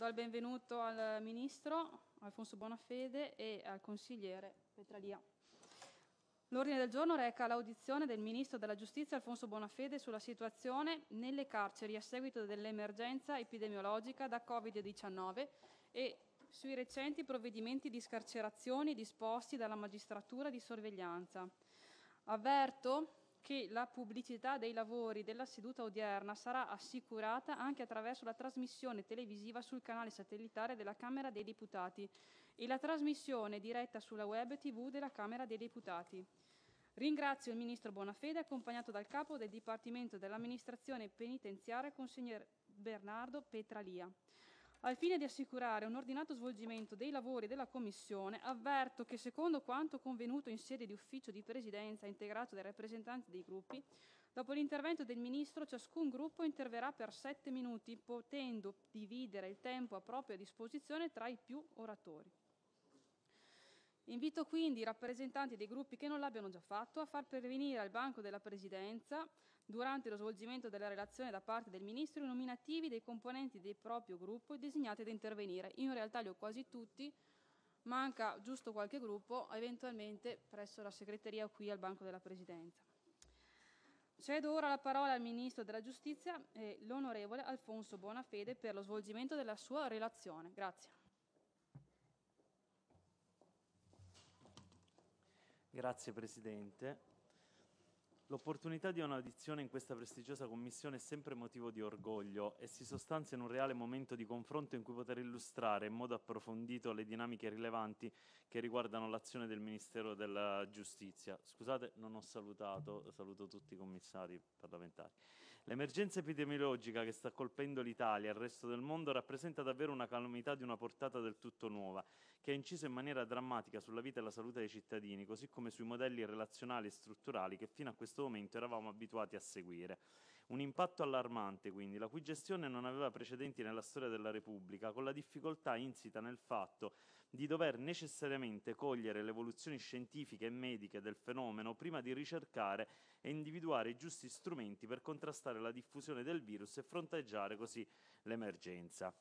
Do il benvenuto al Ministro Alfonso Bonafede e al Consigliere Petralia. L'ordine del giorno reca l'audizione del Ministro della Giustizia Alfonso Bonafede sulla situazione nelle carceri a seguito dell'emergenza epidemiologica da Covid-19 e sui recenti provvedimenti di scarcerazione disposti dalla magistratura di sorveglianza. Avverto che la pubblicità dei lavori della seduta odierna sarà assicurata anche attraverso la trasmissione televisiva sul canale satellitare della Camera dei Deputati e la trasmissione diretta sulla web TV della Camera dei Deputati. Ringrazio il Ministro Bonafede, accompagnato dal Capo del Dipartimento dell'Amministrazione Penitenziaria, Consegner Bernardo Petralia. Al fine di assicurare un ordinato svolgimento dei lavori della Commissione, avverto che, secondo quanto convenuto in sede di ufficio di presidenza integrato dai rappresentanti dei gruppi, dopo l'intervento del Ministro ciascun gruppo interverrà per sette minuti, potendo dividere il tempo a propria disposizione tra i più oratori. Invito quindi i rappresentanti dei gruppi che non l'abbiano già fatto a far pervenire al banco della Presidenza durante lo svolgimento della relazione da parte del Ministro i nominativi dei componenti del proprio gruppo designati ad intervenire. in realtà li ho quasi tutti, manca giusto qualche gruppo, eventualmente presso la segreteria qui al banco della Presidenza. Cedo ora la parola al Ministro della Giustizia, eh, l'Onorevole Alfonso Bonafede, per lo svolgimento della sua relazione. Grazie. Grazie Presidente. L'opportunità di un'audizione in questa prestigiosa commissione è sempre motivo di orgoglio e si sostanzia in un reale momento di confronto in cui poter illustrare in modo approfondito le dinamiche rilevanti che riguardano l'azione del Ministero della Giustizia. Scusate, non ho salutato, saluto tutti i commissari parlamentari. L'emergenza epidemiologica che sta colpendo l'Italia e il resto del mondo rappresenta davvero una calamità di una portata del tutto nuova, che ha inciso in maniera drammatica sulla vita e la salute dei cittadini, così come sui modelli relazionali e strutturali che fino a questo momento eravamo abituati a seguire. Un impatto allarmante, quindi, la cui gestione non aveva precedenti nella storia della Repubblica, con la difficoltà insita nel fatto di dover necessariamente cogliere le evoluzioni scientifiche e mediche del fenomeno prima di ricercare e individuare i giusti strumenti per contrastare la diffusione del virus e fronteggiare così l'emergenza.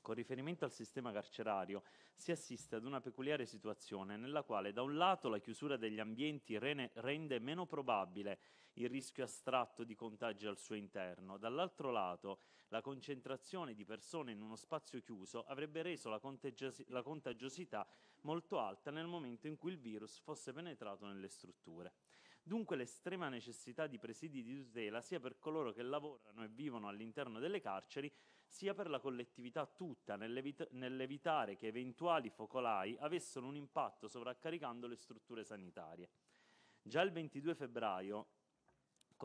Con riferimento al sistema carcerario si assiste ad una peculiare situazione nella quale da un lato la chiusura degli ambienti rende meno probabile il rischio astratto di contagi al suo interno, dall'altro lato la concentrazione di persone in uno spazio chiuso avrebbe reso la, contagiosi- la contagiosità molto alta nel momento in cui il virus fosse penetrato nelle strutture. Dunque l'estrema necessità di presidi di tutela sia per coloro che lavorano e vivono all'interno delle carceri, sia per la collettività tutta, nell'evit- nell'evitare che eventuali focolai avessero un impatto sovraccaricando le strutture sanitarie. Già il 22 febbraio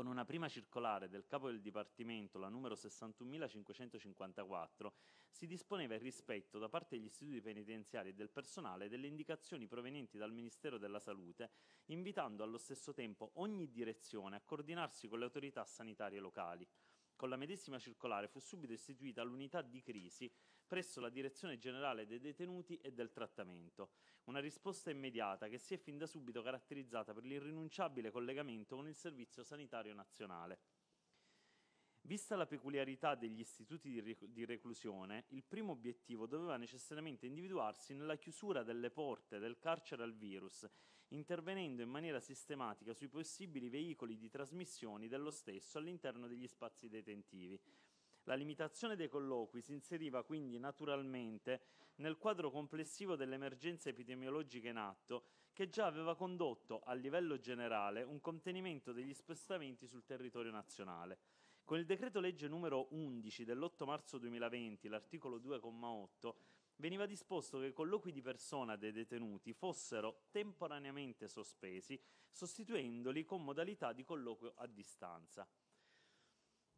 con una prima circolare del capo del Dipartimento, la numero 61.554, si disponeva il rispetto da parte degli istituti penitenziari e del personale delle indicazioni provenienti dal Ministero della Salute, invitando allo stesso tempo ogni direzione a coordinarsi con le autorità sanitarie locali. Con la medesima circolare fu subito istituita l'unità di crisi presso la Direzione Generale dei Detenuti e del Trattamento. Una risposta immediata che si è fin da subito caratterizzata per l'irrinunciabile collegamento con il Servizio Sanitario Nazionale. Vista la peculiarità degli istituti di reclusione, il primo obiettivo doveva necessariamente individuarsi nella chiusura delle porte del carcere al virus, intervenendo in maniera sistematica sui possibili veicoli di trasmissione dello stesso all'interno degli spazi detentivi. La limitazione dei colloqui si inseriva quindi naturalmente nel quadro complessivo dell'emergenza epidemiologica in atto, che già aveva condotto a livello generale un contenimento degli spostamenti sul territorio nazionale. Con il decreto legge numero 11 dell'8 marzo 2020, l'articolo 2,8, veniva disposto che i colloqui di persona dei detenuti fossero temporaneamente sospesi, sostituendoli con modalità di colloquio a distanza.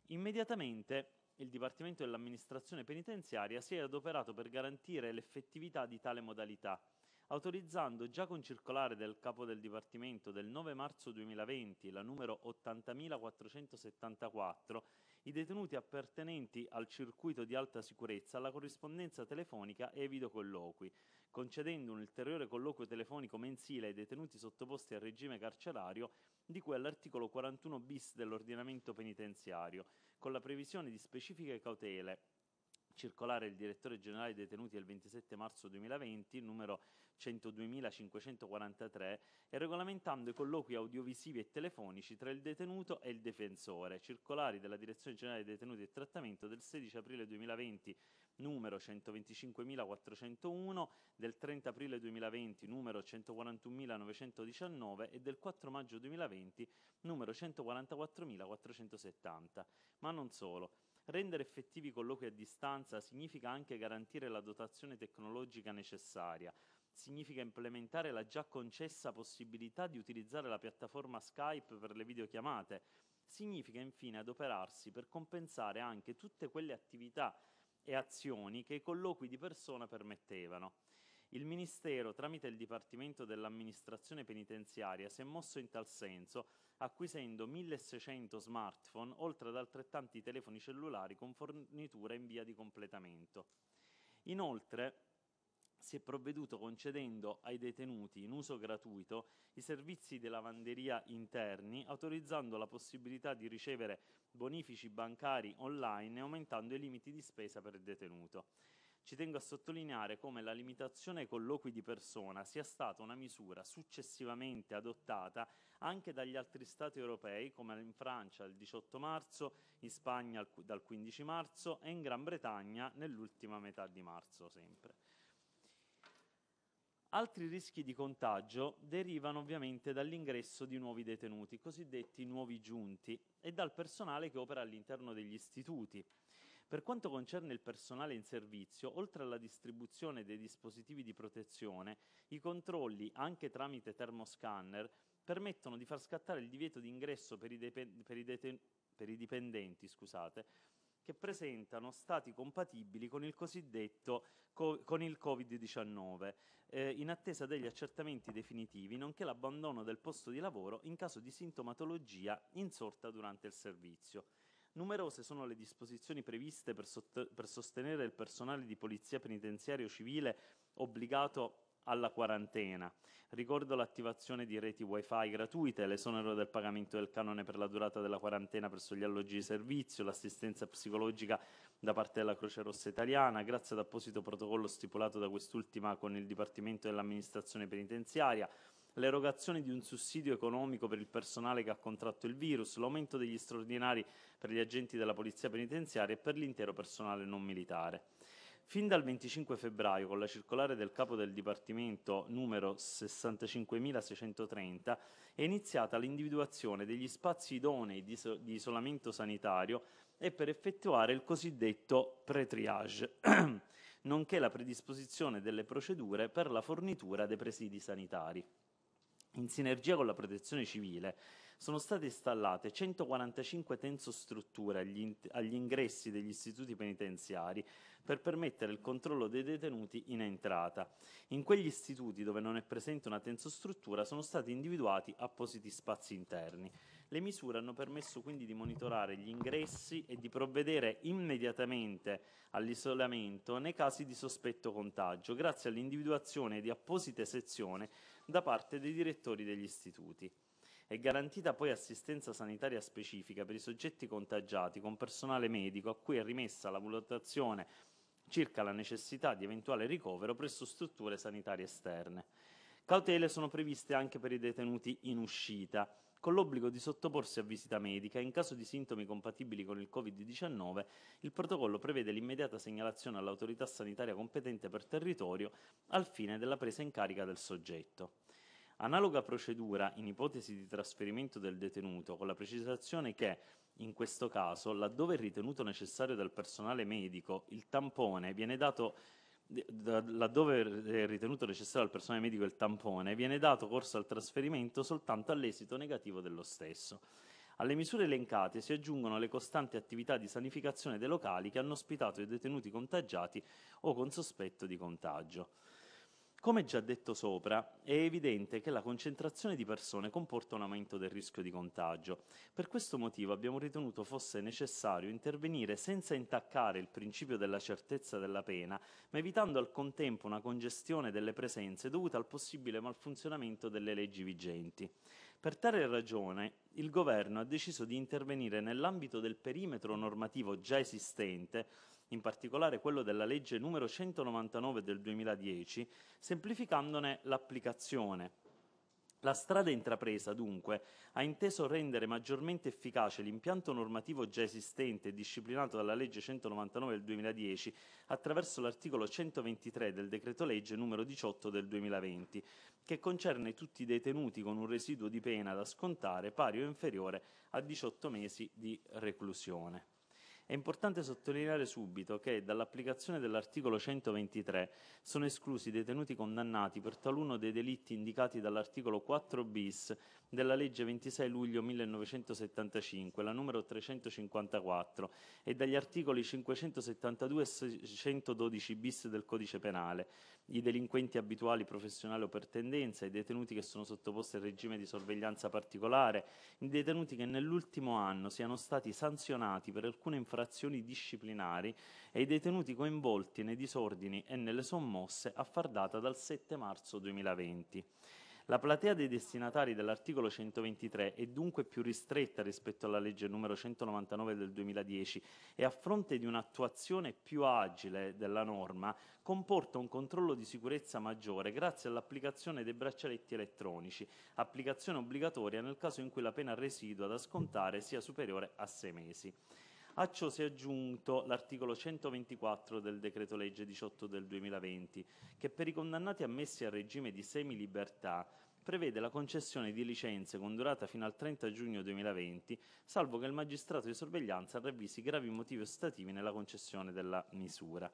Immediatamente il Dipartimento dell'Amministrazione Penitenziaria si è adoperato per garantire l'effettività di tale modalità, autorizzando già con circolare del Capo del Dipartimento del 9 marzo 2020, la numero 80.474, i detenuti appartenenti al circuito di alta sicurezza alla corrispondenza telefonica e ai videocolloqui, concedendo un ulteriore colloquio telefonico mensile ai detenuti sottoposti al regime carcerario di cui all'articolo 41 bis dell'ordinamento penitenziario, con la previsione di specifiche cautele circolare il direttore generale dei detenuti del 27 marzo 2020, numero 102.543, e regolamentando i colloqui audiovisivi e telefonici tra il detenuto e il difensore, circolari della direzione generale dei detenuti e trattamento del 16 aprile 2020 numero 125.401, del 30 aprile 2020 numero 141.919 e del 4 maggio 2020 numero 144.470. Ma non solo. Rendere effettivi i colloqui a distanza significa anche garantire la dotazione tecnologica necessaria, significa implementare la già concessa possibilità di utilizzare la piattaforma Skype per le videochiamate, significa infine adoperarsi per compensare anche tutte quelle attività e azioni che i colloqui di persona permettevano. Il Ministero, tramite il Dipartimento dell'Amministrazione Penitenziaria, si è mosso in tal senso, acquisendo 1600 smartphone, oltre ad altrettanti telefoni cellulari con fornitura in via di completamento. Inoltre, si è provveduto concedendo ai detenuti in uso gratuito i servizi di lavanderia interni, autorizzando la possibilità di ricevere bonifici bancari online aumentando i limiti di spesa per il detenuto. Ci tengo a sottolineare come la limitazione ai colloqui di persona sia stata una misura successivamente adottata anche dagli altri Stati europei, come in Francia il 18 marzo, in Spagna dal 15 marzo e in Gran Bretagna nell'ultima metà di marzo sempre. Altri rischi di contagio derivano ovviamente dall'ingresso di nuovi detenuti, cosiddetti nuovi giunti, e dal personale che opera all'interno degli istituti. Per quanto concerne il personale in servizio, oltre alla distribuzione dei dispositivi di protezione, i controlli, anche tramite termoscanner, permettono di far scattare il divieto di ingresso per i, per i, per i dipendenti scusate, che presentano stati compatibili con il cosiddetto co- con il Covid-19, eh, in attesa degli accertamenti definitivi, nonché l'abbandono del posto di lavoro in caso di sintomatologia insorta durante il servizio. Numerose sono le disposizioni previste per, sot- per sostenere il personale di polizia penitenziario civile obbligato alla quarantena. Ricordo l'attivazione di reti wifi gratuite, l'esonero del pagamento del canone per la durata della quarantena presso gli alloggi di servizio, l'assistenza psicologica da parte della Croce Rossa Italiana, grazie ad apposito protocollo stipulato da quest'ultima con il Dipartimento dell'amministrazione penitenziaria, l'erogazione di un sussidio economico per il personale che ha contratto il virus, l'aumento degli straordinari per gli agenti della polizia penitenziaria e per l'intero personale non militare. Fin dal 25 febbraio, con la circolare del capo del Dipartimento numero 65.630, è iniziata l'individuazione degli spazi idonei di, iso- di isolamento sanitario e per effettuare il cosiddetto pre-triage, nonché la predisposizione delle procedure per la fornitura dei presidi sanitari. In sinergia con la protezione civile, sono state installate 145 tensostrutture agli, in- agli ingressi degli istituti penitenziari per permettere il controllo dei detenuti in entrata. In quegli istituti dove non è presente una tensostruttura sono stati individuati appositi spazi interni. Le misure hanno permesso quindi di monitorare gli ingressi e di provvedere immediatamente all'isolamento nei casi di sospetto contagio, grazie all'individuazione di apposite sezioni da parte dei direttori degli istituti. È garantita poi assistenza sanitaria specifica per i soggetti contagiati con personale medico a cui è rimessa la valutazione circa la necessità di eventuale ricovero presso strutture sanitarie esterne. Cautele sono previste anche per i detenuti in uscita, con l'obbligo di sottoporsi a visita medica in caso di sintomi compatibili con il Covid-19 il protocollo prevede l'immediata segnalazione all'autorità sanitaria competente per territorio al fine della presa in carica del soggetto. Analoga procedura in ipotesi di trasferimento del detenuto, con la precisazione che in questo caso, laddove è ritenuto necessario dal personale medico, il tampone viene dato laddove è ritenuto necessario al personale medico il tampone, viene dato corso al trasferimento soltanto all'esito negativo dello stesso. Alle misure elencate si aggiungono le costanti attività di sanificazione dei locali che hanno ospitato i detenuti contagiati o con sospetto di contagio. Come già detto sopra, è evidente che la concentrazione di persone comporta un aumento del rischio di contagio. Per questo motivo abbiamo ritenuto fosse necessario intervenire senza intaccare il principio della certezza della pena, ma evitando al contempo una congestione delle presenze dovuta al possibile malfunzionamento delle leggi vigenti. Per tale ragione, il Governo ha deciso di intervenire nell'ambito del perimetro normativo già esistente in particolare quello della legge numero 199 del 2010, semplificandone l'applicazione. La strada intrapresa, dunque, ha inteso rendere maggiormente efficace l'impianto normativo già esistente e disciplinato dalla legge 199 del 2010 attraverso l'articolo 123 del decreto legge numero 18 del 2020, che concerne tutti i detenuti con un residuo di pena da scontare pari o inferiore a 18 mesi di reclusione. È importante sottolineare subito che dall'applicazione dell'articolo 123 sono esclusi detenuti condannati per taluno dei delitti indicati dall'articolo 4 bis della legge 26 luglio 1975, la numero 354, e dagli articoli 572 e 612 bis del codice penale, i delinquenti abituali professionali o per tendenza, i detenuti che sono sottoposti al regime di sorveglianza particolare, i detenuti che nell'ultimo anno siano stati sanzionati per alcune infrazioni disciplinari e i detenuti coinvolti nei disordini e nelle sommosse a far data dal 7 marzo 2020. La platea dei destinatari dell'articolo 123 è dunque più ristretta rispetto alla legge numero 199 del 2010 e a fronte di un'attuazione più agile della norma comporta un controllo di sicurezza maggiore grazie all'applicazione dei braccialetti elettronici, applicazione obbligatoria nel caso in cui la pena residua da scontare sia superiore a sei mesi. A ciò si è aggiunto l'articolo 124 del decreto legge 18 del 2020, che per i condannati ammessi al regime di semilibertà prevede la concessione di licenze con durata fino al 30 giugno 2020, salvo che il magistrato di sorveglianza ravvisi gravi motivi ostativi nella concessione della misura.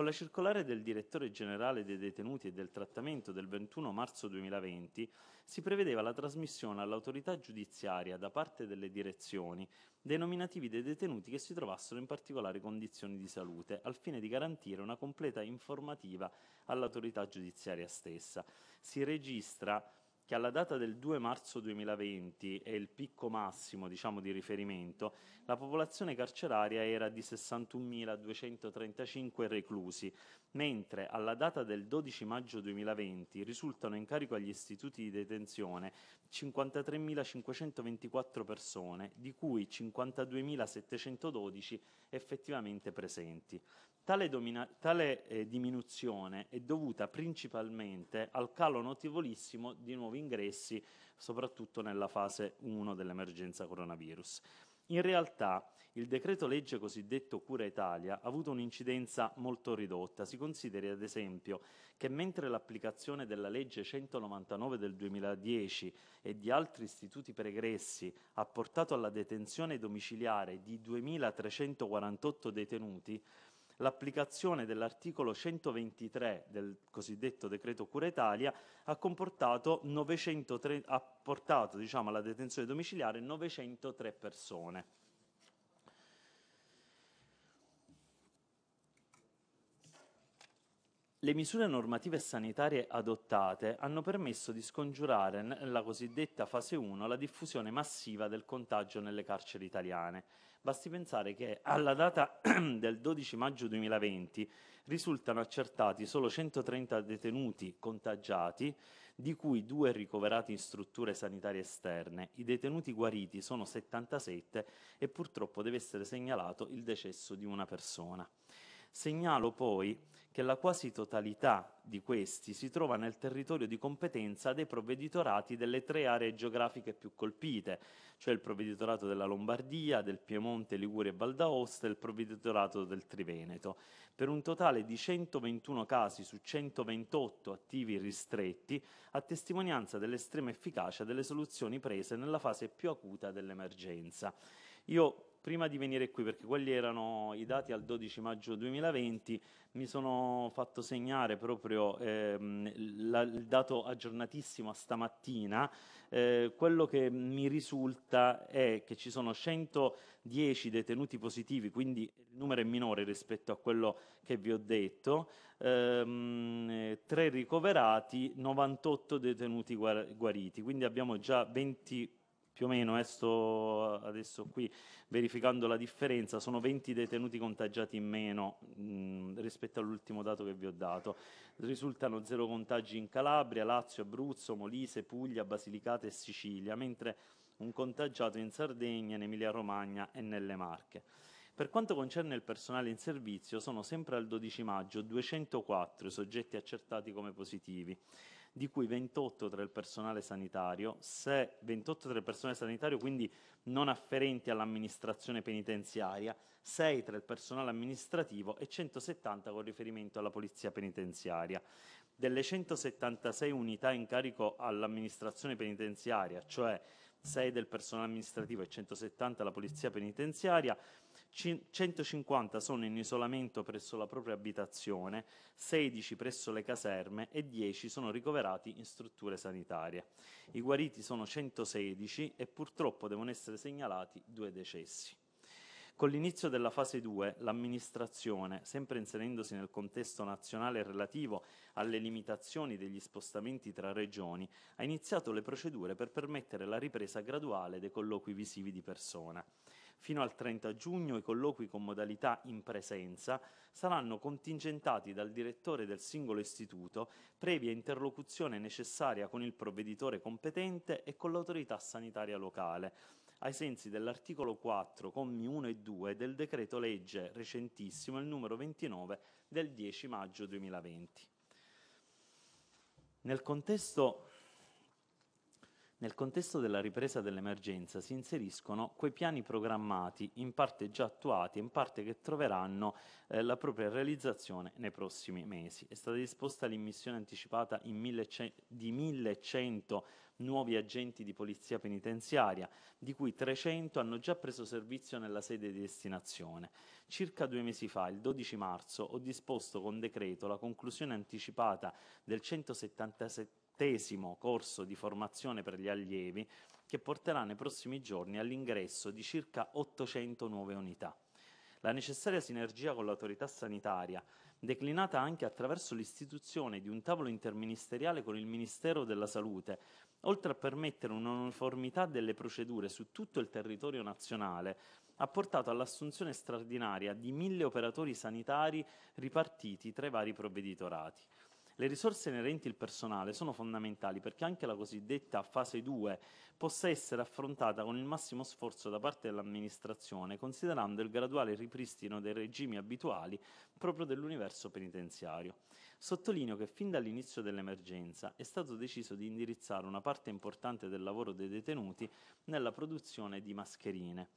Con la circolare del direttore generale dei detenuti e del trattamento del 21 marzo 2020 si prevedeva la trasmissione all'autorità giudiziaria da parte delle direzioni dei nominativi dei detenuti che si trovassero in particolari condizioni di salute, al fine di garantire una completa informativa all'autorità giudiziaria stessa. Si registra che alla data del 2 marzo 2020 è il picco massimo diciamo, di riferimento, la popolazione carceraria era di 61.235 reclusi, mentre alla data del 12 maggio 2020 risultano in carico agli istituti di detenzione 53.524 persone, di cui 52.712 effettivamente presenti. Tale, domina- tale eh, diminuzione è dovuta principalmente al calo notevolissimo di nuovi ingressi, soprattutto nella fase 1 dell'emergenza coronavirus. In realtà il decreto legge cosiddetto Cura Italia ha avuto un'incidenza molto ridotta. Si consideri ad esempio che mentre l'applicazione della legge 199 del 2010 e di altri istituti pregressi ha portato alla detenzione domiciliare di 2.348 detenuti, l'applicazione dell'articolo 123 del cosiddetto decreto Cura Italia ha comportato 903, ha portato diciamo, alla detenzione domiciliare 903 persone. Le misure normative sanitarie adottate hanno permesso di scongiurare nella cosiddetta fase 1 la diffusione massiva del contagio nelle carceri italiane Basti pensare che alla data del 12 maggio 2020 risultano accertati solo 130 detenuti contagiati, di cui due ricoverati in strutture sanitarie esterne. I detenuti guariti sono 77 e purtroppo deve essere segnalato il decesso di una persona. Segnalo poi che la quasi totalità di questi si trova nel territorio di competenza dei provveditorati delle tre aree geografiche più colpite, cioè il provveditorato della Lombardia, del Piemonte, Liguria e Val d'Aosta e il provveditorato del Triveneto, per un totale di 121 casi su 128 attivi ristretti, a testimonianza dell'estrema efficacia delle soluzioni prese nella fase più acuta dell'emergenza. Io prima di venire qui, perché quelli erano i dati al 12 maggio 2020, mi sono fatto segnare proprio ehm, la, il dato aggiornatissimo a stamattina. Eh, quello che mi risulta è che ci sono 110 detenuti positivi, quindi il numero è minore rispetto a quello che vi ho detto, ehm, 3 ricoverati, 98 detenuti guariti, quindi abbiamo già 20 più o meno, eh, sto adesso qui verificando la differenza, sono 20 detenuti contagiati in meno mh, mm, rispetto all'ultimo dato che vi ho dato. Risultano zero contagi in Calabria, Lazio, Abruzzo, Molise, Puglia, Basilicata e Sicilia, mentre un contagiato in Sardegna, in Emilia-Romagna e nelle Marche. Per quanto concerne il personale in servizio, sono sempre al 12 maggio 204 i soggetti accertati come positivi di cui 28 tra il personale sanitario, se 28 tra il personale sanitario, quindi non afferenti all'amministrazione penitenziaria, 6 tra il personale amministrativo e 170 con riferimento alla polizia penitenziaria. Delle 176 unità in carico all'amministrazione penitenziaria, cioè 6 del personale amministrativo e 170 alla polizia penitenziaria, 150 sono in isolamento presso la propria abitazione, 16 presso le caserme e 10 sono ricoverati in strutture sanitarie. I guariti sono 116 e purtroppo devono essere segnalati due decessi. Con l'inizio della fase 2, l'amministrazione, sempre inserendosi nel contesto nazionale relativo alle limitazioni degli spostamenti tra regioni, ha iniziato le procedure per permettere la ripresa graduale dei colloqui visivi di persona. Fino al 30 giugno i colloqui con modalità in presenza saranno contingentati dal direttore del singolo istituto, previa interlocuzione necessaria con il provveditore competente e con l'autorità sanitaria locale, ai sensi dell'articolo 4, commi 1 e 2 del decreto legge recentissimo, il numero 29 del 10 maggio 2020. Nel contesto nel contesto della ripresa dell'emergenza si inseriscono quei piani programmati, in parte già attuati e in parte che troveranno eh, la propria realizzazione nei prossimi mesi. È stata disposta l'immissione anticipata di 1100 nuovi agenti di polizia penitenziaria, di cui 300 hanno già preso servizio nella sede di destinazione. Circa due mesi fa, il 12 marzo, ho disposto con decreto la conclusione anticipata del 177 ventottesimo corso di formazione per gli allievi che porterà nei prossimi giorni all'ingresso di circa 800 nuove unità. La necessaria sinergia con l'autorità sanitaria, declinata anche attraverso l'istituzione di un tavolo interministeriale con il Ministero della Salute, oltre a permettere un'uniformità delle procedure su tutto il territorio nazionale, ha portato all'assunzione straordinaria di mille operatori sanitari ripartiti tra i vari provveditorati. Le risorse inerenti al personale sono fondamentali perché anche la cosiddetta fase 2 possa essere affrontata con il massimo sforzo da parte dell'amministrazione, considerando il graduale ripristino dei regimi abituali proprio dell'universo penitenziario. Sottolineo che fin dall'inizio dell'emergenza è stato deciso di indirizzare una parte importante del lavoro dei detenuti nella produzione di mascherine.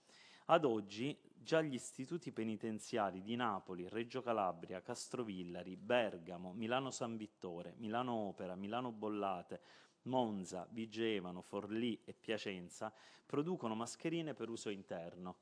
Ad oggi già gli istituti penitenziari di Napoli, Reggio Calabria, Castrovillari, Bergamo, Milano San Vittore, Milano Opera, Milano Bollate, Monza, Vigevano, Forlì e Piacenza producono mascherine per uso interno.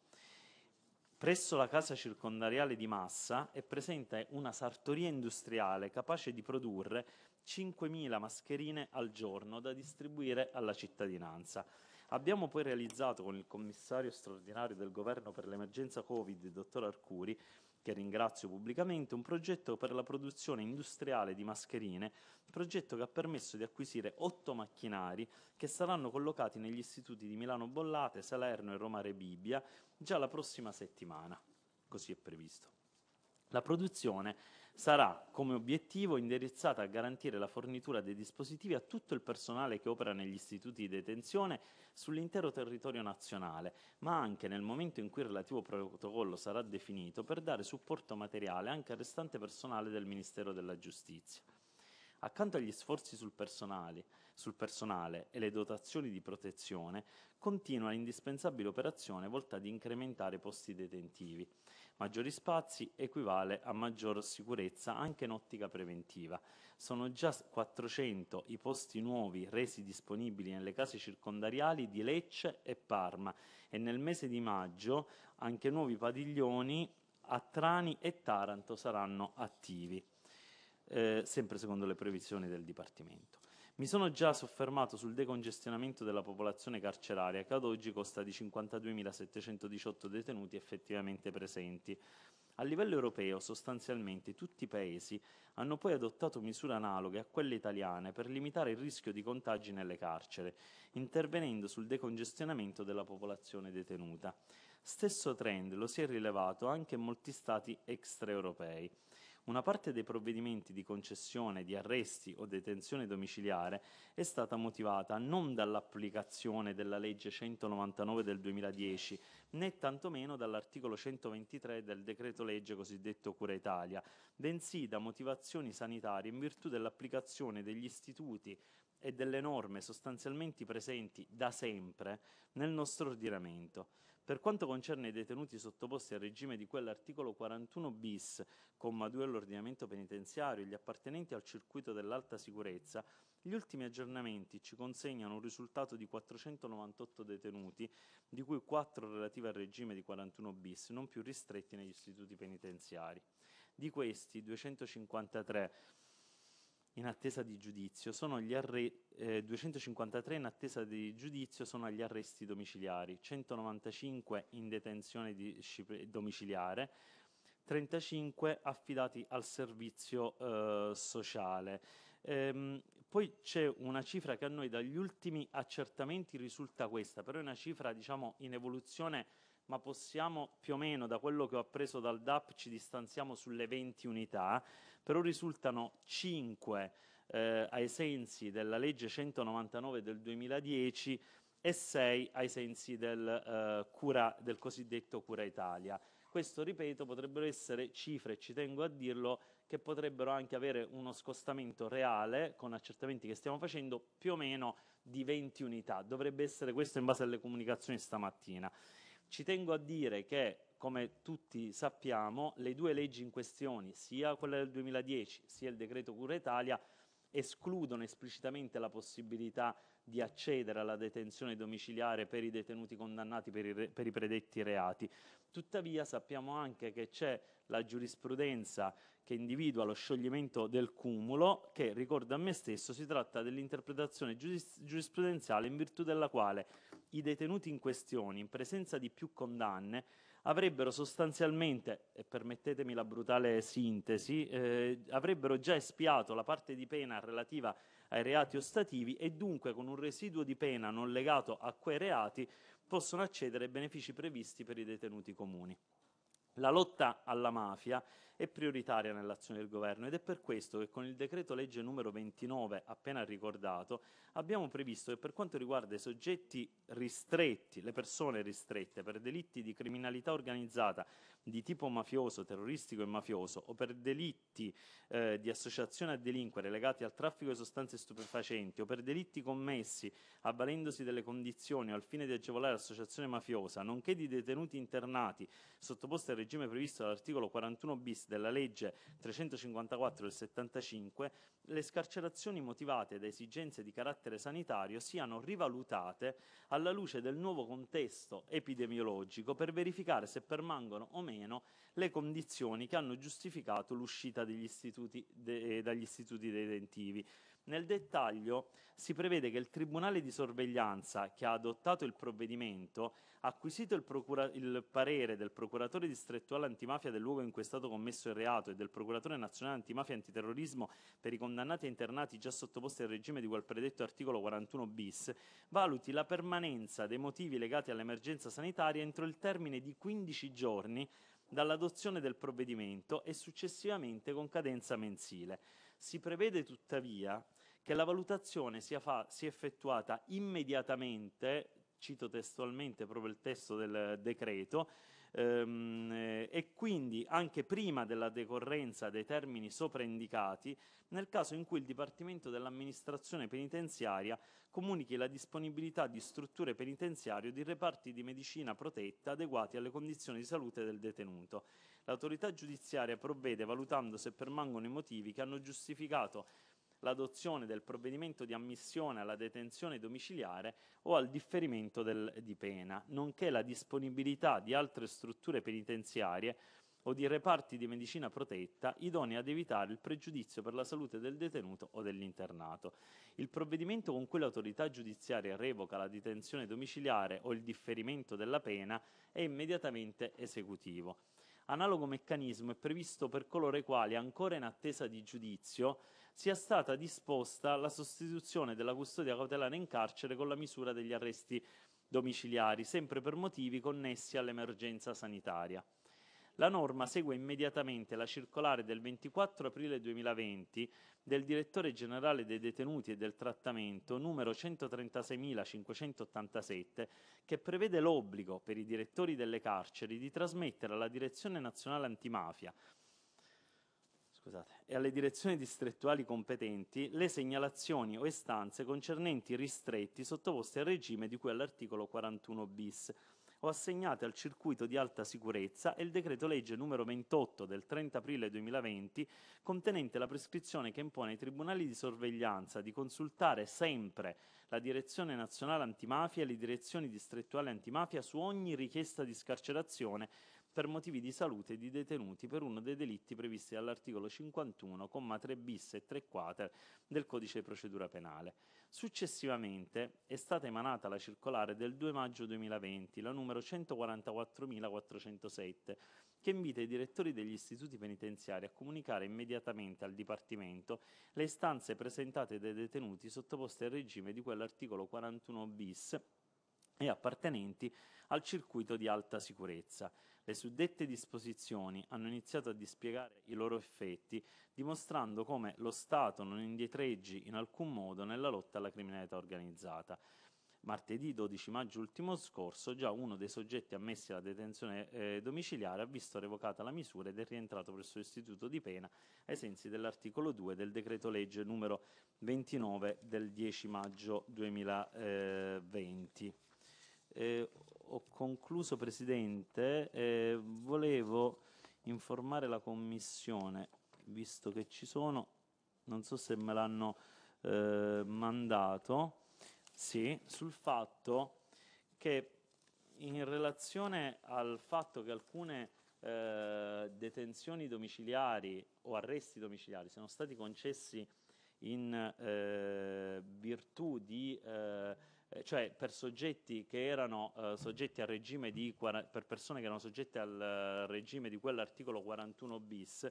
Presso la casa circondariale di Massa è presente una sartoria industriale capace di produrre 5.000 mascherine al giorno da distribuire alla cittadinanza. Abbiamo poi realizzato con il commissario straordinario del governo per l'emergenza Covid, dottor Arcuri, che ringrazio pubblicamente, un progetto per la produzione industriale di mascherine, progetto che ha permesso di acquisire otto macchinari che saranno collocati negli istituti di Milano Bollate, Salerno e Roma Rebibbia già la prossima settimana. Così è previsto. La produzione sarà come obiettivo indirizzata a garantire la fornitura dei dispositivi a tutto il personale che opera negli istituti di detenzione sull'intero territorio nazionale, ma anche nel momento in cui il relativo protocollo sarà definito per dare supporto materiale anche al restante personale del Ministero della Giustizia. Accanto agli sforzi sul personale sul personale e le dotazioni di protezione, continua l'indispensabile operazione volta ad incrementare i posti detentivi. Maggiori spazi equivale a maggior sicurezza anche in ottica preventiva. Sono già 400 i posti nuovi resi disponibili nelle case circondariali di Lecce e Parma e nel mese di maggio anche nuovi padiglioni a Trani e Taranto saranno attivi, eh, sempre secondo le previsioni del Dipartimento. Mi sono già soffermato sul decongestionamento della popolazione carceraria, che ad oggi costa di 52.718 detenuti effettivamente presenti. A livello europeo, sostanzialmente tutti i paesi hanno poi adottato misure analoghe a quelle italiane per limitare il rischio di contagi nelle carcere, intervenendo sul decongestionamento della popolazione detenuta. Stesso trend lo si è rilevato anche in molti stati extraeuropei una parte dei provvedimenti di concessione di arresti o detenzione domiciliare è stata motivata non dall'applicazione della legge 199 del 2010 né tantomeno dall'articolo 123 del decreto legge cosiddetto Cura Italia, bensì da motivazioni sanitarie in virtù dell'applicazione degli istituti e delle norme sostanzialmente presenti da sempre nel nostro ordinamento. Per quanto concerne i detenuti sottoposti al regime di quell'articolo 41 bis, comma 2 dell'ordinamento penitenziario e gli appartenenti al circuito dell'alta sicurezza, gli ultimi aggiornamenti ci consegnano un risultato di 498 detenuti, di cui 4 relativi al regime di 41 bis, non più ristretti negli istituti penitenziari. Di questi, 253 in attesa di giudizio sono gli arre- eh, 253 in attesa di giudizio sono gli arresti domiciliari, 195 in detenzione discipl- domiciliare, 35 affidati al servizio eh, sociale. Ehm, poi c'è una cifra che a noi dagli ultimi accertamenti risulta questa, però è una cifra diciamo in evoluzione, ma possiamo più o meno da quello che ho appreso dal DAP ci distanziamo sulle 20 unità però risultano 5 eh, ai sensi della legge 199 del 2010 e 6 ai sensi del, eh, cura, del cosiddetto Cura Italia. Questo, ripeto, potrebbero essere cifre, ci tengo a dirlo, che potrebbero anche avere uno scostamento reale, con accertamenti che stiamo facendo, più o meno di 20 unità. Dovrebbe essere questo in base alle comunicazioni stamattina. Ci tengo a dire che come tutti sappiamo, le due leggi in questione, sia quella del 2010 sia il decreto Cura Italia, escludono esplicitamente la possibilità di accedere alla detenzione domiciliare per i detenuti condannati per i, re, per i predetti reati. Tuttavia sappiamo anche che c'è la giurisprudenza che individua lo scioglimento del cumulo, che ricordo a me stesso si tratta dell'interpretazione giuris giurisprudenziale in virtù della quale i detenuti in questione, in presenza di più condanne, avrebbero sostanzialmente, e permettetemi la brutale sintesi, eh, avrebbero già espiato la parte di pena relativa ai reati ostativi e dunque con un residuo di pena non legato a quei reati possono accedere ai benefici previsti per i detenuti comuni. La lotta alla mafia è prioritaria nell'azione del Governo ed è per questo che con il decreto legge numero 29 appena ricordato abbiamo previsto che per quanto riguarda i soggetti ristretti, le persone ristrette per delitti di criminalità organizzata di tipo mafioso, terroristico e mafioso o per delitti eh, di associazione a delinquere legati al traffico di sostanze stupefacenti o per delitti commessi avvalendosi delle condizioni al fine di agevolare l'associazione mafiosa, nonché di detenuti internati sottoposti al regime previsto dall'articolo 41 bis della legge 354 del 75, le scarcerazioni motivate da esigenze di carattere sanitario siano rivalutate alla luce del nuovo contesto epidemiologico per verificare se permangono o meno le condizioni che hanno giustificato l'uscita istituti de, dagli istituti detentivi. Nel dettaglio si prevede che il Tribunale di sorveglianza che ha adottato il provvedimento, acquisito il, procura- il parere del procuratore distrettuale antimafia del luogo in cui è stato commesso il reato e del procuratore nazionale antimafia e antiterrorismo per i condannati e internati già sottoposti al regime di quel predetto articolo 41 bis, valuti la permanenza dei motivi legati all'emergenza sanitaria entro il termine di 15 giorni dall'adozione del provvedimento e successivamente con cadenza mensile. Si prevede tuttavia che la valutazione sia, fa, sia effettuata immediatamente, cito testualmente proprio il testo del decreto, ehm, eh, e quindi anche prima della decorrenza dei termini sopraindicati nel caso in cui il Dipartimento dell'amministrazione penitenziaria comunichi la disponibilità di strutture penitenziarie o di reparti di medicina protetta adeguati alle condizioni di salute del detenuto. L'autorità giudiziaria provvede valutando se permangono i motivi che hanno giustificato l'adozione del provvedimento di ammissione alla detenzione domiciliare o al differimento del, di pena, nonché la disponibilità di altre strutture penitenziarie o di reparti di medicina protetta idonei ad evitare il pregiudizio per la salute del detenuto o dell'internato. Il provvedimento con cui l'autorità giudiziaria revoca la detenzione domiciliare o il differimento della pena è immediatamente esecutivo. Analogo meccanismo è previsto per coloro i quali, ancora in attesa di giudizio, sia stata disposta la sostituzione della custodia cautelare in carcere con la misura degli arresti domiciliari, sempre per motivi connessi all'emergenza sanitaria. La norma segue immediatamente la circolare del 24 aprile 2020 del direttore generale dei detenuti e del trattamento numero 136.587 che prevede l'obbligo per i direttori delle carceri di trasmettere alla Direzione Nazionale Antimafia scusate, e alle direzioni distrettuali competenti le segnalazioni o istanze concernenti ristretti sottoposti al regime di cui all'articolo 41 bis o assegnate al circuito di alta sicurezza e il decreto legge numero 28 del 30 aprile 2020 contenente la prescrizione che impone ai tribunali di sorveglianza di consultare sempre la Direzione Nazionale Antimafia e le direzioni distrettuali antimafia su ogni richiesta di scarcerazione per motivi di salute di detenuti per uno dei delitti previsti dall'articolo 51, 3 bis e 3 quater del codice di procedura penale. Successivamente è stata emanata la circolare del 2 maggio 2020, la numero 144.407, che invita i direttori degli istituti penitenziari a comunicare immediatamente al Dipartimento le istanze presentate dai detenuti sottoposti al regime di quell'articolo 41 bis e appartenenti al circuito di alta sicurezza. Le suddette disposizioni hanno iniziato a dispiegare i loro effetti, dimostrando come lo Stato non indietreggi in alcun modo nella lotta alla criminalità organizzata. Martedì 12 maggio ultimo scorso, già uno dei soggetti ammessi alla detenzione eh, domiciliare ha visto revocata la misura ed è rientrato presso l'istituto di pena ai sensi dell'articolo 2 del decreto legge numero 29 del 10 maggio 2020. Eh, ho concluso Presidente, eh, volevo informare la Commissione, visto che ci sono, non so se me l'hanno eh, mandato, sì, sul fatto che in relazione al fatto che alcune eh, detenzioni domiciliari o arresti domiciliari siano stati concessi in eh, virtù di eh, eh, cioè per soggetti che erano eh, soggetti al regime di, per persone che erano soggette al eh, regime di quell'articolo 41 bis,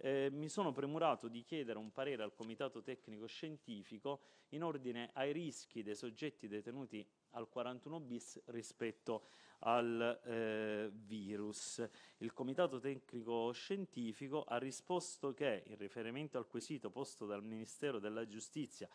eh, mi sono premurato di chiedere un parere al Comitato Tecnico Scientifico in ordine ai rischi dei soggetti detenuti al 41 bis rispetto al eh, virus. Il Comitato Tecnico Scientifico ha risposto che, in riferimento al quesito posto dal Ministero della Giustizia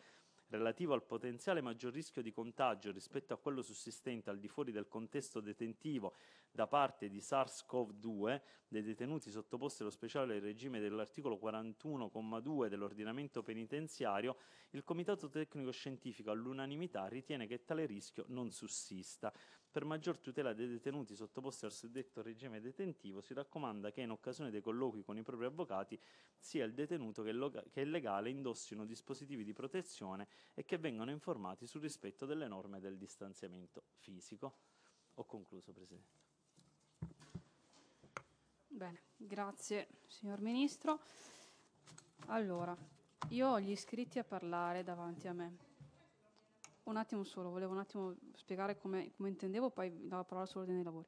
relativo al potenziale maggior rischio di contagio rispetto a quello sussistente al di fuori del contesto detentivo da parte di SARS-CoV-2 dei detenuti sottoposti allo speciale regime dell'articolo 41,2 dell'ordinamento penitenziario, il Comitato Tecnico Scientifico all'unanimità ritiene che tale rischio non sussista. Per maggior tutela dei detenuti sottoposti al suddetto regime detentivo si raccomanda che in occasione dei colloqui con i propri avvocati sia il detenuto che il legale indossino dispositivi di protezione e che vengano informati sul rispetto delle norme del distanziamento fisico. Ho concluso, Presidente. Bene, grazie signor Ministro. Allora, io ho gli iscritti a parlare davanti a me. Un attimo solo, volevo un attimo spiegare come, come intendevo, poi do la parola sull'ordine dei lavori.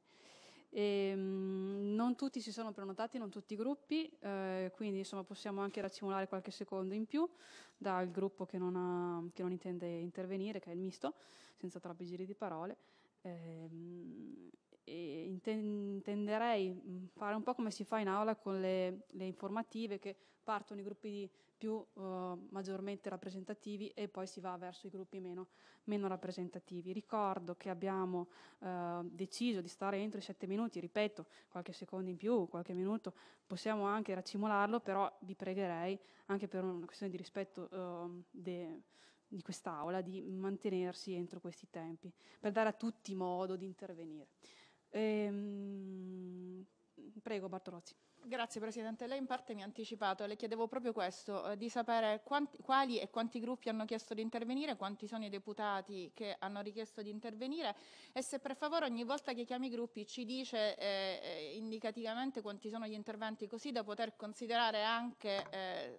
E, ehm, non tutti si sono prenotati, non tutti i gruppi, eh, quindi insomma, possiamo anche raccimolare qualche secondo in più dal gruppo che non, ha, che non intende intervenire, che è il misto, senza troppi giri di parole. Eh, e intenderei mm, fare un po' come si fa in aula con le, le informative che partono i gruppi più eh, maggiormente rappresentativi e poi si va verso i gruppi meno, meno rappresentativi. Ricordo che abbiamo eh, deciso di stare entro i sette minuti, ripeto, qualche secondo in più, qualche minuto, possiamo anche raccimolarlo, però vi pregherei, anche per una questione di rispetto eh, de, di quest'Aula, di mantenersi entro questi tempi, per dare a tutti modo di intervenire. Ehm, prego Bartolozzi. Grazie Presidente, lei in parte mi ha anticipato, le chiedevo proprio questo, eh, di sapere quanti, quali e quanti gruppi hanno chiesto di intervenire, quanti sono i deputati che hanno richiesto di intervenire e se per favore ogni volta che chiami i gruppi ci dice eh, eh indicativamente quanti sono gli interventi così da poter considerare anche eh,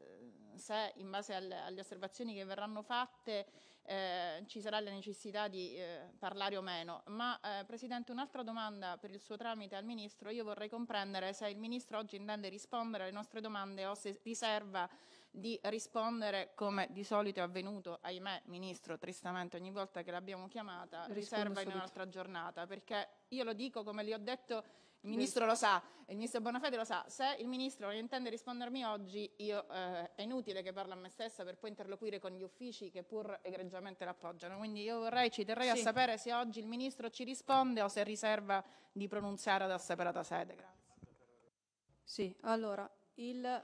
se in base alle, alle osservazioni che verranno fatte eh, ci sarà la necessità di eh, parlare o meno. Ma eh, Presidente, un'altra domanda per il suo tramite al Ministro. Io vorrei comprendere se il Ministro oggi intende rispondere alle nostre domande o se riserva di rispondere, come di solito è avvenuto, ahimè Ministro, tristamente ogni volta che l'abbiamo chiamata, Rispondo riserva subito. in un'altra giornata. Perché io lo dico come li ho detto il ministro lo sa, il ministro Bonafede lo sa. Se il ministro non intende rispondermi oggi, io, eh, è inutile che parlo a me stessa per poi interloquire con gli uffici che pur egregiamente l'appoggiano. Quindi io vorrei, ci terrei sì. a sapere se oggi il ministro ci risponde o se riserva di pronunziare da separata sede. Grazie. Sì, allora, il,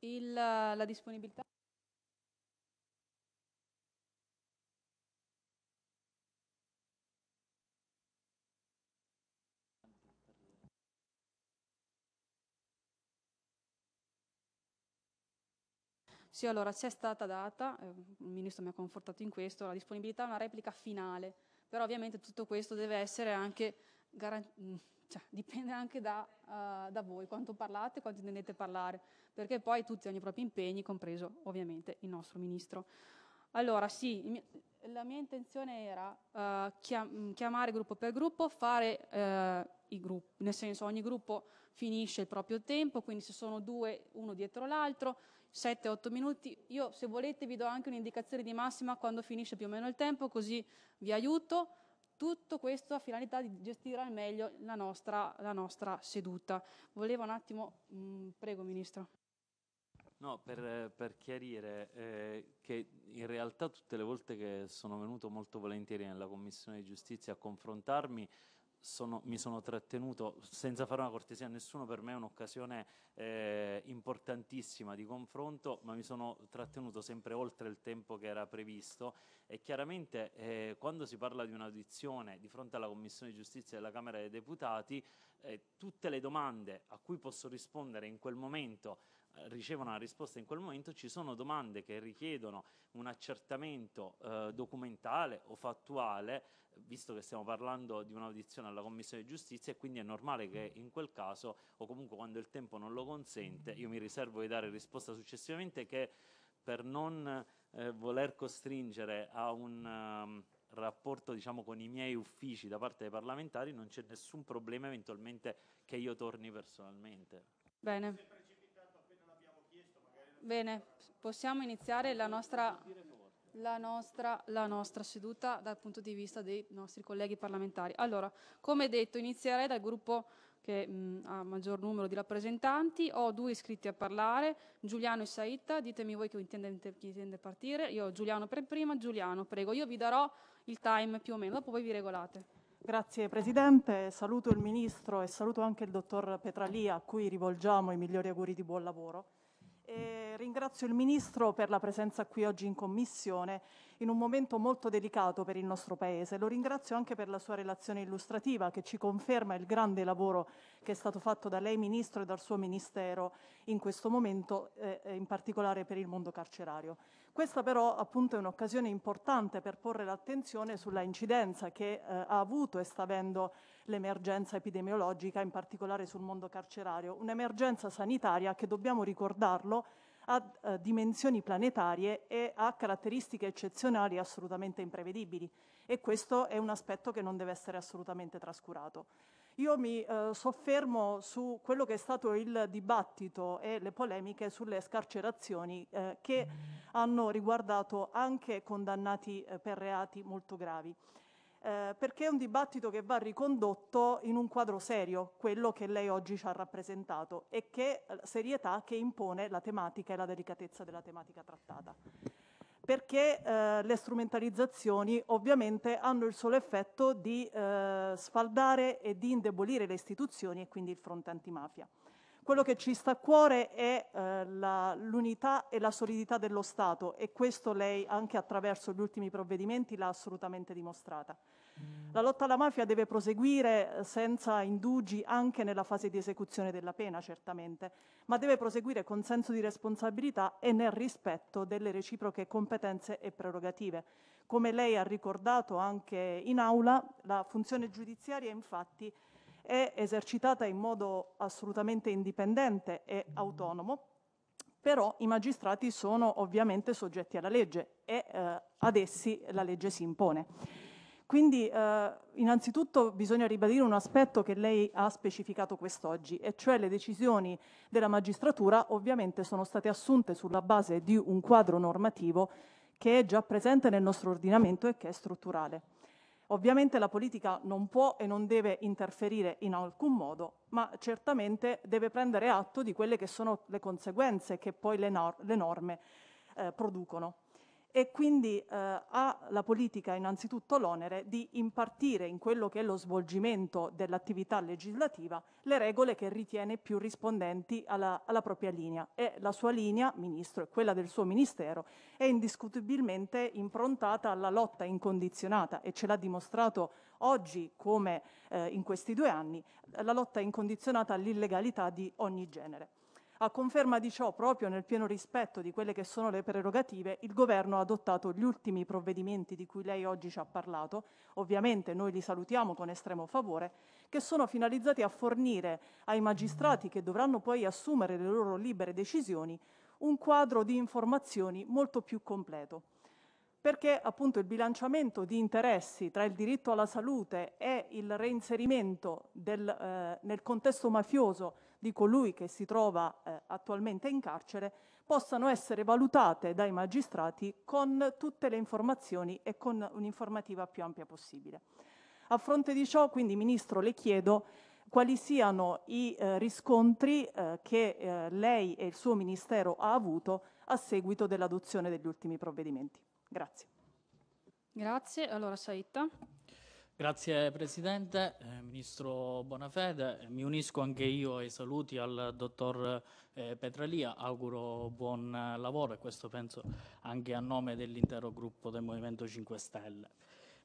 il, la disponibilità... Sì, allora c'è stata data, eh, il ministro mi ha confortato in questo, la disponibilità a una replica finale, però ovviamente tutto questo deve essere anche garantito. Mm, cioè, dipende anche da, uh, da, voi, quanto parlate, quanto intendete parlare, perché poi tutti hanno i propri impegni, compreso ovviamente il nostro ministro. Allora, sì, mi, la mia intenzione era uh, chiam, mm, chiamare gruppo per gruppo, fare uh, i gruppi, nel senso ogni gruppo finisce il proprio tempo, quindi se sono due uno dietro l'altro, 7-8 minuti. Io se volete vi do anche un'indicazione di massima quando finisce più o meno il tempo, così vi aiuto. Tutto questo a finalità di gestire al meglio la nostra, la nostra seduta. Volevo un attimo, mh, mm, prego Ministro. No, per, per chiarire eh, che in realtà tutte le volte che sono venuto molto volentieri nella Commissione di Giustizia a confrontarmi sono, mi sono trattenuto senza fare una cortesia a nessuno, per me è un'occasione eh, importantissima di confronto, ma mi sono trattenuto sempre oltre il tempo che era previsto e chiaramente eh, quando si parla di un'audizione di fronte alla Commissione di Giustizia della Camera dei Deputati, eh, tutte le domande a cui posso rispondere in quel momento ricevono la risposta in quel momento, ci sono domande che richiedono un accertamento eh, documentale o fattuale, visto che stiamo parlando di un'audizione alla Commissione di Giustizia e quindi è normale che in quel caso o comunque quando il tempo non lo consente, io mi riservo di dare risposta successivamente che per non eh, voler costringere a un um, rapporto diciamo, con i miei uffici da parte dei parlamentari non c'è nessun problema eventualmente che io torni personalmente. Bene. Bene, possiamo iniziare la nostra, la, nostra, la nostra, seduta dal punto di vista dei nostri colleghi parlamentari. Allora, come detto, inizierei dal gruppo che mh, ha maggior numero di rappresentanti. Ho due iscritti a parlare, Giuliano e Saitta. Ditemi voi chi intende, chi intende partire. Io Giuliano per prima, Giuliano, prego. Io vi darò il time più o meno, dopo voi vi regolate. Grazie Presidente, saluto il Ministro e saluto anche il Dottor Petralia a cui rivolgiamo i migliori auguri di buon lavoro e ringrazio il Ministro per la presenza qui oggi in Commissione in un momento molto delicato per il nostro Paese. Lo ringrazio anche per la sua relazione illustrativa che ci conferma il grande lavoro che è stato fatto da lei Ministro e dal suo Ministero in questo momento, eh, in particolare per il mondo carcerario. Questa però appunto è un'occasione importante per porre l'attenzione sulla incidenza che eh, ha avuto e sta avendo l'emergenza epidemiologica, in particolare sul mondo carcerario, un'emergenza sanitaria che dobbiamo ricordarlo ha eh, dimensioni planetarie e ha caratteristiche eccezionali assolutamente imprevedibili e questo è un aspetto che non deve essere assolutamente trascurato. Io mi eh, soffermo su quello che è stato il dibattito e le polemiche sulle scarcerazioni eh, che hanno riguardato anche condannati eh, per reati molto gravi eh, perché è un dibattito che va ricondotto in un quadro serio, quello che lei oggi ci ha rappresentato, e che eh, serietà che impone la tematica e la delicatezza della tematica trattata. Perché eh, le strumentalizzazioni ovviamente hanno il solo effetto di eh, sfaldare e di indebolire le istituzioni e quindi il fronte antimafia. Quello che ci sta a cuore è eh, l'unità e la solidità dello Stato e questo lei anche attraverso gli ultimi provvedimenti l'ha assolutamente dimostrata. La lotta alla mafia deve proseguire eh, senza indugi anche nella fase di esecuzione della pena, certamente, ma deve proseguire con senso di responsabilità e nel rispetto delle reciproche competenze e prerogative. Come lei ha ricordato anche in aula, la funzione giudiziaria infatti è esercitata in modo assolutamente indipendente e autonomo, però i magistrati sono ovviamente soggetti alla legge e eh, ad essi la legge si impone. Quindi eh, innanzitutto bisogna ribadire un aspetto che lei ha specificato quest'oggi, e cioè le decisioni della magistratura ovviamente sono state assunte sulla base di un quadro normativo che è già presente nel nostro ordinamento e che è strutturale. Ovviamente la politica non può e non deve interferire in alcun modo, ma certamente deve prendere atto di quelle che sono le conseguenze che poi le, nor- le norme eh, producono e quindi eh, ha la politica innanzitutto l'onere di impartire in quello che è lo svolgimento dell'attività legislativa le regole che ritiene più rispondenti alla, alla propria linea e la sua linea, Ministro, e quella del suo Ministero è indiscutibilmente improntata alla lotta incondizionata e ce l'ha dimostrato oggi come eh, in questi due anni, la lotta incondizionata all'illegalità di ogni genere. A conferma di ciò, proprio nel pieno rispetto di quelle che sono le prerogative, il Governo ha adottato gli ultimi provvedimenti di cui lei oggi ci ha parlato, ovviamente noi li salutiamo con estremo favore, che sono finalizzati a fornire ai magistrati che dovranno poi assumere le loro libere decisioni un quadro di informazioni molto più completo perché appunto il bilanciamento di interessi tra il diritto alla salute e il reinserimento del, eh, nel contesto mafioso di colui che si trova eh, attualmente in carcere possano essere valutate dai magistrati con tutte le informazioni e con un'informativa più ampia possibile. A fronte di ciò, quindi, Ministro, le chiedo quali siano i eh, riscontri eh, che eh, lei e il suo Ministero ha avuto a seguito dell'adozione degli ultimi provvedimenti. Grazie. Grazie. Allora, Saita. Grazie Presidente, eh, Ministro Bonafede, eh, mi unisco anche io ai saluti al Dottor eh, Petralia, auguro buon eh, lavoro e questo penso anche a nome dell'intero gruppo del Movimento 5 Stelle.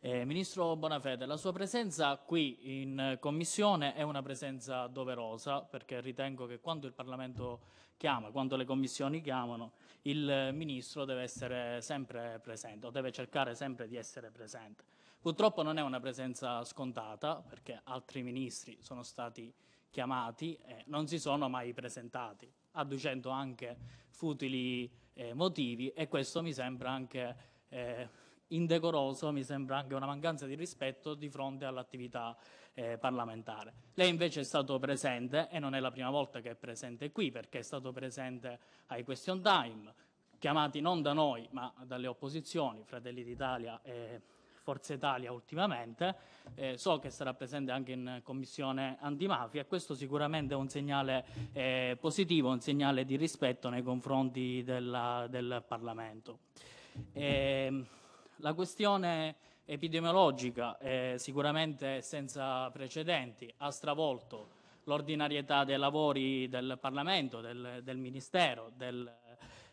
Eh, Ministro Bonafede, la sua presenza qui in eh, Commissione è una presenza doverosa perché ritengo che quando il Parlamento chiama, quando le Commissioni chiamano, il eh, Ministro deve essere sempre presente o deve cercare sempre di essere presente. Purtroppo non è una presenza scontata perché altri Ministri sono stati chiamati e non si sono mai presentati, adducendo anche futili eh, motivi e questo mi sembra anche... Eh, indecoroso, mi sembra anche una mancanza di rispetto di fronte all'attività eh, parlamentare. Lei invece è stato presente e non è la prima volta che è presente qui perché è stato presente ai question time, chiamati non da noi ma dalle opposizioni, Fratelli d'Italia e Forza Italia ultimamente, eh, so che sarà presente anche in commissione antimafia e questo sicuramente è un segnale eh, positivo, un segnale di rispetto nei confronti della, del Parlamento. Eh, la questione epidemiologica è sicuramente senza precedenti, ha stravolto l'ordinarietà dei lavori del Parlamento, del, del Ministero, del,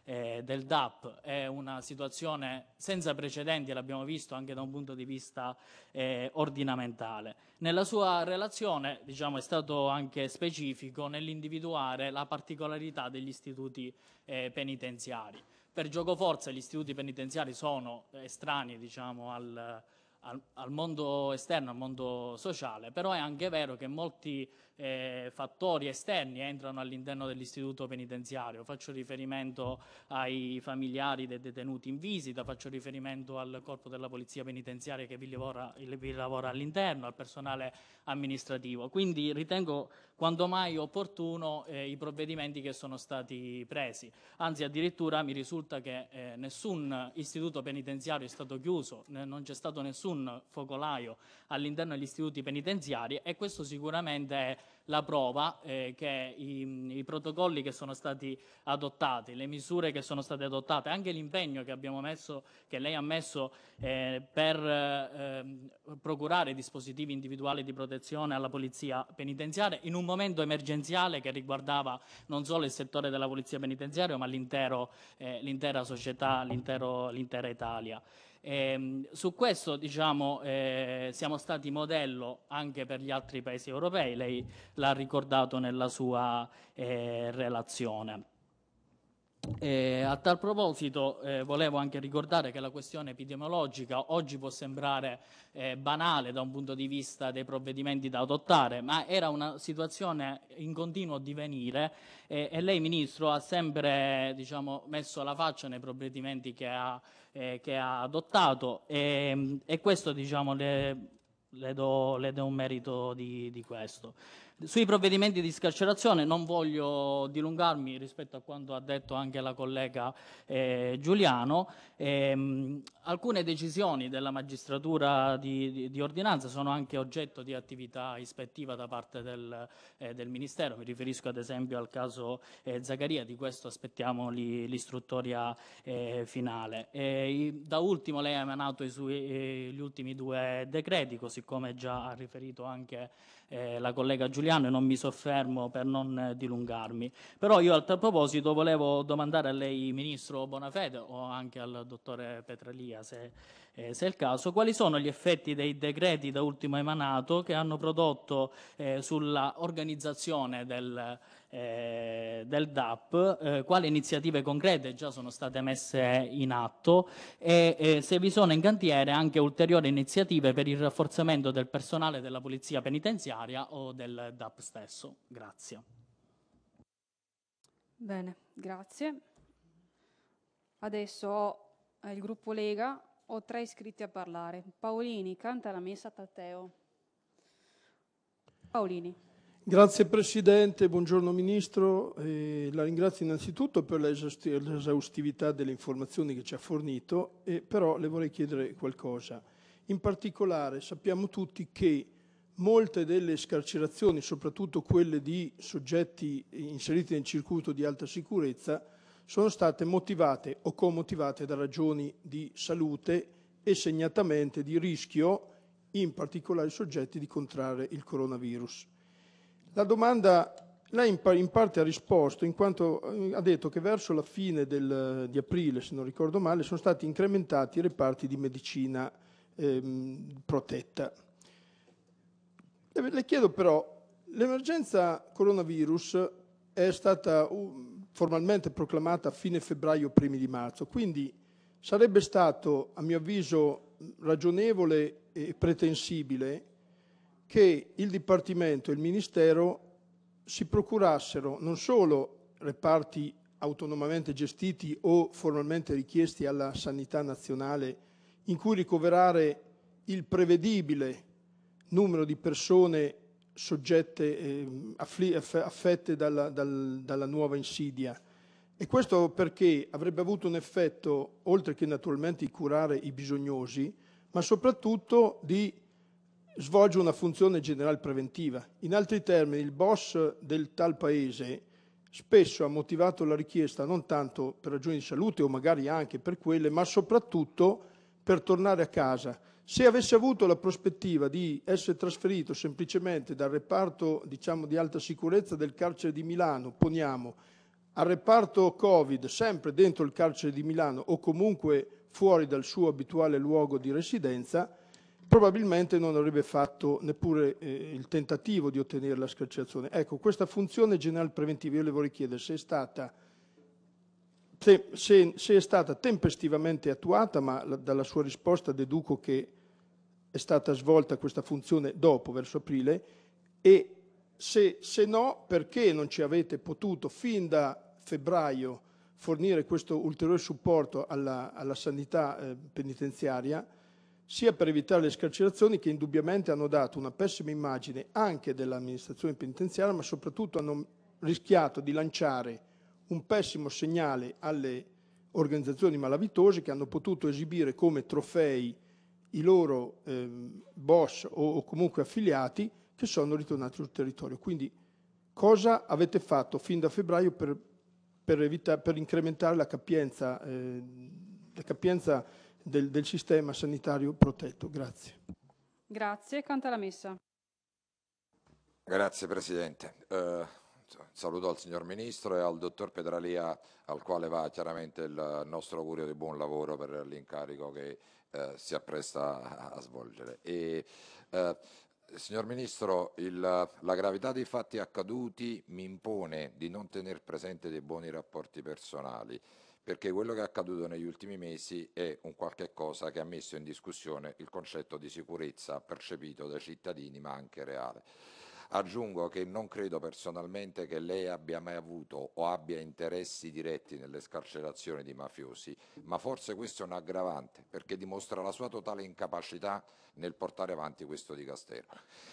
eh, del, DAP. È una situazione senza precedenti, l'abbiamo visto anche da un punto di vista eh, ordinamentale. Nella sua relazione diciamo, è stato anche specifico nell'individuare la particolarità degli istituti eh, penitenziari. Per gioco forza gli istituti penitenziari sono estranei diciamo, al, al, al, mondo esterno, al mondo sociale, però è anche vero che molti eh, fattori esterni entrano all'interno dell'istituto penitenziario. Faccio riferimento ai familiari dei detenuti in visita, faccio riferimento al corpo della polizia penitenziaria che vi lavora, vi lavora all'interno, al personale amministrativo. Quindi ritengo quando mai opportuno, eh, i provvedimenti che sono stati presi. Anzi, addirittura mi risulta che eh, nessun istituto penitenziario è stato chiuso, né, non c'è stato nessun focolaio all'interno degli istituti penitenziari e questo sicuramente è la prova eh, che i, i, protocolli che sono stati adottati, le misure che sono state adottate, anche l'impegno che abbiamo messo, che lei ha messo eh, per eh, procurare dispositivi individuali di protezione alla polizia penitenziaria in un momento emergenziale che riguardava non solo il settore della polizia penitenziaria ma eh, l'intera società, l'intera Italia. Eh, su questo diciamo, eh, siamo stati modello anche per gli altri paesi europei, lei l'ha ricordato nella sua eh, relazione. Eh, a tal proposito eh, volevo anche ricordare che la questione epidemiologica oggi può sembrare eh, banale da un punto di vista dei provvedimenti da adottare, ma era una situazione in continuo divenire eh, e lei Ministro ha sempre diciamo, messo la faccia nei provvedimenti che ha, eh, che ha adottato e, ehm, e questo diciamo, le, le do, le do un merito di, di, questo. Sui provvedimenti di scarcerazione non voglio dilungarmi rispetto a quanto ha detto anche la collega eh, Giuliano. Ehm, alcune decisioni della magistratura di, di, di, ordinanza sono anche oggetto di attività ispettiva da parte del, eh, del Ministero. Mi riferisco ad esempio al caso eh, Zaccaria, di questo aspettiamo l'istruttoria eh, finale. E, eh, da ultimo lei ha emanato i sui, eh, gli ultimi due decreti, così siccome già ha riferito anche eh, la collega Giuliano e non mi soffermo per non eh, dilungarmi. Però io a tal proposito volevo domandare a lei, Ministro Bonafede, o anche al Dottore Petralia, se, eh, se è il caso, quali sono gli effetti dei decreti da ultimo emanato che hanno prodotto eh, sulla organizzazione del eh, del DAP, eh, quali iniziative concrete già sono state messe in atto e eh, se vi sono in cantiere anche ulteriori iniziative per il rafforzamento del personale della Polizia Penitenziaria o del DAP stesso. Grazie. Bene, grazie. Adesso ho eh, il gruppo Lega, ho tre iscritti a parlare. Paolini, canta la messa a Tatteo. Paolini. Grazie Presidente, buongiorno Ministro, eh, la ringrazio innanzitutto per l'esaustività delle informazioni che ci ha fornito, eh, però le vorrei chiedere qualcosa. In particolare sappiamo tutti che molte delle scarcerazioni, soprattutto quelle di soggetti inseriti nel circuito di alta sicurezza, sono state motivate o comotivate da ragioni di salute e segnatamente di rischio, in particolare soggetti, di contrarre il coronavirus. La domanda lei in, parte ha risposto in quanto eh, ha detto che verso la fine del, di aprile, se non ricordo male, sono stati incrementati i reparti di medicina ehm, protetta. Le chiedo però, l'emergenza coronavirus è stata formalmente proclamata a fine febbraio, primi di marzo, quindi sarebbe stato, a mio avviso, ragionevole e pretensibile che il Dipartimento e il Ministero si procurassero non solo reparti autonomamente gestiti o formalmente richiesti alla sanità nazionale in cui ricoverare il prevedibile numero di persone soggette, eh, affette dalla, dal, dalla nuova insidia. E questo perché avrebbe avuto un effetto, oltre che naturalmente di curare i bisognosi, ma soprattutto di svolge una funzione generale preventiva. In altri termini, il boss del tal paese spesso ha motivato la richiesta non tanto per ragioni di salute o magari anche per quelle, ma soprattutto per tornare a casa. Se avesse avuto la prospettiva di essere trasferito semplicemente dal reparto diciamo, di alta sicurezza del carcere di Milano, poniamo, al reparto Covid, sempre dentro il carcere di Milano o comunque fuori dal suo abituale luogo di residenza, probabilmente non avrebbe fatto neppure eh, il tentativo di ottenere la scarcerazione. Ecco, questa funzione generale preventiva, io le vorrei chiedere se è stata, se, se, se è stata tempestivamente attuata, ma la, dalla sua risposta deduco che è stata svolta questa funzione dopo, verso aprile, e se, se no, perché non ci avete potuto fin da febbraio fornire questo ulteriore supporto alla, alla sanità eh, penitenziaria? sia per evitare le scarcerazioni che indubbiamente hanno dato una pessima immagine anche dell'amministrazione penitenziaria, ma soprattutto hanno rischiato di lanciare un pessimo segnale alle organizzazioni malavitose che hanno potuto esibire come trofei i loro eh, boss o, o comunque affiliati che sono ritornati sul territorio. Quindi cosa avete fatto fin da febbraio per, per, evita, per incrementare la capienza, eh, la capienza del, del sistema sanitario protetto. Grazie. Grazie. Quanto alla messa. Grazie Presidente. Uh, saluto al signor Ministro e al dottor Pedralia al quale va chiaramente il nostro augurio di buon lavoro per l'incarico che uh, si appresta a, svolgere. E, uh, Signor Ministro, il, la gravità dei fatti accaduti mi impone di non tenere presente dei buoni rapporti personali perché quello che è accaduto negli ultimi mesi è un qualche cosa che ha messo in discussione il concetto di sicurezza percepito dai cittadini ma anche reale. Aggiungo che non credo personalmente che lei abbia mai avuto o abbia interessi diretti nelle scarcerazioni di mafiosi, ma forse questo è un aggravante perché dimostra la sua totale incapacità nel portare avanti questo dicastero.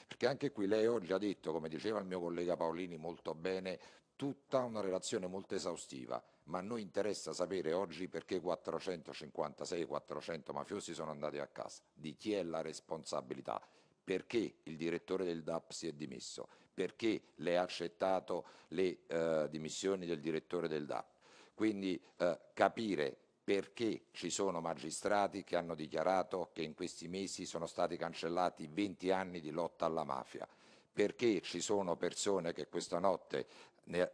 Perché anche qui lei oggi ha detto, come diceva il mio collega Paolini molto bene, tutta una relazione molto esaustiva, ma a noi interessa sapere oggi perché 456-400 mafiosi sono andati a casa, di chi è la responsabilità, perché il direttore del DAP si è dimesso, perché le ha accettato le eh, dimissioni del direttore del DAP. Quindi eh, capire perché ci sono magistrati che hanno dichiarato che in questi mesi sono stati cancellati 20 anni di lotta alla mafia perché ci sono persone che questa notte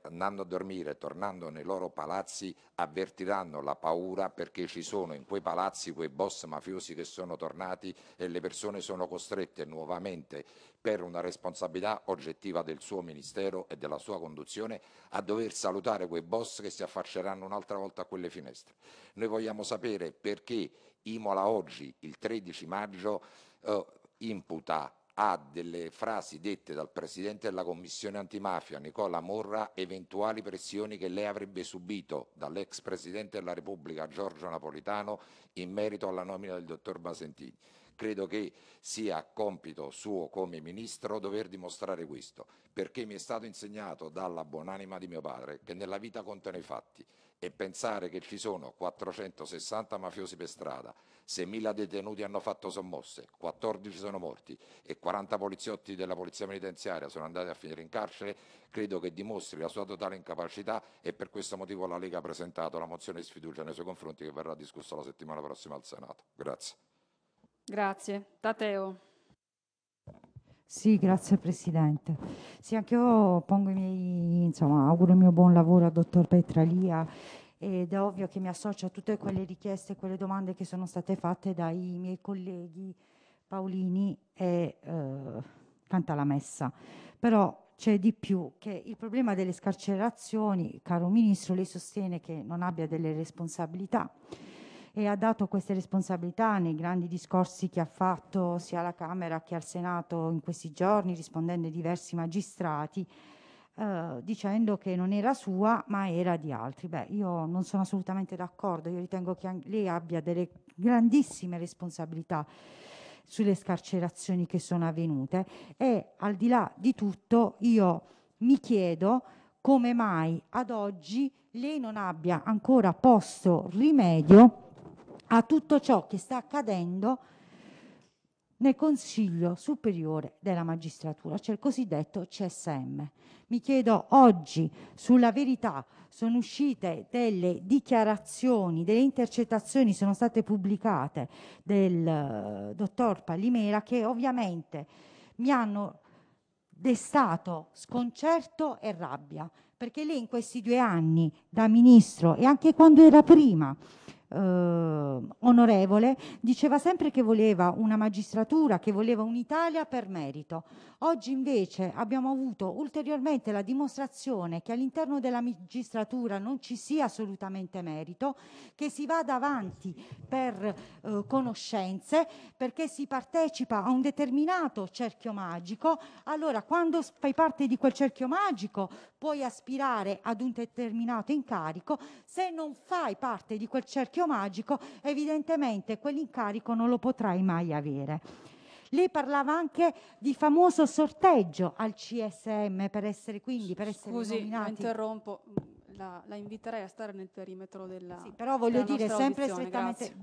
andando a dormire e tornando nei loro palazzi avvertiranno la paura perché ci sono in quei palazzi quei boss mafiosi che sono tornati e le persone sono costrette nuovamente per una responsabilità oggettiva del suo ministero e della sua conduzione a dover salutare quei boss che si affacceranno un'altra volta a quelle finestre. Noi vogliamo sapere perché Imola oggi, il 13 maggio, eh, imputa a delle frasi dette dal Presidente della Commissione antimafia Nicola Morra eventuali pressioni che lei avrebbe subito dall'ex Presidente della Repubblica Giorgio Napolitano in merito alla nomina del Dottor Basentini. Credo che sia compito suo come Ministro dover dimostrare questo, perché mi è stato insegnato dalla buonanima di mio padre che nella vita contano i fatti e pensare che ci sono 460 mafiosi per strada, 6.000 detenuti hanno fatto sommosse, 14 sono morti e 40 poliziotti della polizia penitenziaria sono andati a finire in carcere, credo che dimostri la sua totale incapacità e per questo motivo la Lega ha presentato la mozione di sfiducia nei suoi confronti che verrà discussa la settimana prossima al Senato. Grazie. Grazie. Tateo. Sì, grazie Presidente. Sì, anche io pongo i miei, insomma, auguro il mio buon lavoro al Dottor Petralia ed è ovvio che mi associo a tutte quelle richieste, e quelle domande che sono state fatte dai miei colleghi Paolini e eh, Cantalamessa. Però c'è di più che il problema delle scarcerazioni, caro Ministro, lei sostiene che non abbia delle responsabilità e ha dato queste responsabilità nei grandi discorsi che ha fatto sia alla Camera che al Senato in questi giorni, rispondendo ai diversi magistrati, eh, dicendo che non era sua ma era di altri. Beh, io non sono assolutamente d'accordo, io ritengo che lei abbia delle grandissime responsabilità sulle scarcerazioni che sono avvenute e al di là di tutto io mi chiedo come mai ad oggi lei non abbia ancora posto rimedio a tutto ciò che sta accadendo nel Consiglio Superiore della Magistratura, cioè il cosiddetto CSM. Mi chiedo oggi sulla verità sono uscite delle dichiarazioni, delle intercettazioni sono state pubblicate del uh, dottor Palimera che ovviamente mi hanno destato sconcerto e rabbia, perché lei in questi due anni da ministro e anche quando era prima eh, onorevole, diceva sempre che voleva una magistratura, che voleva un'Italia per merito. Oggi invece abbiamo avuto ulteriormente la dimostrazione che all'interno della magistratura non ci sia assolutamente merito, che si vada avanti per eh, conoscenze, perché si partecipa a un determinato cerchio magico. Allora, quando fai parte di quel cerchio magico, puoi aspirare ad un determinato incarico, se non fai parte di quel cerchio magico, evidentemente quell'incarico non lo potrai mai avere. Lei parlava anche di famoso sorteggio al CSM per essere quindi per essere Scusi, nominati. interrompo. La, la, inviterei a stare nel perimetro della. Sì, però voglio dire, sempre strettamente,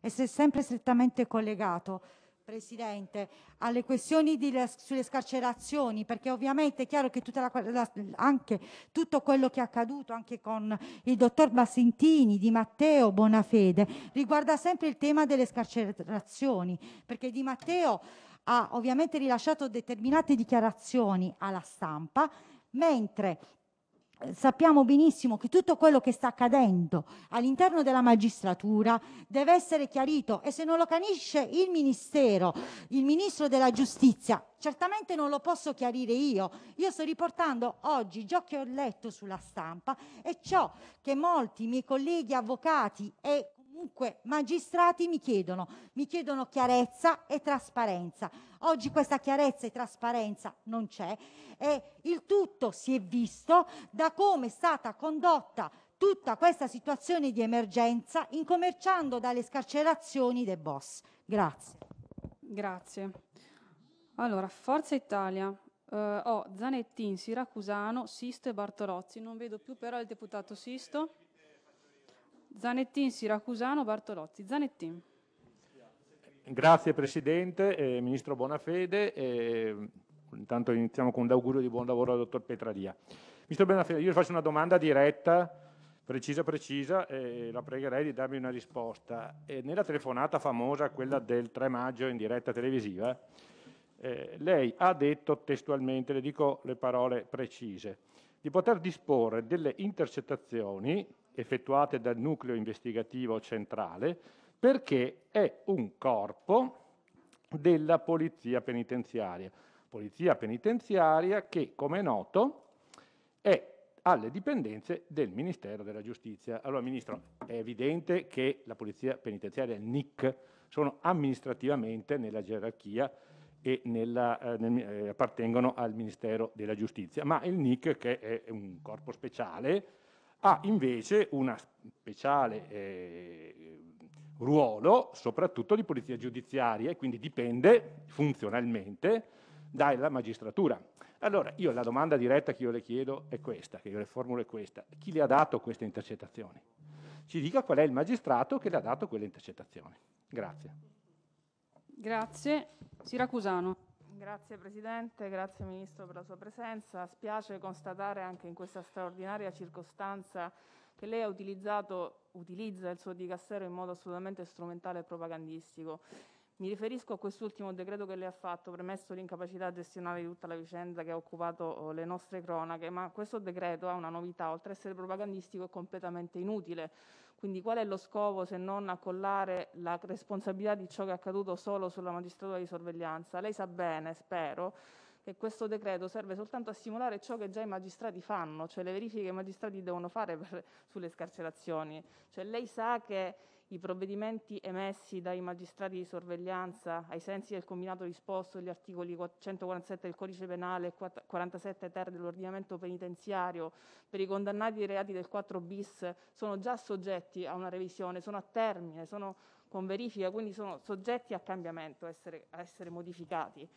è sempre strettamente collegato Presidente, alle questioni di, sulle scarcerazioni, perché ovviamente è chiaro che tutta la, la, anche tutto quello che è accaduto anche con il dottor Bassintini, Di Matteo, Bonafede, riguarda sempre il tema delle scarcerazioni, perché Di Matteo ha ovviamente rilasciato determinate dichiarazioni alla stampa, mentre sappiamo benissimo che tutto quello che sta accadendo all'interno della magistratura deve essere chiarito e se non lo canisce il Ministero, il Ministro della Giustizia, certamente non lo posso chiarire io. Io sto riportando oggi ciò che ho letto sulla stampa e ciò che molti miei colleghi avvocati e Comunque, magistrati mi chiedono, mi chiedono chiarezza e trasparenza. Oggi questa chiarezza e trasparenza non c'è e il tutto si è visto da come è stata condotta tutta questa situazione di emergenza, incommerciando dalle scarcerazioni dei boss. Grazie. Grazie. Allora, Forza Italia. Uh, eh, ho Zanettin, Siracusano, Sisto e Bartolozzi. Non vedo più però il deputato Sisto. Zanettin Siracusano Bartolozzi. Zanettin. Grazie Presidente, eh, Ministro Bonafede. Eh, intanto iniziamo con un augurio di buon lavoro al Dottor Petradia. Ministro Bonafede, io faccio una domanda diretta precisa precisa eh, la pregherei di darmi una risposta. Eh, nella telefonata famosa, quella del 3 maggio in diretta televisiva, eh, lei ha detto testualmente, le dico le parole precise, di poter disporre delle intercettazioni effettuate dal nucleo investigativo centrale perché è un corpo della polizia penitenziaria. Polizia penitenziaria che, come è noto, è alle dipendenze del Ministero della Giustizia. Allora, Ministro, è evidente che la Polizia Penitenziaria e il NIC sono amministrativamente nella gerarchia e nella, eh, nel, eh, appartengono al Ministero della Giustizia, ma il NIC, che è un corpo speciale, ha invece un speciale eh, ruolo soprattutto di polizia giudiziaria e quindi dipende funzionalmente dalla magistratura. Allora, io la domanda diretta che io le chiedo è questa, che io le formulo è questa. Chi le ha dato queste intercettazioni? Ci dica qual è il magistrato che le ha dato quelle intercettazioni. Grazie. Grazie. Siracusano. Grazie Presidente, grazie Ministro per la sua presenza. Spiace constatare anche in questa straordinaria circostanza che lei ha utilizzato, utilizza il suo dicastero in modo assolutamente strumentale e propagandistico. Mi riferisco a quest'ultimo decreto che lei ha fatto, premesso l'incapacità gestionale di tutta la vicenda che ha occupato oh, le nostre cronache, ma questo decreto ha una novità, oltre ad essere propagandistico è completamente inutile. Quindi qual è lo scopo se non accollare la responsabilità di ciò che è accaduto solo sulla magistratura di sorveglianza? Lei sa bene, spero, che questo decreto serve soltanto a stimolare ciò che già i magistrati fanno, cioè le verifiche che i magistrati devono fare per, sulle scarcerazioni. Cioè lei sa che i provvedimenti emessi dai magistrati di sorveglianza ai sensi del combinato disposto degli articoli 147 del codice penale e 47 ter dell'ordinamento penitenziario per i condannati ai reati del 4 bis sono già soggetti a una revisione, sono a termine, sono con verifica, quindi sono soggetti a cambiamento, a essere, a essere modificati.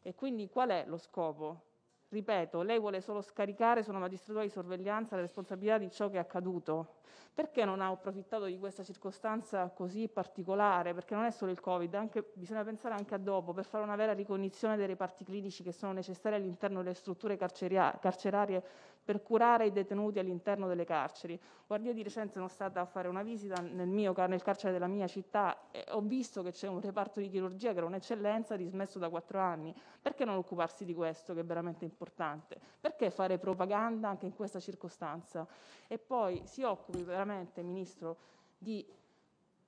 E quindi qual è lo scopo Ripeto, lei vuole solo scaricare sulla magistratura di sorveglianza la responsabilità di ciò che è accaduto. Perché non ha approfittato di questa circostanza così particolare? Perché non è solo il Covid, anche, bisogna pensare anche a dopo per fare una vera ricognizione dei reparti clinici che sono necessari all'interno delle strutture carcerarie per curare i detenuti all'interno delle carceri. Guardia di recente sono stata a fare una visita nel, mio, nel carcere della mia città e ho visto che c'è un reparto di chirurgia che era un'eccellenza dismesso da quattro anni. Perché non occuparsi di questo che è veramente importante? Perché fare propaganda anche in questa circostanza? E poi si occupi veramente, Ministro, di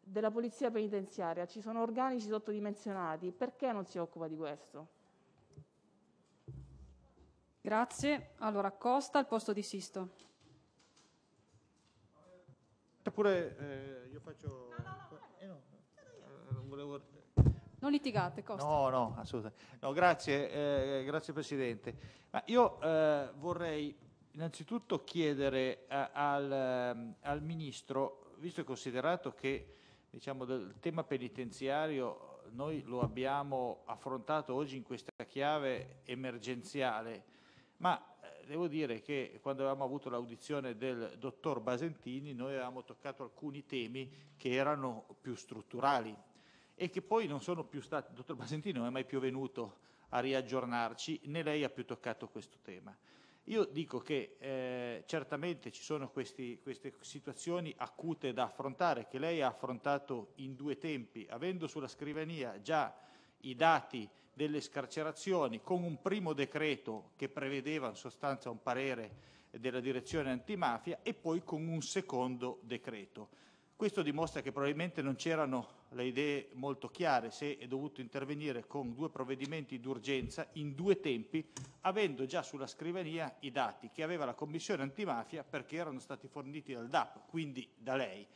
della polizia penitenziaria ci sono organici sottodimensionati, perché non si occupa di questo? Grazie. Allora, Costa al posto di Sisto. Eppure eh, eh, io faccio... No, no, no, eh, no. Non, eh, volevo... non litigate, Costa. No, no, assolutamente. No, grazie, eh, grazie Presidente. Ma io eh, vorrei innanzitutto chiedere a, al, ehm, al, Ministro, visto e considerato che diciamo, del tema penitenziario noi lo abbiamo affrontato oggi in questa chiave emergenziale, ma eh, devo dire che quando avevamo avuto l'audizione del dottor Basentini noi avevamo toccato alcuni temi che erano più strutturali e che poi non sono più stati, il dottor Basentini non è mai più venuto a riaggiornarci, né lei ha più toccato questo tema. Io dico che eh, certamente ci sono questi, queste situazioni acute da affrontare, che lei ha affrontato in due tempi, avendo sulla scrivania già i dati delle scarcerazioni con un primo decreto che prevedeva in sostanza un parere della direzione antimafia e poi con un secondo decreto. Questo dimostra che probabilmente non c'erano le idee molto chiare se è dovuto intervenire con due provvedimenti d'urgenza in due tempi, avendo già sulla scrivania i dati che aveva la Commissione antimafia perché erano stati forniti dal DAP, quindi da lei.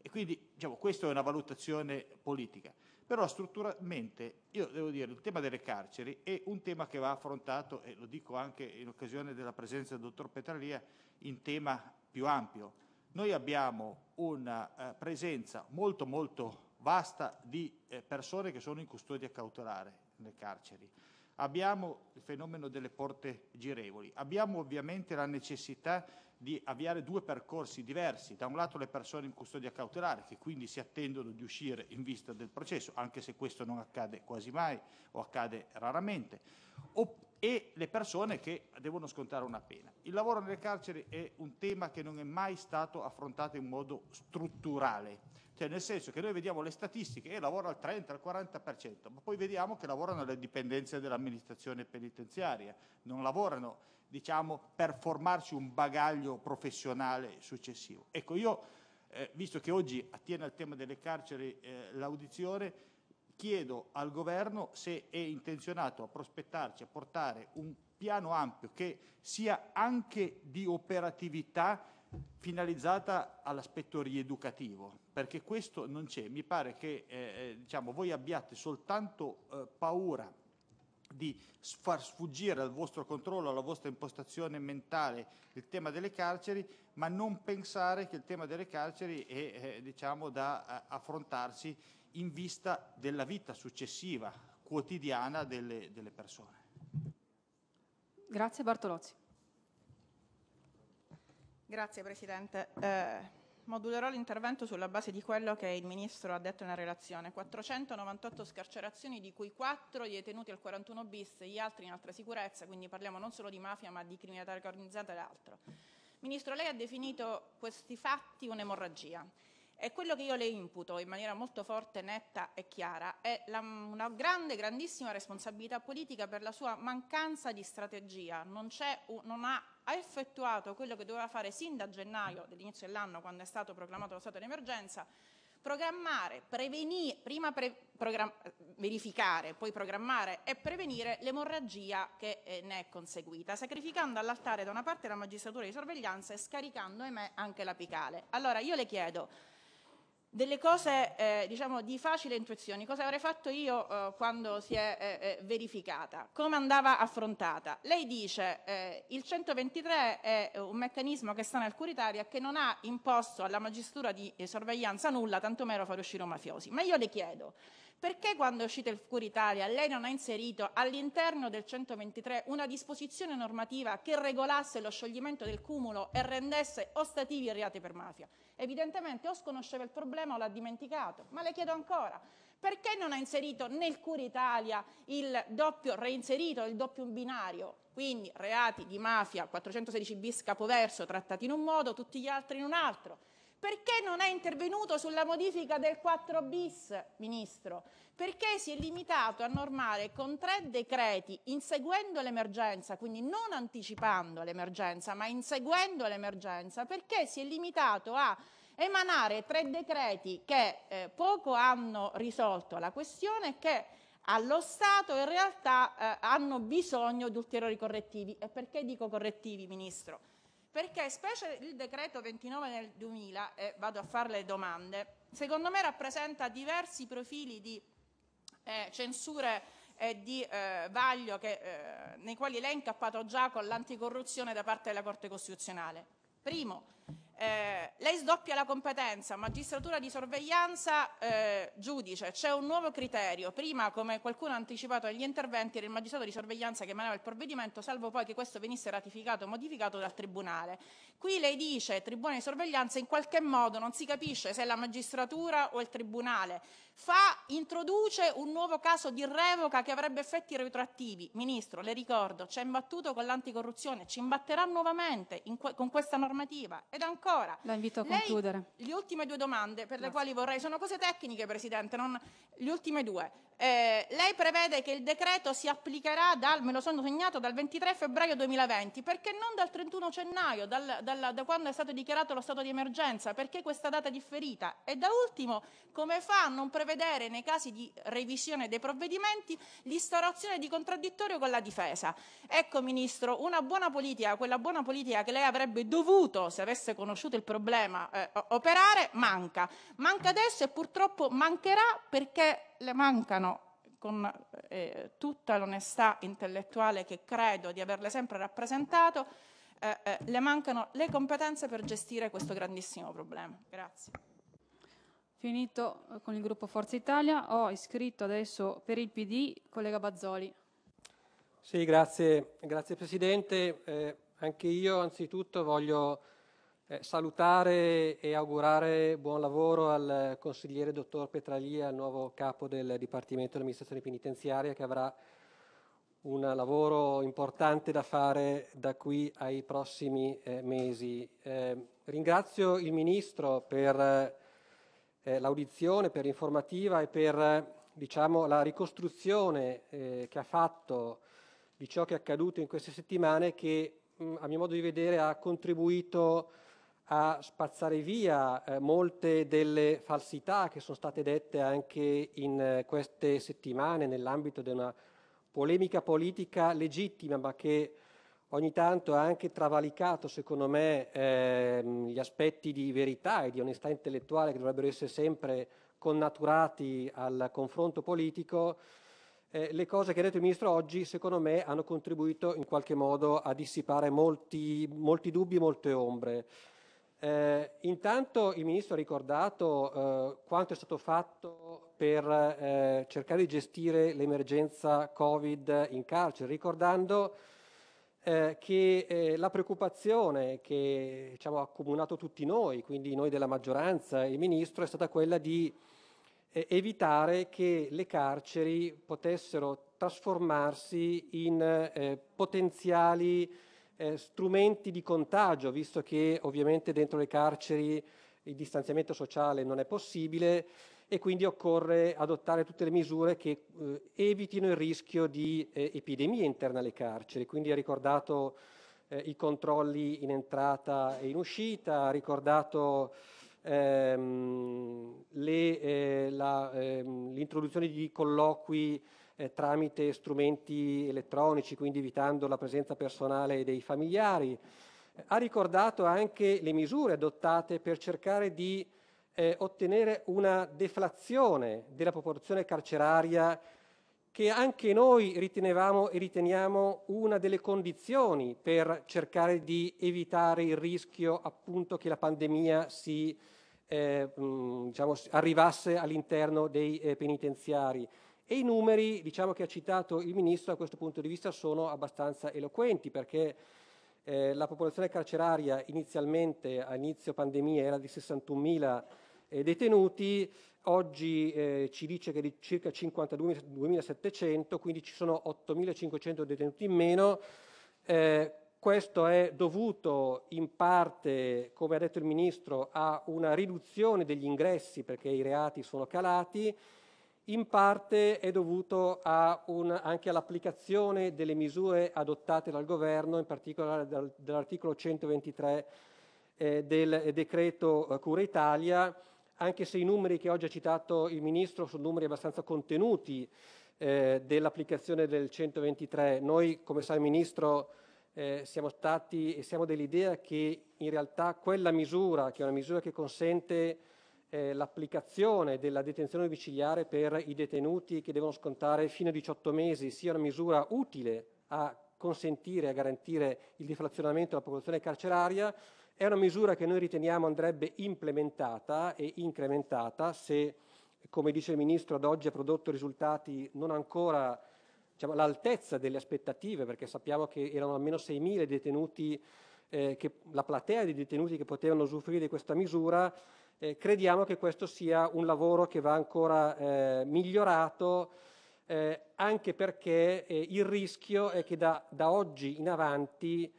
E quindi diciamo, questa è una valutazione politica. Però strutturalmente, io devo dire, il tema delle carceri è un tema che va affrontato, e lo dico anche in occasione della presenza del dottor Petralia, in tema più ampio. Noi abbiamo una eh, presenza molto molto vasta di eh, persone che sono in custodia cautelare nelle carceri. Abbiamo il fenomeno delle porte girevoli, abbiamo ovviamente la necessità di avviare due percorsi diversi, da un lato le persone in custodia cautelare che quindi si attendono di uscire in vista del processo, anche se questo non accade quasi mai o accade raramente, e le persone che devono scontare una pena. Il lavoro nelle carceri è un tema che non è mai stato affrontato in modo strutturale, cioè nel senso che noi vediamo le statistiche e lavora al 30, al 40%, ma poi vediamo che lavorano le dipendenze dell'amministrazione penitenziaria, non lavorano diciamo, per formarsi un bagaglio professionale successivo. Ecco, io, eh, visto che oggi attiene al tema delle carceri eh, l'audizione, chiedo al Governo se è intenzionato a prospettarci, a portare un piano ampio che sia anche di operatività finalizzata all'aspetto rieducativo, perché questo non c'è. Mi pare che eh, eh diciamo, voi abbiate soltanto eh, paura di far sfuggire al vostro controllo, alla vostra impostazione mentale il tema delle carceri, ma non pensare che il tema delle carceri è eh, diciamo, da eh, affrontarsi in vista della vita successiva, quotidiana delle, delle persone. Grazie Bartolozzi. Grazie Presidente. Eh... Modulerò l'intervento sulla base di quello che il Ministro ha detto nella relazione. 498 scarcerazioni, di cui 4 detenuti al 41 bis, e gli altri in altra sicurezza, quindi parliamo non solo di mafia ma di criminalità organizzata e altro. Ministro, lei ha definito questi fatti un'emorragia. E quello che io le imputo in maniera molto forte, netta e chiara è la, una grande, grandissima responsabilità politica per la sua mancanza di strategia. Non, non ha, ha, effettuato quello che doveva fare sin da gennaio dell'inizio dell'anno, quando è stato proclamato lo stato di emergenza, programmare, prevenire, prima pre, program, verificare, poi programmare e prevenire l'emorragia che eh, ne è conseguita, sacrificando all'altare da una parte la magistratura di sorveglianza e scaricando, ahimè, anche l'apicale. Allora io le chiedo delle cose eh, diciamo di facile intuizione, cosa avrei fatto io eh, quando si è eh, eh verificata, come andava affrontata. Lei dice eh, il 123 è un meccanismo che sta nel curitaria che non ha imposto alla magistratura di eh, sorveglianza nulla, tantomeno far uscire mafiosi. Ma io le chiedo, perché quando è uscita il curitaria lei non ha inserito all'interno del 123 una disposizione normativa che regolasse lo scioglimento del cumulo e rendesse ostativi i reati per mafia? Evidentemente o sconosceva il problema o l'ha dimenticato, ma le chiedo ancora, perché non ha inserito nel Cura Italia il doppio, reinserito il doppio binario? Quindi reati di mafia, 416 bis capoverso, trattati in un modo, tutti gli altri in un altro perché non è intervenuto sulla modifica del 4 bis, Ministro? Perché si è limitato a normare con tre decreti, inseguendo l'emergenza, quindi non anticipando l'emergenza, ma inseguendo l'emergenza, perché si è limitato a emanare tre decreti che eh, poco hanno risolto la questione e che allo Stato in realtà eh, hanno bisogno di ulteriori correttivi. E perché dico correttivi, Ministro? perché specie il decreto 29 del 2000, e vado a fare le domande, secondo me rappresenta diversi profili di eh, censure e di eh, vaglio che, eh, nei quali lei è incappato già con l'anticorruzione da parte della Corte Costituzionale. Primo, eh, lei sdoppia la competenza, magistratura di sorveglianza, eh, giudice, c'è un nuovo criterio. Prima, come qualcuno ha anticipato negli interventi, era il magistrato di sorveglianza che emanava il provvedimento, salvo poi che questo venisse ratificato o modificato dal Tribunale. Qui lei dice Tribunale di sorveglianza, in qualche modo non si capisce se è la magistratura o il Tribunale fa, introduce un nuovo caso di revoca che avrebbe effetti retroattivi. Ministro, le ricordo, ci ha imbattuto con l'anticorruzione, ci imbatterà nuovamente que con questa normativa. Ed ancora... La invito a lei, concludere. Le ultime due domande per le Grazie. quali vorrei... Sono cose tecniche, Presidente, non... le ultime due. Eh, lei prevede che il decreto si applicherà dal, me lo sono segnato, dal 23 febbraio 2020, perché non dal 31 gennaio, dal, dal, da quando è stato dichiarato lo stato di emergenza, perché questa data è differita? E da ultimo, come fa a non prevedere nei casi di revisione dei provvedimenti l'instaurazione di contraddittorio con la difesa? Ecco Ministro, una buona politica, quella buona politica che lei avrebbe dovuto, se avesse conosciuto il problema, eh, operare, manca. Manca adesso e purtroppo mancherà perché le mancano con eh, tutta l'onestà intellettuale che credo di averle sempre rappresentato, eh, eh, le mancano le competenze per gestire questo grandissimo problema. Grazie. Finito eh, con il gruppo Forza Italia, ho iscritto adesso per il PD collega Bazzoli. Sì, grazie, grazie Presidente. Eh, anche io anzitutto voglio eh, salutare e augurare buon lavoro al consigliere dottor Petralia, il nuovo capo del Dipartimento dell'Amministrazione Penitenziaria, che avrà un lavoro importante da fare da qui ai prossimi eh, mesi. Eh, ringrazio il Ministro per eh, l'audizione, per l'informativa e per diciamo, la ricostruzione eh, che ha fatto di ciò che è accaduto in queste settimane che, mh, mm, a mio modo di vedere, ha contribuito a spazzare via eh, molte delle falsità che sono state dette anche in eh, queste settimane nell'ambito di una polemica politica legittima, ma che ogni tanto ha anche travalicato, secondo me, ehm, gli aspetti di verità e di onestà intellettuale che dovrebbero essere sempre connaturati al confronto politico, eh, le cose che ha detto il Ministro oggi, secondo me, hanno contribuito in qualche modo a dissipare molti, molti dubbi e molte ombre. Eh, intanto il Ministro ha ricordato eh, quanto è stato fatto per eh, cercare di gestire l'emergenza Covid in carcere, ricordando eh, che eh, la preoccupazione che diciamo, ha accomunato tutti noi, quindi noi della maggioranza e il Ministro, è stata quella di eh, evitare che le carceri potessero trasformarsi in potenziali eh, strumenti di contagio, visto che ovviamente dentro le carceri il distanziamento sociale non è possibile e quindi occorre adottare tutte le misure che eh, evitino il rischio di eh, epidemie interne alle carceri. Quindi ha ricordato eh, i controlli in entrata e in uscita, ha ricordato ehm, eh, ehm l'introduzione ehm, di colloqui eh, tramite strumenti elettronici, quindi evitando la presenza personale dei familiari. Ha ricordato anche le misure adottate per cercare di eh, ottenere una deflazione della popolazione carceraria che anche noi ritenevamo e riteniamo una delle condizioni per cercare di evitare il rischio appunto che la pandemia si, eh, mh, diciamo, arrivasse all'interno dei eh, penitenziari. E i numeri, diciamo che ha citato il Ministro, da questo punto di vista sono abbastanza eloquenti perché eh, la popolazione carceraria inizialmente, a inizio pandemia, era di 61.000 eh, detenuti, oggi eh, ci dice che di circa 52.700, quindi ci sono 8.500 detenuti in meno. Eh, questo è dovuto in parte, come ha detto il Ministro, a una riduzione degli ingressi perché i reati sono calati, in parte è dovuto un, anche all'applicazione delle misure adottate dal governo, in particolare dal, dall'articolo 123 eh, del decreto eh, Cura Italia, anche se i numeri che oggi ha citato il Ministro sono numeri abbastanza contenuti eh, dell'applicazione del 123. Noi, come sa il Ministro, eh, siamo stati e siamo dell'idea che in realtà quella misura, che è una misura che consente eh, l'applicazione della detenzione domiciliare per i detenuti che devono scontare fino a 18 mesi sia una misura utile a consentire, e a garantire il deflazionamento della popolazione carceraria, è una misura che noi riteniamo andrebbe implementata e incrementata se, come dice il Ministro, ad oggi ha prodotto risultati non ancora diciamo, all'altezza delle aspettative, perché sappiamo che erano almeno 6.000 detenuti, eh, che, la platea di detenuti che potevano usufruire di questa misura eh, crediamo che questo sia un lavoro che va ancora eh, migliorato, eh, anche perché eh, il rischio è che da, da oggi in avanti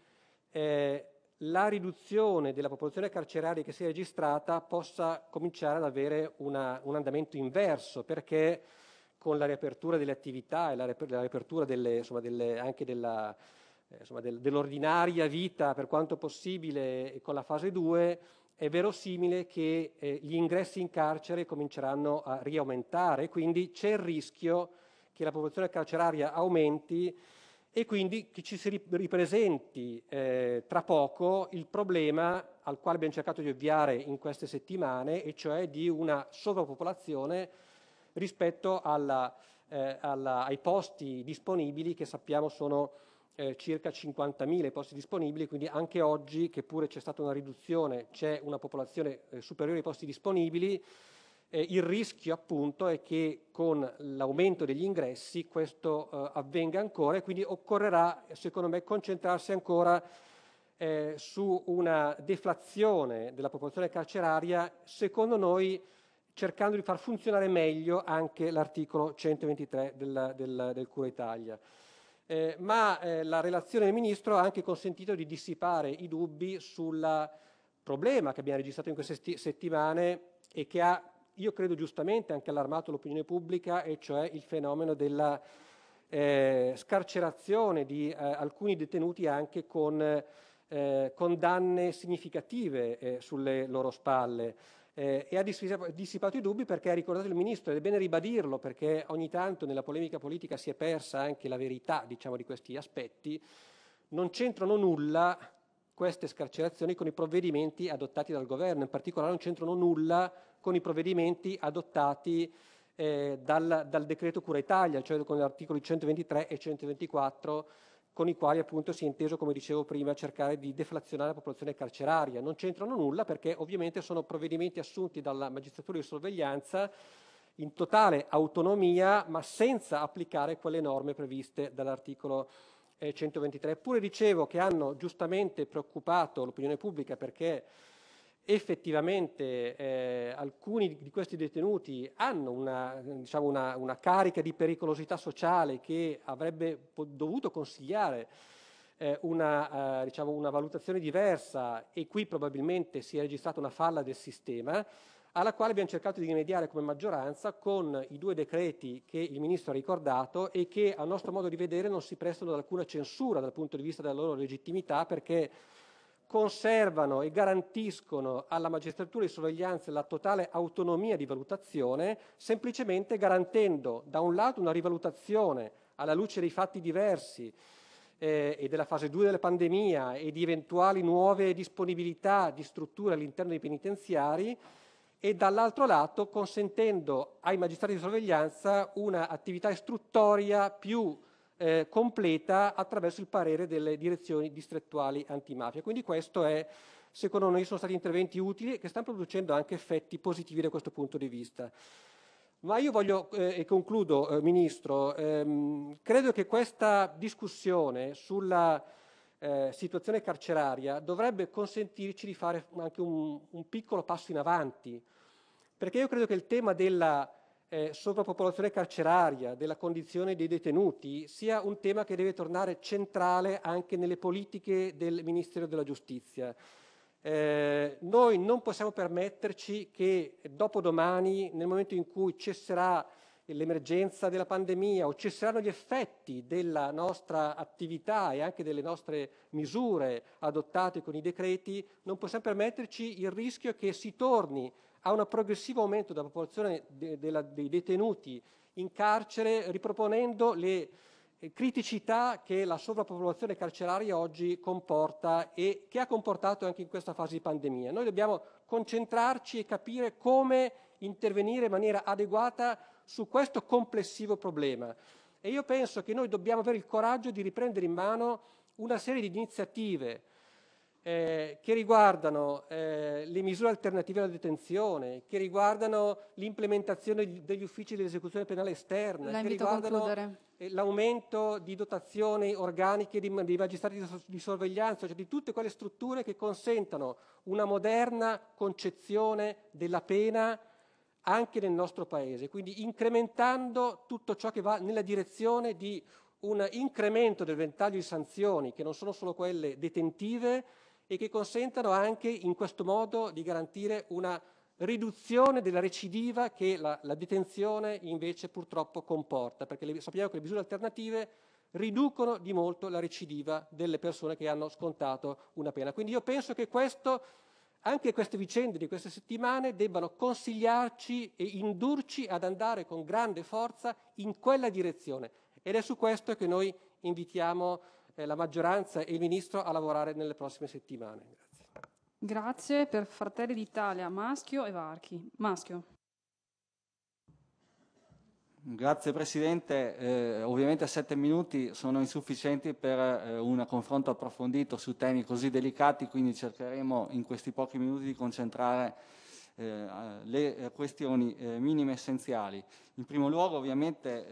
eh, la riduzione della popolazione carceraria che si è registrata possa cominciare ad avere una, un andamento inverso, perché con la riapertura delle attività e la riapertura delle, insomma, delle, anche della, eh, insomma, del, dell'ordinaria vita per quanto possibile con la fase 2 è verosimile che eh, gli ingressi in carcere cominceranno a riaumentare, quindi c'è il rischio che la popolazione carceraria aumenti e quindi che ci si ripresenti eh, tra poco il problema al quale abbiamo cercato di ovviare in queste settimane, e cioè di una sovrappopolazione rispetto alla, eh, alla, ai posti disponibili che sappiamo sono eh, circa 50.000 posti disponibili, quindi anche oggi, che pure c'è stata una riduzione, c'è una popolazione eh, superiore ai posti disponibili, eh, il rischio appunto è che con l'aumento degli ingressi questo eh, avvenga ancora e quindi occorrerà, secondo me, concentrarsi ancora eh, su una deflazione della popolazione carceraria, secondo noi cercando di far funzionare meglio anche l'articolo 123 del, del, del Cura Italia. Eh, ma eh, la relazione del Ministro ha anche consentito di dissipare i dubbi sul problema che abbiamo registrato in queste sti- settimane e che ha, io credo giustamente, anche allarmato l'opinione pubblica, e cioè il fenomeno della eh, scarcerazione di eh, alcuni detenuti anche con eh, condanne significative eh, sulle loro spalle. Eh, e ha dissipato i dubbi perché ha ricordato il ministro, ed è bene ribadirlo perché ogni tanto nella polemica politica si è persa anche la verità diciamo, di questi aspetti, non c'entrano nulla queste scarcerazioni con i provvedimenti adottati dal governo, in particolare non c'entrano nulla con i provvedimenti adottati eh, dal, dal, decreto Cura Italia, cioè con gli articoli 123 e 124 con i quali appunto si è inteso, come dicevo prima, cercare di deflazionare la popolazione carceraria. Non c'entrano nulla perché ovviamente sono provvedimenti assunti dalla magistratura di sorveglianza in totale autonomia, ma senza applicare quelle norme previste dall'articolo 123. Eh, Eppure dicevo che hanno giustamente preoccupato l'opinione pubblica perché effettivamente eh, alcuni di questi detenuti hanno una, diciamo una, una carica di pericolosità sociale che avrebbe dovuto consigliare eh, una, eh, diciamo una, valutazione diversa e qui probabilmente si è registrata una falla del sistema, alla quale abbiamo cercato di rimediare come maggioranza con i due decreti che il Ministro ha ricordato e che a nostro modo di vedere non si prestano ad alcuna censura dal punto di vista della loro legittimità perché conservano e garantiscono alla magistratura di sorveglianza la totale autonomia di valutazione, semplicemente garantendo da un lato una rivalutazione alla luce dei fatti diversi eh, e della fase 2 della pandemia e di eventuali nuove disponibilità di strutture all'interno dei penitenziari e dall'altro lato consentendo ai magistrati di sorveglianza un'attività istruttoria più eh, completa attraverso il parere delle direzioni distrettuali antimafia. Quindi questo è, secondo noi, sono stati interventi utili che stanno producendo anche effetti positivi da questo punto di vista. Ma io voglio, eh, e concludo, eh, Ministro, ehm, credo che questa discussione sulla eh, situazione carceraria dovrebbe consentirci di fare anche un, un, piccolo passo in avanti, perché io credo che il tema della eh, sovrappopolazione carceraria, della condizione dei detenuti, sia un tema che deve tornare centrale anche nelle politiche del Ministero della Giustizia. Eh, noi non possiamo permetterci che dopodomani, nel momento in cui cesserà l'emergenza della pandemia o cesseranno gli effetti della nostra attività e anche delle nostre misure adottate con i decreti, non possiamo permetterci il rischio che si torni a un progressivo aumento della popolazione de, de la, dei detenuti in carcere, riproponendo le eh, criticità che la sovrappopolazione carceraria oggi comporta e che ha comportato anche in questa fase di pandemia. Noi dobbiamo concentrarci e capire come intervenire in maniera adeguata su questo complessivo problema. E io penso che noi dobbiamo avere il coraggio di riprendere in mano una serie di iniziative, eh, che riguardano eh, le misure alternative alla detenzione, che riguardano l'implementazione degli uffici dell'esecuzione penale esterna, che riguardano eh, l'aumento di dotazioni organiche di, di magistrati di, di sorveglianza, cioè di tutte quelle strutture che consentano una moderna concezione della pena anche nel nostro Paese, quindi incrementando tutto ciò che va nella direzione di un incremento del ventaglio di sanzioni, che non sono solo quelle detentive, e che consentano anche in questo modo di garantire una riduzione della recidiva che la, la detenzione invece purtroppo comporta, perché le, sappiamo che le misure alternative riducono di molto la recidiva delle persone che hanno scontato una pena. Quindi io penso che questo, anche queste vicende di queste settimane debbano consigliarci e indurci ad andare con grande forza in quella direzione. Ed è su questo che noi invitiamo eh, la maggioranza e il Ministro a lavorare nelle prossime settimane. Grazie. Grazie per Fratelli d'Italia, Maschio e Varchi. Maschio. Grazie Presidente, eh, ovviamente sette minuti sono insufficienti per eh, un confronto approfondito su temi così delicati, quindi cercheremo in questi pochi minuti di concentrare eh, le eh, questioni eh, minime essenziali. In primo luogo ovviamente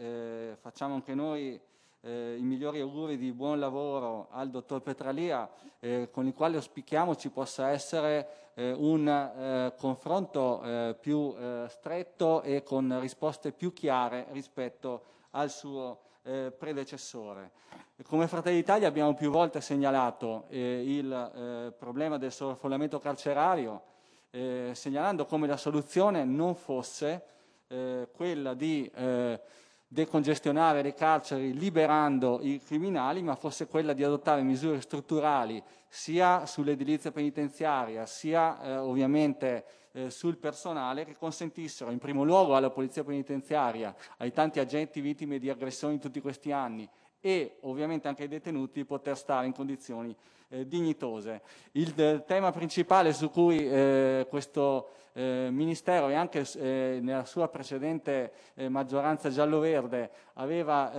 eh, facciamo anche noi eh, i migliori auguri di buon lavoro al dottor Petralia, eh, con il quale auspichiamo ci possa essere eh, un eh, confronto eh, più eh, stretto e con risposte più chiare rispetto al suo predecessore. Come Fratelli d'Italia abbiamo più volte segnalato il problema del sovraffollamento carcerario, segnalando come la soluzione non fosse quella di decongestionare le carceri liberando i criminali, ma fosse quella di adottare misure strutturali sia sull'edilizia penitenziaria, sia eh, ovviamente eh, sul personale che consentissero in primo luogo alla polizia penitenziaria, ai tanti agenti vittime di aggressioni in tutti questi anni e ovviamente anche ai detenuti di poter stare in condizioni eh, dignitose. Il eh, tema principale su cui eh, questo eh, Ministero e anche eh, nella sua precedente eh, maggioranza giallo-verde aveva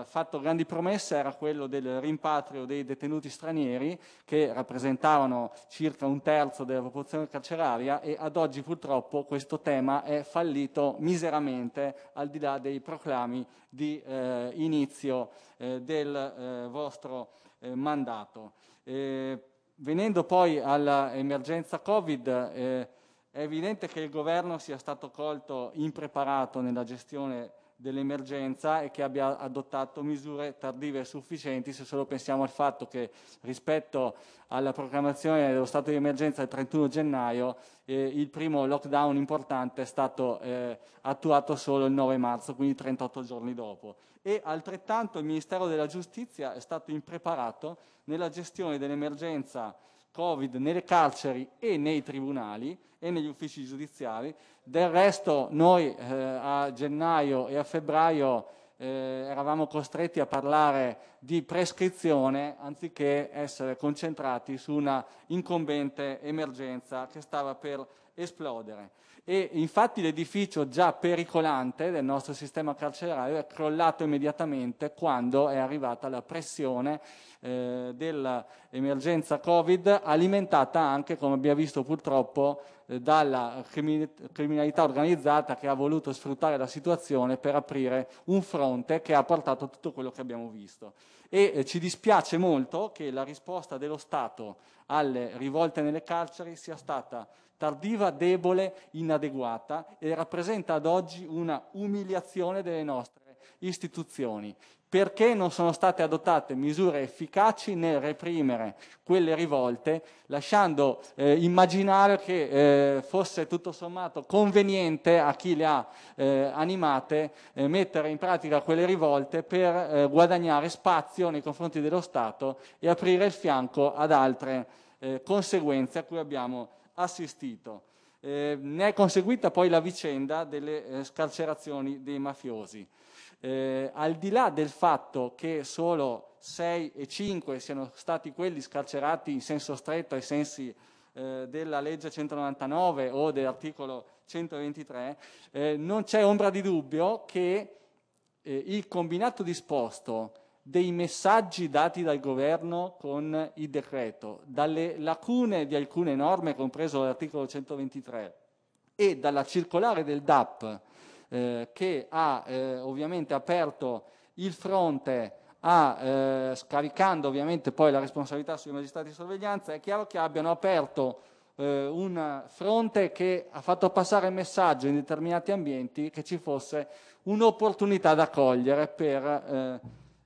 eh, fatto grandi promesse era quello del rimpatrio dei detenuti stranieri che rappresentavano circa un terzo della popolazione carceraria e ad oggi purtroppo questo tema è fallito miseramente al di là dei proclami di eh, inizio eh, del vostro mandato. venendo poi all'emergenza Covid, è evidente che il governo sia stato colto impreparato nella gestione dell'emergenza e che abbia adottato misure tardive e sufficienti se solo pensiamo al fatto che rispetto alla proclamazione dello stato di emergenza del 31 gennaio eh, il primo lockdown importante è stato eh, attuato solo il 9 marzo, quindi 38 giorni dopo. E altrettanto il Ministero della Giustizia è stato impreparato nella gestione dell'emergenza Covid nelle carceri e nei tribunali e negli uffici giudiziari. Del resto noi eh, a gennaio e a febbraio eh, eravamo costretti a parlare di prescrizione anziché essere concentrati su una incombente emergenza che stava per esplodere e infatti l'edificio già pericolante del nostro sistema carcerario è crollato immediatamente quando è arrivata la pressione eh, dell'emergenza Covid, alimentata anche, come abbiamo visto purtroppo, eh, dalla criminalità organizzata che ha voluto sfruttare la situazione per aprire un fronte che ha portato a tutto quello che abbiamo visto. E eh, ci dispiace molto che la risposta dello Stato alle rivolte nelle carceri sia stata tardiva, debole, inadeguata e rappresenta ad oggi una umiliazione delle nostre istituzioni, perché non sono state adottate misure efficaci nel reprimere quelle rivolte, lasciando eh, immaginare che eh, fosse tutto sommato conveniente a chi le ha eh, animate eh, mettere in pratica quelle rivolte per eh, guadagnare spazio nei confronti dello Stato e aprire il fianco ad altre eh, conseguenze a cui abbiamo assistito. Eh, ne è conseguita poi la vicenda delle eh, scarcerazioni dei mafiosi. Eh, al di là del fatto che solo 6 e 5 siano stati quelli scarcerati in senso stretto ai sensi eh, della legge 199 o dell'articolo 123, eh, non c'è ombra di dubbio che eh, il combinato disposto dei messaggi dati dal governo con il decreto, dalle lacune di alcune norme, compreso l'articolo 123, e dalla circolare del DAP eh, che ha eh, ovviamente aperto il fronte a, eh, scaricando ovviamente poi la responsabilità sui magistrati di sorveglianza, è chiaro che abbiano aperto eh, un fronte che ha fatto passare il messaggio in determinati ambienti che ci fosse un'opportunità da cogliere per eh,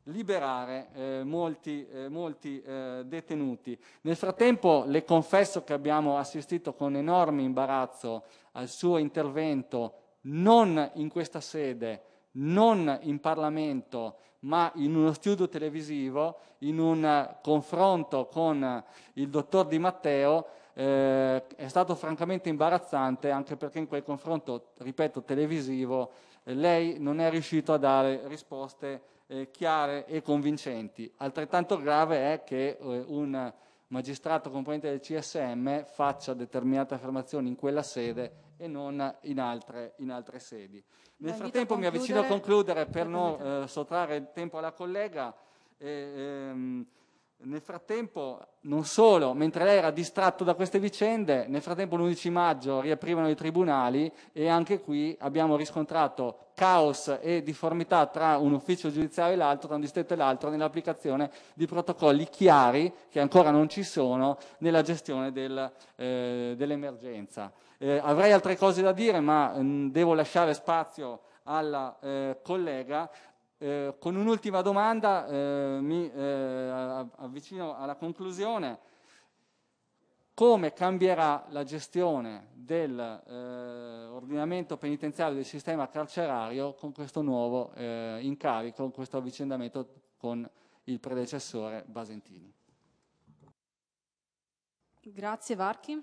liberare eh, molti, eh, molti eh, detenuti. Nel frattempo le confesso che abbiamo assistito con enorme imbarazzo al suo intervento, non in questa sede, non in Parlamento, ma in uno studio televisivo, in un confronto con il dottor Di Matteo, eh, è stato francamente imbarazzante anche perché in quel confronto, ripeto, televisivo, eh, lei non è riuscito a dare risposte eh, chiare e convincenti. Altrettanto grave è che eh, un magistrato componente del CSM faccia determinate affermazioni in quella sede e non in altre, in altre sedi. Nel frattempo mi avvicino a concludere per non eh, sottrarre tempo alla collega. E, eh, ehm, nel frattempo, non solo, mentre lei era distratto da queste vicende, nel frattempo l'11 maggio riaprivano i tribunali e anche qui abbiamo riscontrato caos e difformità tra un ufficio giudiziario e l'altro, tra un distretto e l'altro, nell'applicazione di protocolli chiari che ancora non ci sono nella gestione del, eh, dell'emergenza. Eh, avrei altre cose da dire, ma mh, mm, devo lasciare spazio alla eh, collega eh, con un'ultima domanda eh, mi eh, avvicino alla conclusione. Come cambierà la gestione dell'ordinamento eh, penitenziario del sistema carcerario con questo nuovo incarico, con questo avvicendamento con il predecessore Basentini? Grazie Varchi.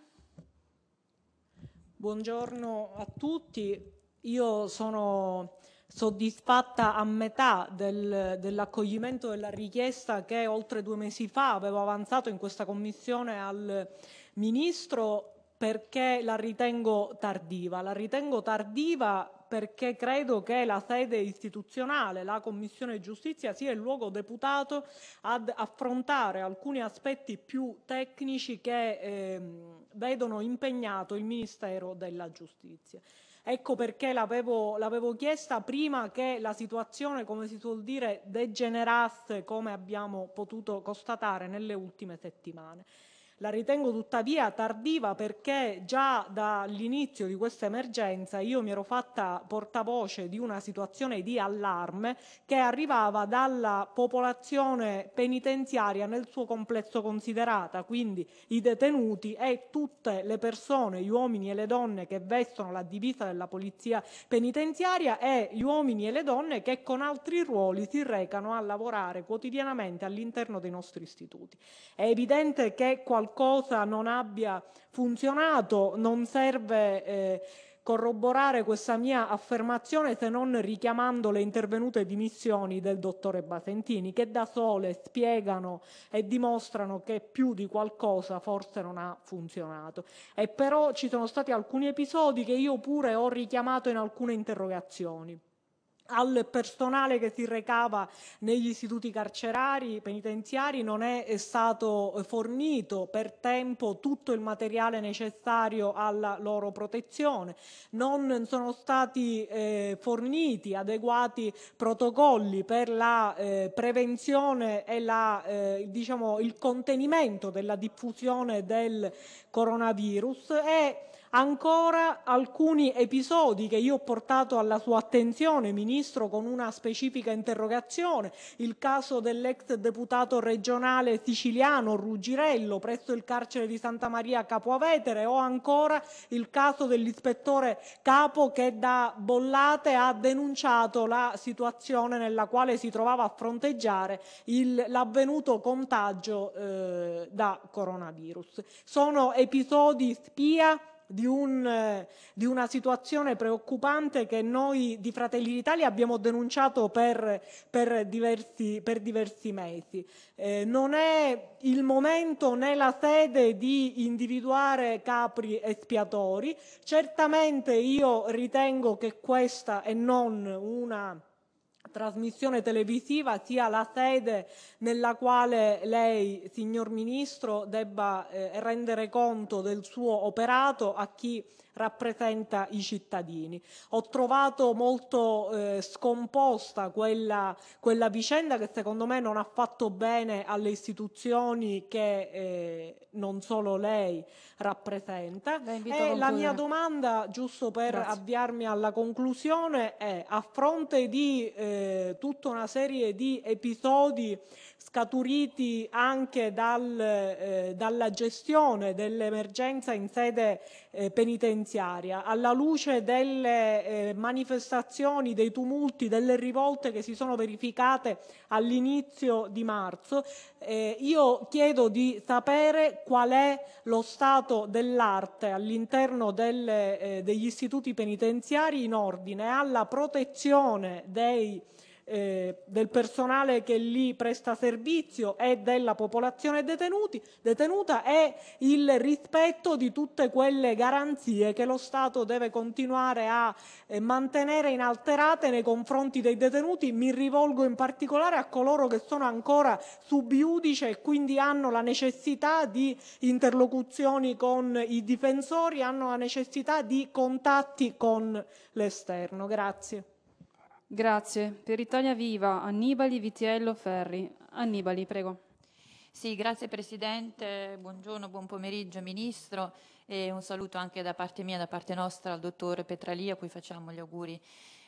Buongiorno a tutti, io sono soddisfatta a metà del, dell'accoglimento della richiesta che oltre due mesi fa avevo avanzato in questa commissione al Ministro perché la ritengo tardiva. La ritengo tardiva perché credo che la sede istituzionale, la Commissione Giustizia, sia il luogo deputato ad affrontare alcuni aspetti più tecnici che eh, vedono impegnato il Ministero della Giustizia. Ecco perché l'avevo, l'avevo chiesta prima che la situazione, come si suol dire, degenerasse come abbiamo potuto constatare nelle ultime settimane. La ritengo tuttavia tardiva perché già dall'inizio di questa emergenza io mi ero fatta portavoce di una situazione di allarme che arrivava dalla popolazione penitenziaria nel suo complesso considerata, quindi i detenuti e tutte le persone, gli uomini e le donne che vestono la divisa della polizia penitenziaria e gli uomini e le donne che con altri ruoli si recano a lavorare quotidianamente all'interno dei nostri istituti. È evidente che qualcuno qualcosa non abbia funzionato, non serve eh, corroborare questa mia affermazione se non richiamando le intervenute dimissioni del dottore Basentini che da sole spiegano e dimostrano che più di qualcosa forse non ha funzionato. E però ci sono stati alcuni episodi che io pure ho richiamato in alcune interrogazioni al personale che si recava negli istituti carcerari, penitenziari, non è, stato fornito per tempo tutto il materiale necessario alla loro protezione, non sono stati eh, forniti adeguati protocolli per la eh, prevenzione e la, eh, diciamo, il contenimento della diffusione del coronavirus e ancora alcuni episodi che io ho portato alla sua attenzione, Ministro, con una specifica interrogazione, il caso dell'ex deputato regionale siciliano Ruggirello presso il carcere di Santa Maria Capo Avetere o ancora il caso dell'ispettore Capo che da Bollate ha denunciato la situazione nella quale si trovava a fronteggiare l'avvenuto contagio eh, da coronavirus. Sono episodi spia di, un, eh, di, una situazione preoccupante che noi di Fratelli d'Italia abbiamo denunciato per, per, diversi, per diversi, mesi. Eh, non è il momento né la sede di individuare capri espiatori, certamente io ritengo che questa e non una trasmissione televisiva sia la sede nella quale lei, signor Ministro, debba eh, rendere conto del suo operato a chi rappresenta i cittadini. Ho trovato molto eh, scomposta quella, quella, vicenda che secondo me non ha fatto bene alle istituzioni che eh, non solo lei rappresenta. E la mia domanda, giusto per Grazie. avviarmi alla conclusione, è a fronte di eh, tutta una serie di episodi scaturiti anche dal, eh, dalla gestione dell'emergenza in sede eh, penitenziaria, alla luce delle eh, manifestazioni, dei tumulti, delle rivolte che si sono verificate all'inizio di marzo, eh, io chiedo di sapere qual è lo stato dell'arte all'interno delle, eh, degli istituti penitenziari in ordine alla protezione dei eh, del personale che lì presta servizio e della popolazione detenuti, detenuta e il rispetto di tutte quelle garanzie che lo Stato deve continuare a eh, mantenere inalterate nei confronti dei detenuti. Mi rivolgo in particolare a coloro che sono ancora sub e quindi hanno la necessità di interlocuzioni con i difensori, hanno la necessità di contatti con l'esterno. Grazie. Grazie. Per Italia Viva, Annibali Vitiello Ferri. Annibali, prego. Sì, grazie Presidente, buongiorno, buon pomeriggio Ministro e un saluto anche da parte mia, da parte nostra al Dottore Petralia, a cui facciamo gli auguri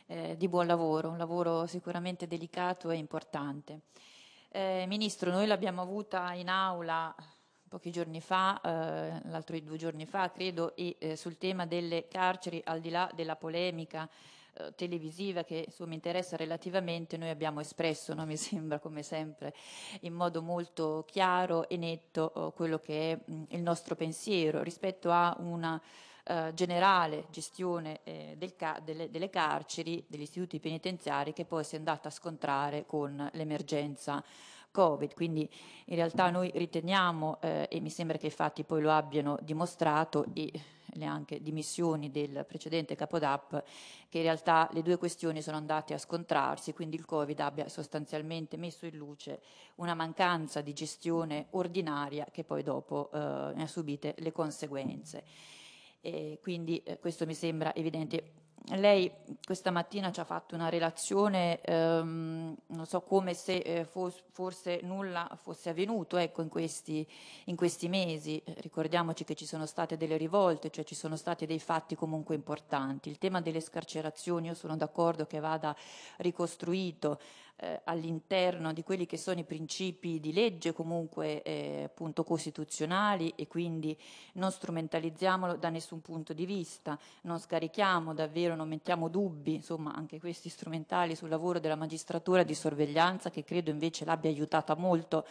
eh, di buon lavoro, un lavoro sicuramente delicato e importante. Eh, Ministro, noi l'abbiamo avuta in aula pochi giorni fa, eh, l'altro due giorni fa credo, e, eh, sul tema delle carceri, al di là della polemica eh, televisiva che insomma, mi interessa relativamente, noi abbiamo espresso, no, mi sembra come sempre, in modo molto chiaro e netto eh, quello che è mm, il nostro pensiero rispetto a una eh, generale gestione eh, del ca- delle, delle, carceri, degli istituti penitenziari che poi si è andata a scontrare con l'emergenza Covid. Quindi in realtà noi riteniamo, eh, e mi sembra che i fatti poi lo abbiano dimostrato, e le anche dimissioni del precedente capodap, che in realtà le due questioni sono andate a scontrarsi, quindi il Covid abbia sostanzialmente messo in luce una mancanza di gestione ordinaria che poi dopo eh, ne ha subite le conseguenze. E quindi eh, questo mi sembra evidente lei questa mattina ci ha fatto una relazione, ehm, non so come se eh, fos, forse nulla fosse avvenuto ecco, in, questi, in, questi, mesi. Ricordiamoci che ci sono state delle rivolte, cioè ci sono stati dei fatti comunque importanti. Il tema delle scarcerazioni, io sono d'accordo che vada ricostruito, eh, all'interno di quelli che sono i principi di legge comunque eh, appunto costituzionali e quindi non strumentalizziamolo da nessun punto di vista, non scarichiamo davvero, non mettiamo dubbi, insomma anche questi strumentali sul lavoro della magistratura di sorveglianza che credo invece l'abbia aiutata molto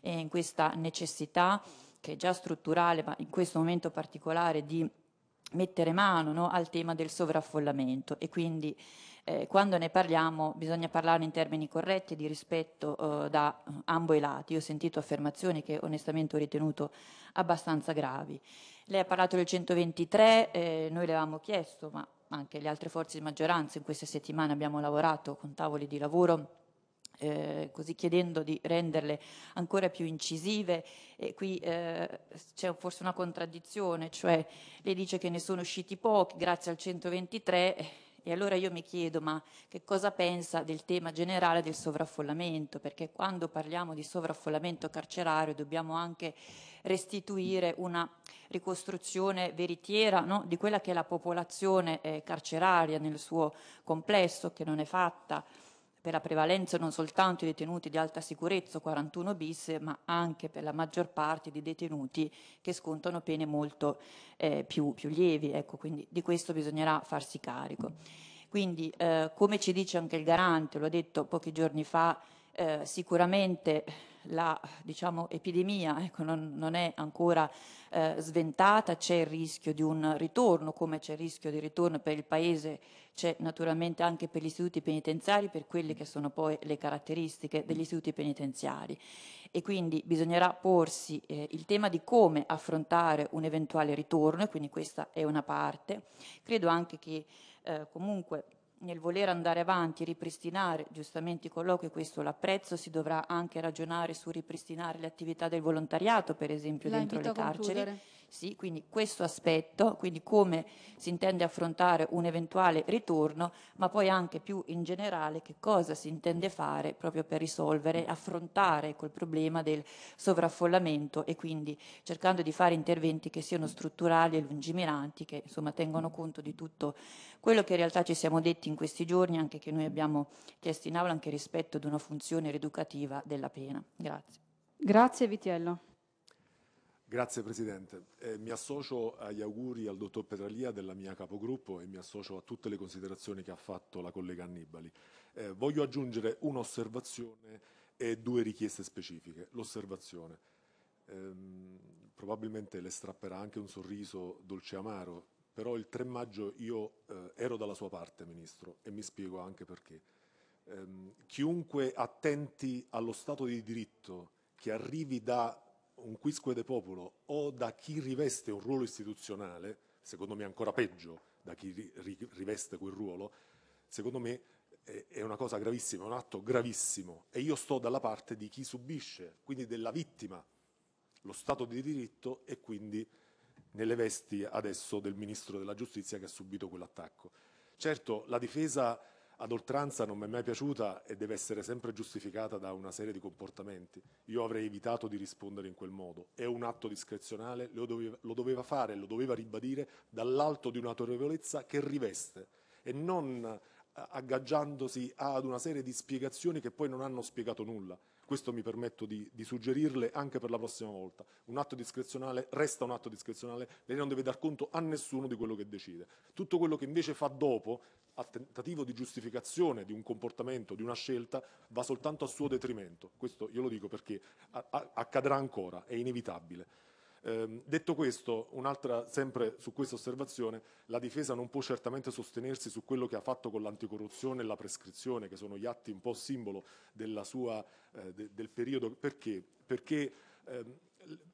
eh, in questa necessità che è già strutturale ma in questo momento particolare di mettere mano no, al tema del sovraffollamento e quindi eh, quando ne parliamo bisogna parlarne in termini corretti e di rispetto eh, da eh, ambo i lati. Io ho sentito affermazioni che onestamente ho ritenuto abbastanza gravi. Lei ha parlato del 123, eh, noi le avevamo chiesto, ma anche le altre forze di maggioranza in queste settimane abbiamo lavorato con tavoli di lavoro. Eh, così chiedendo di renderle ancora più incisive e qui eh, c'è forse una contraddizione, cioè lei dice che ne sono usciti pochi grazie al 123, e allora io mi chiedo, ma che cosa pensa del tema generale del sovraffollamento? Perché quando parliamo di sovraffollamento carcerario dobbiamo anche restituire una ricostruzione veritiera no? di quella che è la popolazione eh, carceraria nel suo complesso, che non è fatta per la prevalenza non soltanto di detenuti di alta sicurezza 41 bis, ma anche per la maggior parte di detenuti che scontano pene molto eh, più, più, lievi. Ecco, quindi di questo bisognerà farsi carico. Quindi, eh, come ci dice anche il garante, l'ho detto pochi giorni fa, eh, sicuramente la diciamo, epidemia ecco, non, non, è ancora eh, sventata, c'è il rischio di un ritorno, come c'è il rischio di ritorno per il Paese, c'è naturalmente anche per gli istituti penitenziari, per quelle che sono poi le caratteristiche degli istituti penitenziari. E quindi bisognerà porsi eh, il tema di come affrontare un eventuale ritorno, e quindi questa è una parte. Credo anche che eh, comunque nel voler andare avanti e ripristinare giustamente i colloqui, questo l'apprezzo, si dovrà anche ragionare su ripristinare le attività del volontariato, per esempio, La dentro le carceri. Concludere. Sì, quindi questo aspetto, quindi come si intende affrontare un eventuale ritorno, ma poi anche più in generale che cosa si intende fare proprio per risolvere, mm. affrontare quel problema del sovraffollamento e quindi cercando di fare interventi che siano strutturali e lungimiranti, che insomma tengano mm. conto di tutto quello che in realtà ci siamo detti in questi giorni, anche che noi abbiamo chiesto in aula anche rispetto ad una funzione rieducativa della pena. Grazie. Grazie Vitiello. Grazie Presidente. Eh, mi associo agli auguri al dottor Petralia della mia capogruppo e mi associo a tutte le considerazioni che ha fatto la collega Annibali. Eh, voglio aggiungere un'osservazione e due richieste specifiche. L'osservazione. Ehm, probabilmente le strapperà anche un sorriso dolce amaro, però il 3 maggio io eh, ero dalla sua parte, Ministro, e mi spiego anche perché. Ehm, chiunque attenti allo Stato di diritto che arrivi da un quisque de popolo o da chi riveste un ruolo istituzionale, secondo me ancora peggio da chi ri- riveste quel ruolo, secondo me è, è una cosa gravissima, è un atto gravissimo e io sto dalla parte di chi subisce, quindi della vittima, lo Stato di diritto e quindi nelle vesti adesso del Ministro della Giustizia che ha subito quell'attacco. Certo, la difesa ad oltranza non mi è mai piaciuta e deve essere sempre giustificata da una serie di comportamenti. Io avrei evitato di rispondere in quel modo. È un atto discrezionale, lo doveva, lo doveva fare, lo doveva ribadire dall'alto di un'autorevolezza che riveste e non eh, aggaggiandosi ad una serie di spiegazioni che poi non hanno spiegato nulla. Questo mi permetto di, di, suggerirle anche per la prossima volta. Un atto discrezionale resta un atto discrezionale, lei non deve dar conto a nessuno di quello che decide. Tutto quello che invece fa dopo, al tentativo di giustificazione di un comportamento, di una scelta, va soltanto a suo detrimento. Questo io lo dico perché accadrà ancora, è inevitabile. Eh, detto questo, un'altra, sempre su questa osservazione, la difesa non può certamente sostenersi su quello che ha fatto con l'anticorruzione e la prescrizione, che sono gli atti un po' simbolo sua, eh, de, del periodo. Perché? Perché, eh,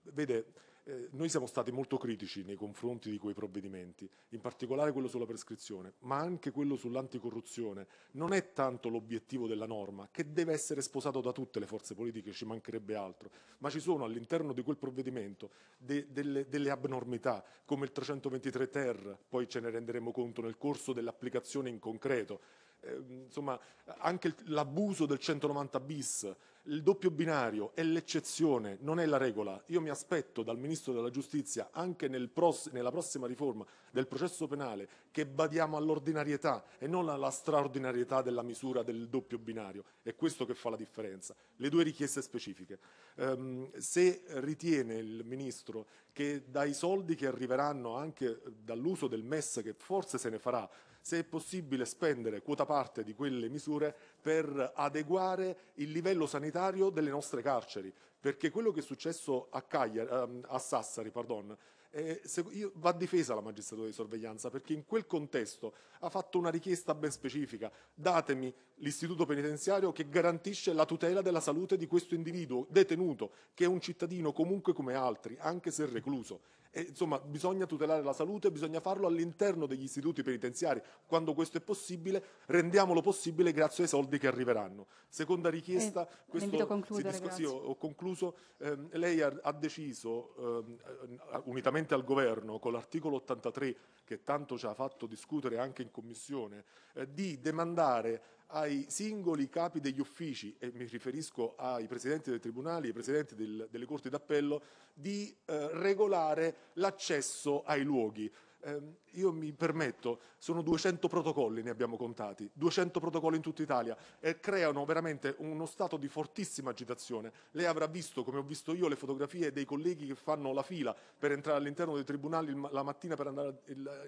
vede, eh, noi siamo stati molto critici nei confronti di quei provvedimenti, in particolare quello sulla prescrizione, ma anche quello sull'anticorruzione. Non è tanto l'obiettivo della norma, che deve essere sposato da tutte le forze politiche, ci mancherebbe altro, ma ci sono all'interno di quel provvedimento de delle, delle abnormità, come il 323 ter, poi ce ne renderemo conto nel corso dell'applicazione in concreto, Ehm, insomma, anche l'abuso del 190 bis, il doppio binario è l'eccezione, non è la regola. Io mi aspetto dal Ministro della Giustizia, anche nel pross- nella prossima riforma del processo penale, che badiamo all'ordinarietà e non alla straordinarietà della misura del doppio binario. È questo che fa la differenza. Le due richieste specifiche. Um, se ritiene il Ministro che dai soldi che arriveranno anche dall'uso del MES, che forse se ne farà, se è possibile spendere quota parte di quelle misure per adeguare il livello sanitario delle nostre carceri, perché quello che è successo a, Cagliari, ehm, a Sassari pardon, eh, se, io, va difesa la magistratura di sorveglianza perché in quel contesto ha fatto una richiesta ben specifica. Datemi l'istituto penitenziario che garantisce la tutela della salute di questo individuo detenuto, che è un cittadino comunque come altri, anche se recluso. E, insomma, bisogna tutelare la salute, bisogna farlo all'interno degli istituti penitenziari. Quando questo è possibile, rendiamolo possibile grazie ai soldi che arriveranno. Seconda richiesta, eh, questo si disco- sì, ho, ho concluso, ehm, lei ha, ha deciso, ehm, unitamente al governo, con l'articolo 83, che tanto ci ha fatto discutere anche in Commissione, eh, di demandare ai singoli capi degli uffici, e mi riferisco ai presidenti dei tribunali, ai presidenti del, delle corti d'appello, di eh, regolare l'accesso ai luoghi. Eh, io mi permetto, sono 200 protocolli, ne abbiamo contati, 200 protocolli in tutta Italia e creano veramente uno stato di fortissima agitazione. Lei avrà visto, come ho visto io, le fotografie dei colleghi che fanno la fila per entrare all'interno dei tribunali la mattina per andare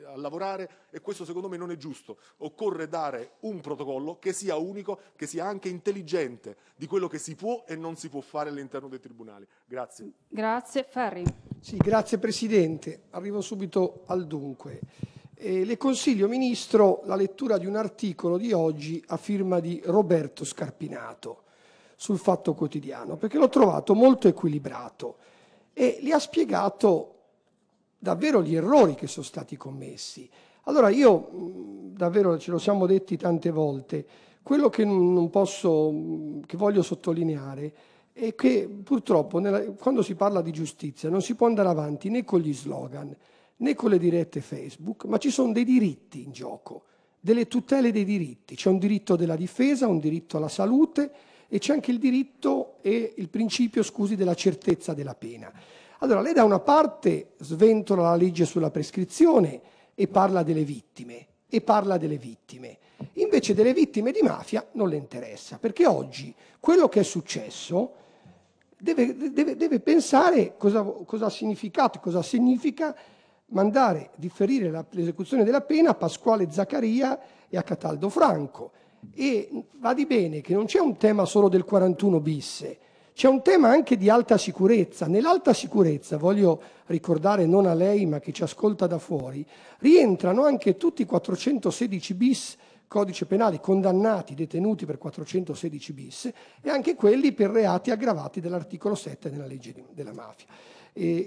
a, a lavorare e questo secondo me non è giusto. Occorre dare un protocollo che sia unico, che sia anche intelligente di quello che si può e non si può fare all'interno dei tribunali. Grazie. Grazie Ferri. Sì, grazie Presidente. Arrivo subito al dunque. Eh, le consiglio, Ministro, la lettura di un articolo di oggi a firma di Roberto Scarpinato sul Fatto Quotidiano, perché l'ho trovato molto equilibrato e le ha spiegato davvero gli errori che sono stati commessi. Allora io, davvero ce lo siamo detti tante volte, quello che non posso, che voglio sottolineare è che purtroppo nella, quando si parla di giustizia non si può andare avanti né con gli slogan né con le dirette Facebook, ma ci sono dei diritti in gioco, delle tutele dei diritti. C'è un diritto della difesa, un diritto alla salute e c'è anche il diritto e il principio, scusi, della certezza della pena. Allora, lei da una parte sventola la legge sulla prescrizione e parla delle vittime, e parla delle vittime. Invece delle vittime di mafia non le interessa, perché oggi quello che è successo deve, deve, deve pensare cosa, cosa, ha significato, cosa significa mandare, differire la, l'esecuzione della pena a Pasquale Zaccaria e a Cataldo Franco. E va di bene che non c'è un tema solo del 41 bis, c'è un tema anche di alta sicurezza. Nell'alta sicurezza, voglio ricordare non a lei ma a chi ci ascolta da fuori, rientrano anche tutti i 416 bis codice penale condannati, detenuti per 416 bis e anche quelli per reati aggravati dell'articolo 7 della legge della mafia.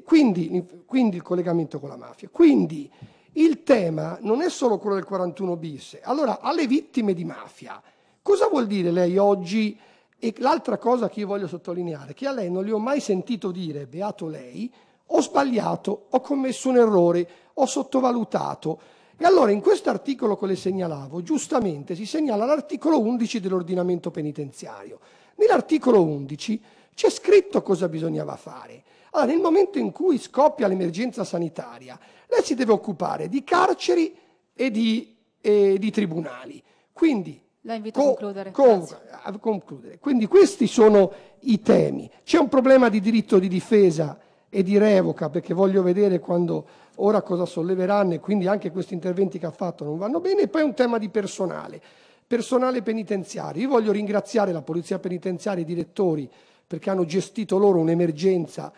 Quindi, quindi, il collegamento con la mafia. Quindi il tema non è solo quello del 41 bis. Allora, alle vittime di mafia, cosa vuol dire lei oggi? E l'altra cosa che io voglio sottolineare, è che a lei non le ho mai sentito dire, beato lei, ho sbagliato, ho commesso un errore, ho sottovalutato, e allora in questo articolo che le segnalavo, giustamente si segnala l'articolo 11 dell'ordinamento penitenziario. Nell'articolo 11 c'è scritto cosa bisognava fare. Allora, nel momento in cui scoppia l'emergenza sanitaria, lei si deve occupare di carceri e di, e di tribunali. Quindi, la invito co- a, concludere. Con, a concludere. Quindi questi sono i temi. C'è un problema di diritto di difesa e di revoca, perché voglio vedere quando, ora cosa solleveranno e quindi anche questi interventi che ha fatto non vanno bene. E poi un tema di personale, personale penitenziario. Io voglio ringraziare la Polizia Penitenziaria e i direttori perché hanno gestito loro un'emergenza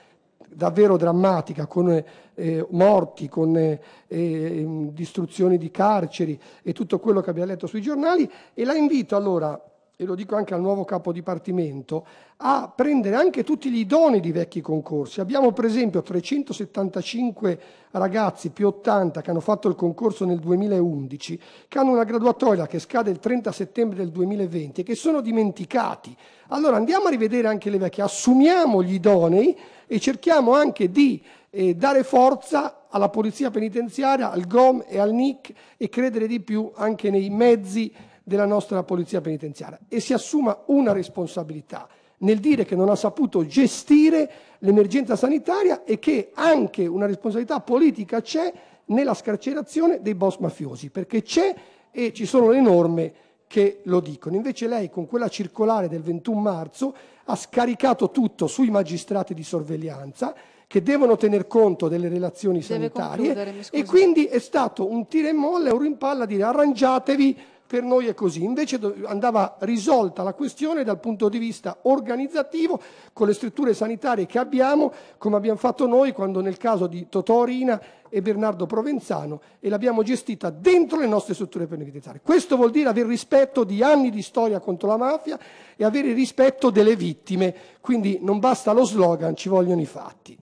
davvero drammatica, con eh, morti, con eh, ehm, distruzioni di carceri e tutto quello che abbiamo letto sui giornali. E la invito allora e lo dico anche al nuovo capo dipartimento, a prendere anche tutti gli idonei di vecchi concorsi. Abbiamo per esempio 375 ragazzi più 80 che hanno fatto il concorso nel 2011, che hanno una graduatoria che scade il 30 settembre del 2020 e che sono dimenticati. Allora andiamo a rivedere anche le vecchie, assumiamo gli idonei e cerchiamo anche di eh, dare forza alla polizia penitenziaria, al GOM e al NIC e credere di più anche nei mezzi della nostra polizia penitenziaria e si assuma una responsabilità nel dire che non ha saputo gestire l'emergenza sanitaria e che anche una responsabilità politica c'è nella scarcerazione dei boss mafiosi, perché c'è e ci sono le norme che lo dicono. Invece lei con quella circolare del 21 marzo ha scaricato tutto sui magistrati di sorveglianza che devono tener conto delle relazioni sanitarie e quindi è stato un tira e molla, un rimpalla a dire arrangiatevi per noi è così, invece andava risolta la questione dal punto di vista organizzativo con le strutture sanitarie che abbiamo, come abbiamo fatto noi quando nel caso di Totorina e Bernardo Provenzano e l'abbiamo gestita dentro le nostre strutture penitenziarie. Questo vuol dire avere rispetto di anni di storia contro la mafia e avere rispetto delle vittime, quindi non basta lo slogan, ci vogliono i fatti.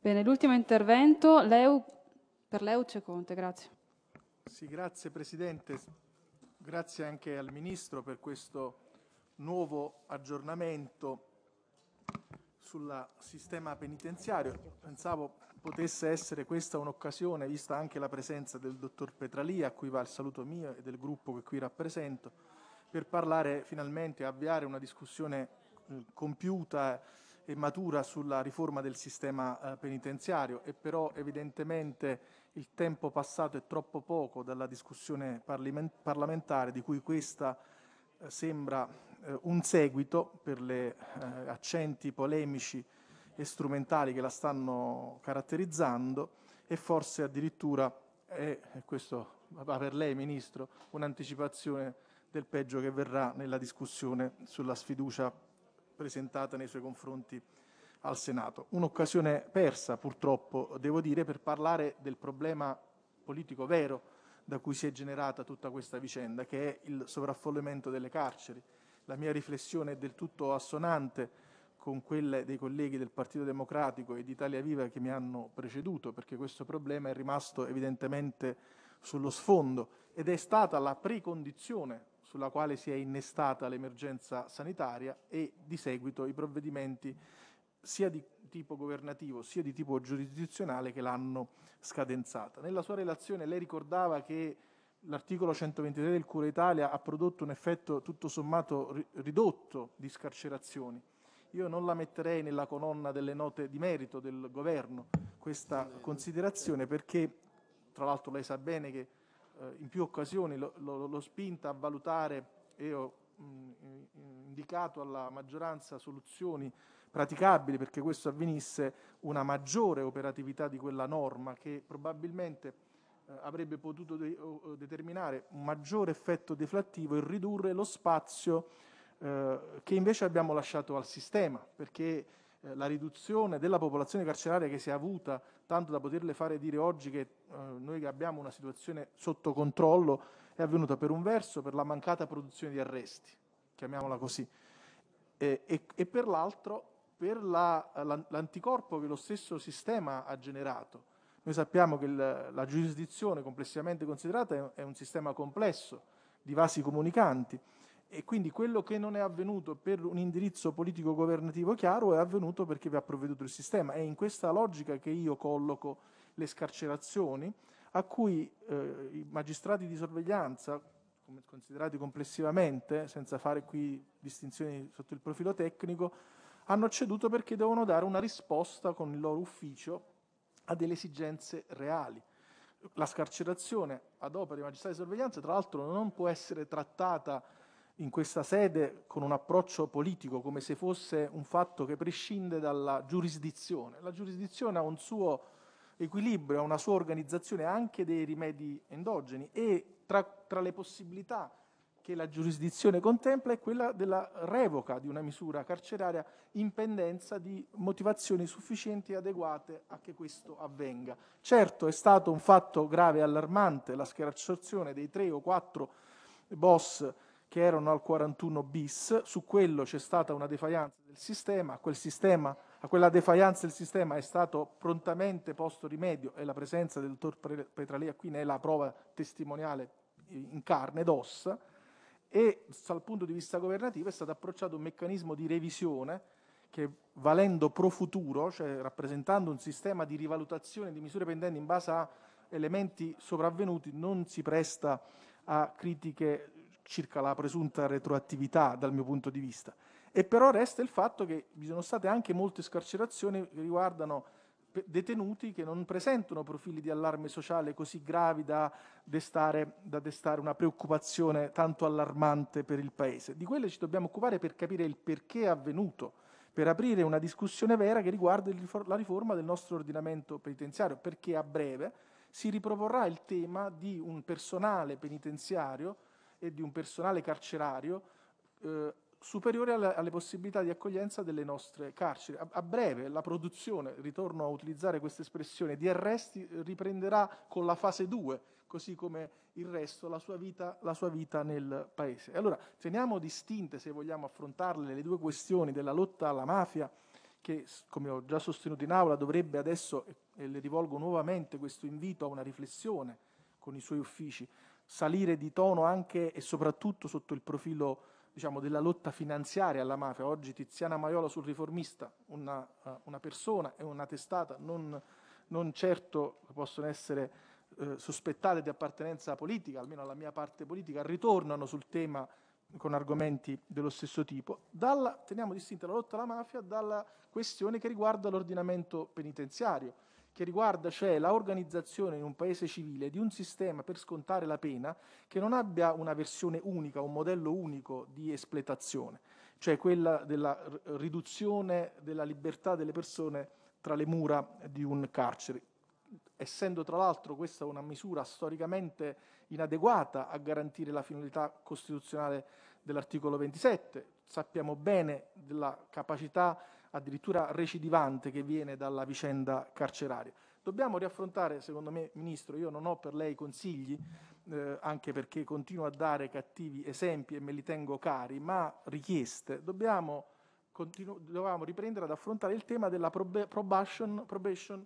Bene, l'ultimo intervento, Leu, per Leuce Conte, grazie. Sì, grazie Presidente, grazie anche al Ministro per questo nuovo aggiornamento sul sistema penitenziario. Pensavo potesse essere questa un'occasione, vista anche la presenza del dottor Petralia, a cui va il saluto mio e del gruppo che qui rappresento, per parlare finalmente, e avviare una discussione eh, compiuta e matura sulla riforma del sistema eh, penitenziario e però evidentemente il tempo passato è troppo poco dalla discussione parlamentare, di cui questa eh, sembra eh, un seguito per le eh, accenti polemici e strumentali che la stanno caratterizzando e forse addirittura è, questo va per lei Ministro, un'anticipazione del peggio che verrà nella discussione sulla sfiducia presentata nei suoi confronti al Senato. Un'occasione persa, purtroppo, devo dire, per parlare del problema politico vero da cui si è generata tutta questa vicenda, che è il sovraffollamento delle carceri. La mia riflessione è del tutto assonante con quelle dei colleghi del Partito Democratico e di Italia Viva che mi hanno preceduto, perché questo problema è rimasto evidentemente sullo sfondo ed è stata la precondizione sulla quale si è innestata l'emergenza sanitaria e di seguito i provvedimenti sia di tipo governativo sia di tipo giurisdizionale che l'hanno scadenzata. Nella sua relazione lei ricordava che l'articolo 123 del Cura Italia ha prodotto un effetto tutto sommato ridotto di scarcerazioni. Io non la metterei nella colonna delle note di merito del governo questa considerazione perché, tra l'altro lei sa bene che eh, in più occasioni l'ho spinta a valutare e ho mh, mm, indicato alla maggioranza soluzioni praticabili perché questo avvenisse una maggiore operatività di quella norma che probabilmente eh, avrebbe potuto de- determinare un maggiore effetto deflattivo e ridurre lo spazio eh, che invece abbiamo lasciato al sistema, perché eh, la riduzione della popolazione carceraria che si è avuta, tanto da poterle fare dire oggi che eh, noi abbiamo una situazione sotto controllo, è avvenuta per un verso per la mancata produzione di arresti, chiamiamola così, e, e, e per l'altro per la, l'anticorpo che lo stesso sistema ha generato. Noi sappiamo che il, la giurisdizione complessivamente considerata è, è un sistema complesso di vasi comunicanti e quindi quello che non è avvenuto per un indirizzo politico governativo chiaro è avvenuto perché vi ha provveduto il sistema. È in questa logica che io colloco le scarcerazioni a cui eh, i magistrati di sorveglianza, considerati complessivamente, senza fare qui distinzioni sotto il profilo tecnico, hanno ceduto perché devono dare una risposta con il loro ufficio a delle esigenze reali. La scarcerazione ad opera di magistrati di sorveglianza, tra l'altro, non può essere trattata in questa sede con un approccio politico, come se fosse un fatto che prescinde dalla giurisdizione. La giurisdizione ha un suo equilibrio, ha una sua organizzazione anche dei rimedi endogeni e tra, tra le possibilità che la giurisdizione contempla è quella della revoca di una misura carceraria in pendenza di motivazioni sufficienti e adeguate a che questo avvenga. Certo è stato un fatto grave e allarmante la scarcerazione dei tre o quattro boss che erano al 41 bis, su quello c'è stata una defaianza del sistema, a, quel sistema, a quella defaianza del sistema è stato prontamente posto rimedio e la presenza del dottor Petralia qui ne è la prova testimoniale in carne ed ossa e dal punto di vista governativo è stato approcciato un meccanismo di revisione che valendo pro futuro, cioè rappresentando un sistema di rivalutazione di misure pendenti in base a elementi sopravvenuti, non si presta a critiche circa la presunta retroattività dal mio punto di vista. E però resta il fatto che vi sono state anche molte scarcerazioni che riguardano detenuti che non presentano profili di allarme sociale così gravi da destare, da destare, una preoccupazione tanto allarmante per il Paese. Di quelle ci dobbiamo occupare per capire il perché è avvenuto, per aprire una discussione vera che riguarda la riforma del nostro ordinamento penitenziario, perché a breve si riproporrà il tema di un personale penitenziario e di un personale carcerario eh, superiore alle, alle, possibilità di accoglienza delle nostre carceri. A, a, breve la produzione, ritorno a utilizzare questa espressione, di arresti eh, riprenderà con la fase 2, così come il resto, la sua vita, la sua vita nel Paese. allora teniamo distinte, se vogliamo affrontarle, le due questioni della lotta alla mafia, che come ho già sostenuto in aula dovrebbe adesso, e le rivolgo nuovamente questo invito a una riflessione con i suoi uffici, salire di tono anche e soprattutto sotto il profilo diciamo, della lotta finanziaria alla mafia. Oggi Tiziana Maiola sul riformista, una, eh, una persona e una testata non, non certo possono essere eh, sospettate di appartenenza politica, almeno alla mia parte politica, ritornano sul tema con argomenti dello stesso tipo. Dalla, teniamo distinta la lotta alla mafia dalla questione che riguarda l'ordinamento penitenziario che riguarda cioè l'organizzazione in un paese civile di un sistema per scontare la pena che non abbia una versione unica, un modello unico di espletazione, cioè quella della riduzione della libertà delle persone tra le mura di un carcere, essendo tra l'altro questa una misura storicamente inadeguata a garantire la finalità costituzionale dell'articolo 27. Sappiamo bene della capacità addirittura recidivante che viene dalla vicenda carceraria. Dobbiamo riaffrontare, secondo me, Ministro, io non ho per lei consigli, eh, anche perché continuo a dare cattivi esempi e me li tengo cari, ma richieste. Dobbiamo, continu- dobbiamo riprendere ad affrontare il tema della prob- probation, probation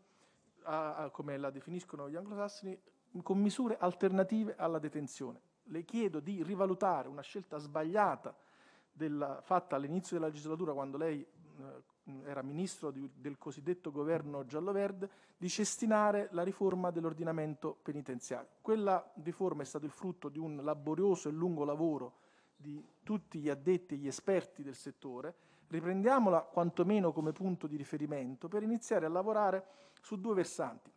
a, a, come la definiscono gli anglosassoni, con misure alternative alla detenzione. Le chiedo di rivalutare una scelta sbagliata della, fatta all'inizio della legislatura quando lei eh, era ministro di, del cosiddetto governo giallo-verde, di cestinare la riforma dell'ordinamento penitenziario. Quella riforma è stata il frutto di un laborioso e lungo lavoro di tutti gli addetti e gli esperti del settore. Riprendiamola quantomeno come punto di riferimento per iniziare a lavorare su due versanti.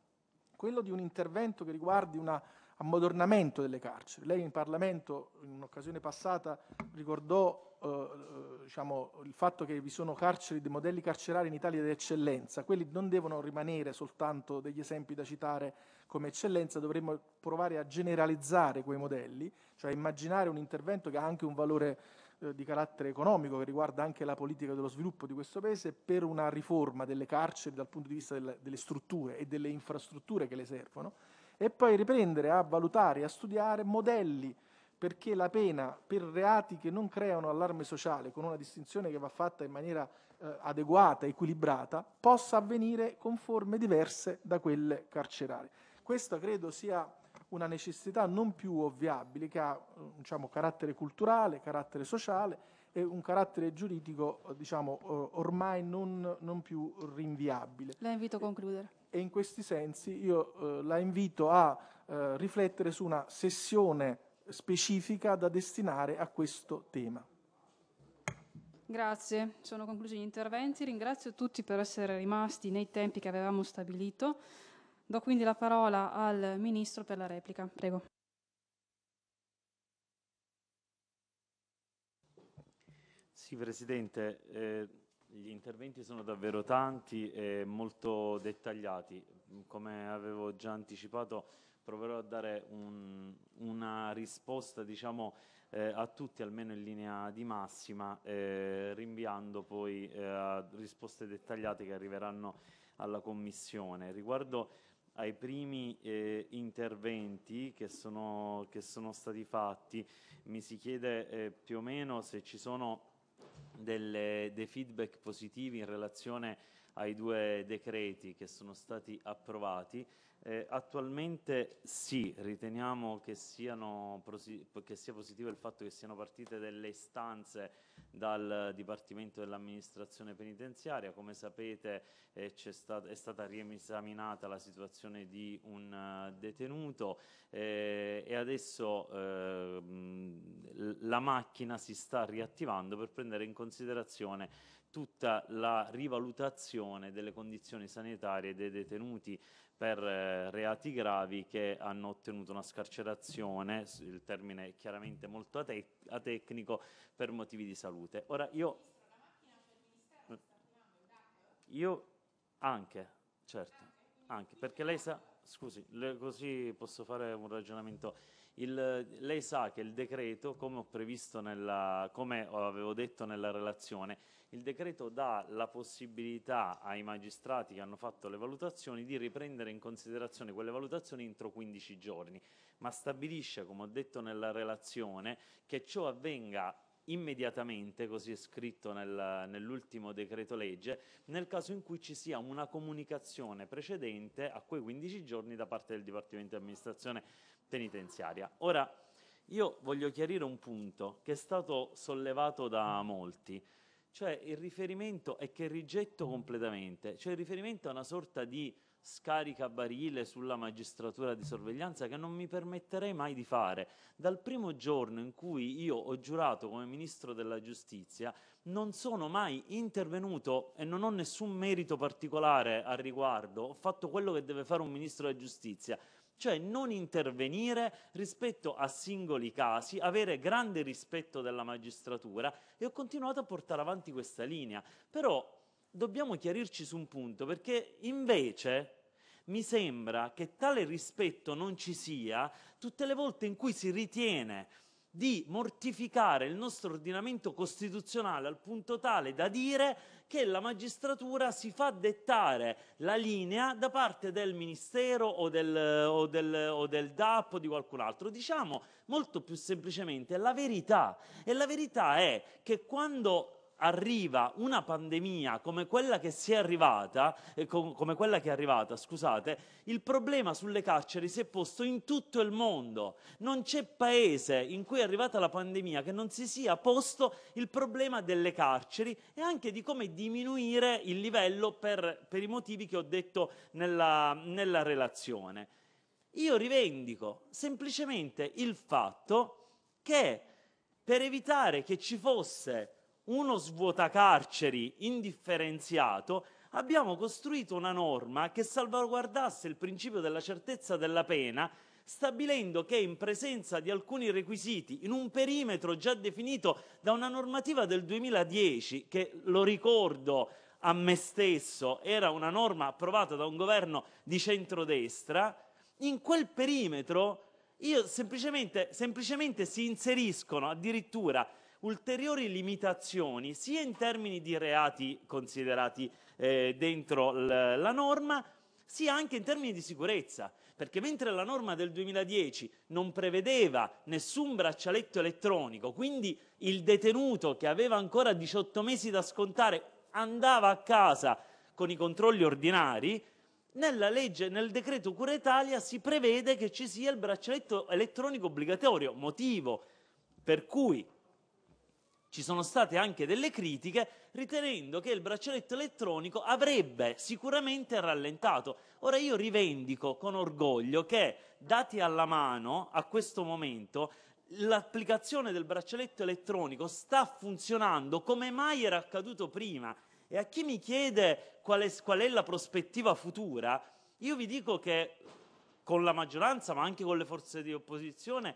Quello di un intervento che riguardi una ammodernamento delle carceri. Lei in Parlamento, in un'occasione passata, ricordò eh, eh, diciamo, il fatto che vi sono carceri, dei modelli carcerari in Italia di eccellenza. Quelli non devono rimanere soltanto degli esempi da citare come eccellenza, dovremmo provare a generalizzare quei modelli, cioè immaginare un intervento che ha anche un valore eh, di carattere economico che riguarda anche la politica dello sviluppo di questo paese per una riforma delle carceri dal punto di vista delle strutture e delle infrastrutture che le servono e poi riprendere a valutare, a studiare modelli perché la pena per reati che non creano allarme sociale, con una distinzione che va fatta in maniera eh, adeguata, equilibrata, possa avvenire con forme diverse da quelle carcerarie. Questa credo sia una necessità non più ovviabile, che ha eh, diciamo, carattere culturale, carattere sociale e un carattere giuridico diciamo, eh, ormai non, non più rinviabile. La invito a concludere e in questi sensi io eh, la invito a eh, riflettere su una sessione specifica da destinare a questo tema. Grazie, sono conclusi gli interventi. Ringrazio tutti per essere rimasti nei tempi che avevamo stabilito. Do quindi la parola al Ministro per la replica. Prego. Sì, Presidente, eh, gli interventi sono davvero tanti e molto dettagliati. Come avevo già anticipato, proverò a dare un, una risposta diciamo, eh, a tutti, almeno in linea di massima, eh, rinviando poi eh, a risposte dettagliate che arriveranno alla Commissione. Riguardo ai primi eh, interventi che sono, che sono, stati fatti, mi si chiede eh, più o meno se ci sono delle, dei feedback positivi in relazione ai due decreti che sono stati approvati eh, attualmente sì, riteniamo che, siano, che, sia positivo il fatto che siano partite delle istanze dal Dipartimento dell'amministrazione penitenziaria. Come sapete eh, è, stat è stata riesaminata la situazione di un uh, detenuto eh, e adesso ehm, la macchina si sta riattivando per prendere in considerazione tutta la rivalutazione delle condizioni sanitarie dei detenuti per eh, reati gravi che hanno ottenuto una scarcerazione, il termine è chiaramente molto atec- atecnico, per motivi di salute. Ora io... Eh, eh. Io anche, certo, anche, perché lei sa, scusi, le, così posso fare un ragionamento. Il, lei sa che il decreto, come ho previsto nella, come avevo detto nella relazione, il decreto dà la possibilità ai magistrati che hanno fatto le valutazioni di riprendere in considerazione quelle valutazioni entro 15 giorni, ma stabilisce, come ho detto nella relazione, che ciò avvenga immediatamente, così è scritto nel, nell'ultimo decreto legge, nel caso in cui ci sia una comunicazione precedente a quei 15 giorni da parte del Dipartimento di Amministrazione Penitenziaria. Ora, io voglio chiarire un punto che è stato sollevato da molti. Cioè il riferimento è che rigetto completamente, cioè il riferimento è una sorta di scarica barile sulla magistratura di sorveglianza che non mi permetterei mai di fare. Dal primo giorno in cui io ho giurato come ministro della giustizia, non sono mai intervenuto e non ho nessun merito particolare al riguardo, ho fatto quello che deve fare un ministro della giustizia, cioè non intervenire rispetto a singoli casi, avere grande rispetto della magistratura e ho continuato a portare avanti questa linea. Però dobbiamo chiarirci su un punto perché invece mi sembra che tale rispetto non ci sia tutte le volte in cui si ritiene di mortificare il nostro ordinamento costituzionale al punto tale da dire che la magistratura si fa dettare la linea da parte del ministero o del, o del, o del DAP o di qualcun altro. Diciamo molto più semplicemente la verità. E la verità è che quando arriva una pandemia come quella che si è arrivata, eh, come quella che è arrivata, scusate, il problema sulle carceri si è posto in tutto il mondo. Non c'è paese in cui è arrivata la pandemia che non si sia posto il problema delle carceri e anche di come diminuire il livello per, per i motivi che ho detto nella, nella relazione. Io rivendico semplicemente il fatto che per evitare che ci fosse uno svuotacarceri indifferenziato, abbiamo costruito una norma che salvaguardasse il principio della certezza della pena stabilendo che in presenza di alcuni requisiti, in un perimetro già definito da una normativa del 2010, che lo ricordo a me stesso era una norma approvata da un governo di centrodestra, in quel perimetro io semplicemente, semplicemente si inseriscono addirittura ulteriori limitazioni sia in termini di reati considerati eh, dentro l- la norma, sia anche in termini di sicurezza, perché mentre la norma del 2010 non prevedeva nessun braccialetto elettronico, quindi il detenuto che aveva ancora 18 mesi da scontare andava a casa con i controlli ordinari, nella legge, nel decreto Cura Italia si prevede che ci sia il braccialetto elettronico obbligatorio, motivo per cui ci sono state anche delle critiche ritenendo che il braccialetto elettronico avrebbe sicuramente rallentato. Ora io rivendico con orgoglio che, dati alla mano, a questo momento, l'applicazione del braccialetto elettronico sta funzionando come mai era accaduto prima. E a chi mi chiede qual è, qual è la prospettiva futura, io vi dico che con la maggioranza, ma anche con le forze di opposizione,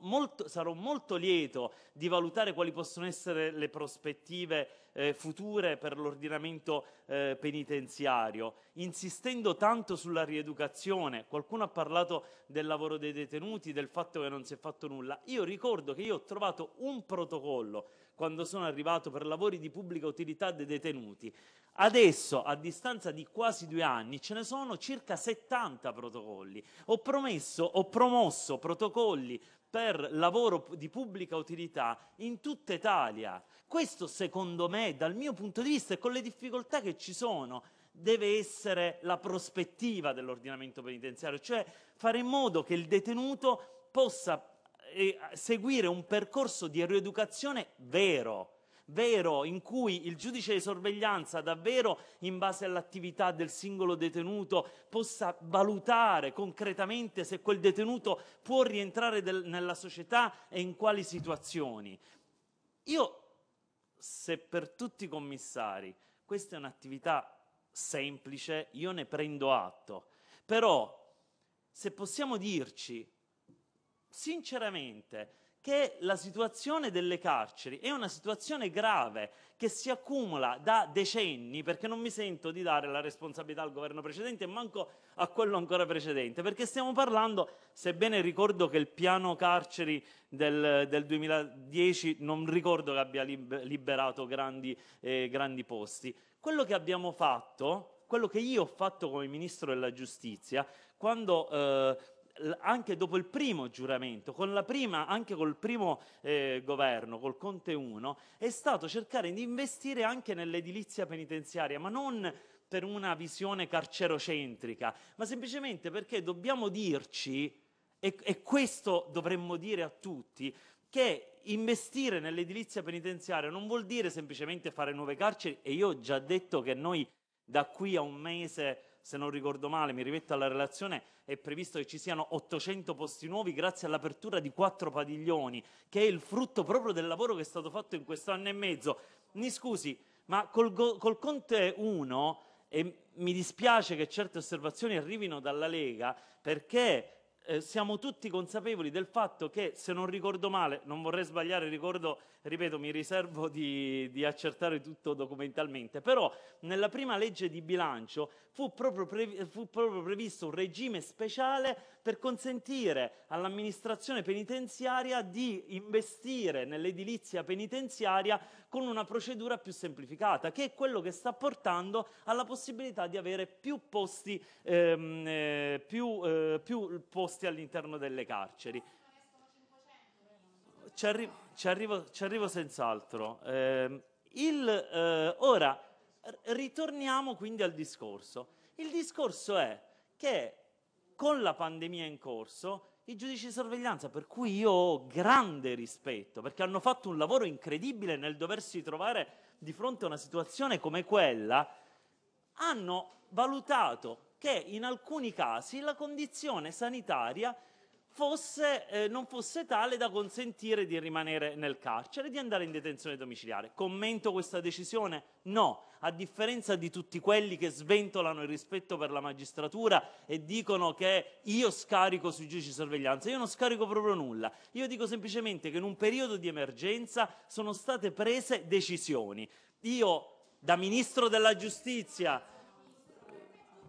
molto, sarò molto lieto di valutare quali possono essere le prospettive eh, future per l'ordinamento eh, penitenziario, insistendo tanto sulla rieducazione. Qualcuno ha parlato del lavoro dei detenuti, del fatto che non si è fatto nulla. Io ricordo che io ho trovato un protocollo quando sono arrivato per lavori di pubblica utilità dei detenuti. Adesso, a distanza di quasi due anni, ce ne sono circa 70 protocolli. Ho, promesso, ho promosso protocolli per lavoro di pubblica utilità in tutta Italia. Questo, secondo me, dal mio punto di vista e con le difficoltà che ci sono, deve essere la prospettiva dell'ordinamento penitenziario, cioè fare in modo che il detenuto possa seguire un percorso di rieducazione vero, vero, in cui il giudice di sorveglianza davvero in base all'attività del singolo detenuto possa valutare concretamente se quel detenuto può rientrare del, nella società e in quali situazioni. Io, se per tutti i commissari questa è un'attività semplice, io ne prendo atto, però se possiamo dirci sinceramente che la situazione delle carceri è una situazione grave che si accumula da decenni, perché non mi sento di dare la responsabilità al governo precedente e manco a quello ancora precedente, perché stiamo parlando, sebbene ricordo che il piano carceri del, del 2010 non ricordo che abbia liberato grandi, eh, grandi posti, quello che abbiamo fatto, quello che io ho fatto come Ministro della Giustizia, quando eh, anche dopo il primo giuramento, prima, anche col primo eh, governo, col Conte 1, è stato cercare di investire anche nell'edilizia penitenziaria, ma non per una visione carcerocentrica, ma semplicemente perché dobbiamo dirci, e, e questo dovremmo dire a tutti, che investire nell'edilizia penitenziaria non vuol dire semplicemente fare nuove carceri, e io ho già detto che noi da qui a un mese se non ricordo male, mi rimetto alla relazione, è previsto che ci siano 800 posti nuovi grazie all'apertura di quattro padiglioni, che è il frutto proprio del lavoro che è stato fatto in questo anno e mezzo. Mi scusi, ma col, col Conte 1, e mi dispiace che certe osservazioni arrivino dalla Lega, perché eh, siamo tutti consapevoli del fatto che, se non ricordo male, non vorrei sbagliare, ricordo ripeto, mi riservo di, di accertare tutto documentalmente, però nella prima legge di bilancio fu proprio, previ- fu proprio previsto un regime speciale per consentire all'amministrazione penitenziaria di investire nell'edilizia penitenziaria con una procedura più semplificata, che è quello che sta portando alla possibilità di avere più posti, ehm, eh, più, eh, più posti all'interno delle carceri. Ci arriva ci arrivo, ci arrivo senz'altro. Eh, il, eh, ora, ritorniamo quindi al discorso. Il discorso è che con la pandemia in corso i giudici di sorveglianza, per cui io ho grande rispetto, perché hanno fatto un lavoro incredibile nel doversi trovare di fronte a una situazione come quella, hanno valutato che in alcuni casi la condizione sanitaria fosse, eh, non fosse tale da consentire di rimanere nel carcere e di andare in detenzione domiciliare. Commento questa decisione? No, a differenza di tutti quelli che sventolano il rispetto per la magistratura e dicono che io scarico sui giudici di sorveglianza, io non scarico proprio nulla, io dico semplicemente che in un periodo di emergenza sono state prese decisioni. Io da ministro della giustizia,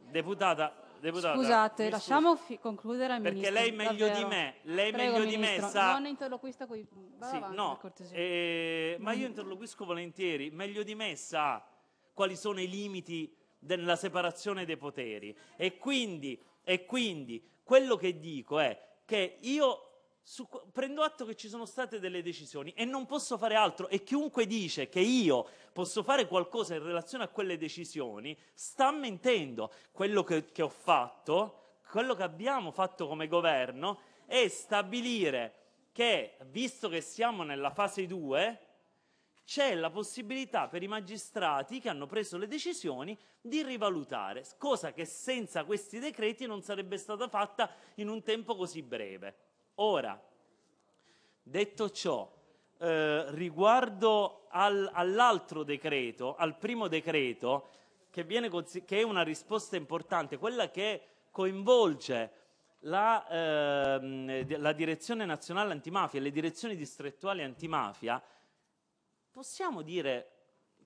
deputata, deputata, Scusate, lasciamo scusi. concludere al Perché lei meglio davvero. di me, lei Prego, meglio ministro, di me sa... Non interloquisca con i... Sì, avanti, no, eh, ma io mm. interloquisco volentieri, meglio di me sa quali sono i limiti della separazione dei poteri. E quindi, e quindi quello che dico è che io su, prendo atto che ci sono state delle decisioni e non posso fare altro e chiunque dice che io posso fare qualcosa in relazione a quelle decisioni sta mentendo. Quello che, che ho fatto, quello che abbiamo fatto come governo è stabilire che, visto che siamo nella fase 2, c'è la possibilità per i magistrati che hanno preso le decisioni di rivalutare, cosa che senza questi decreti non sarebbe stata fatta in un tempo così breve. Ora, detto ciò, eh, riguardo al, all'altro decreto, al primo decreto, che, cons- che, è una risposta importante, quella che coinvolge la, eh, la direzione nazionale antimafia e le direzioni distrettuali antimafia, possiamo dire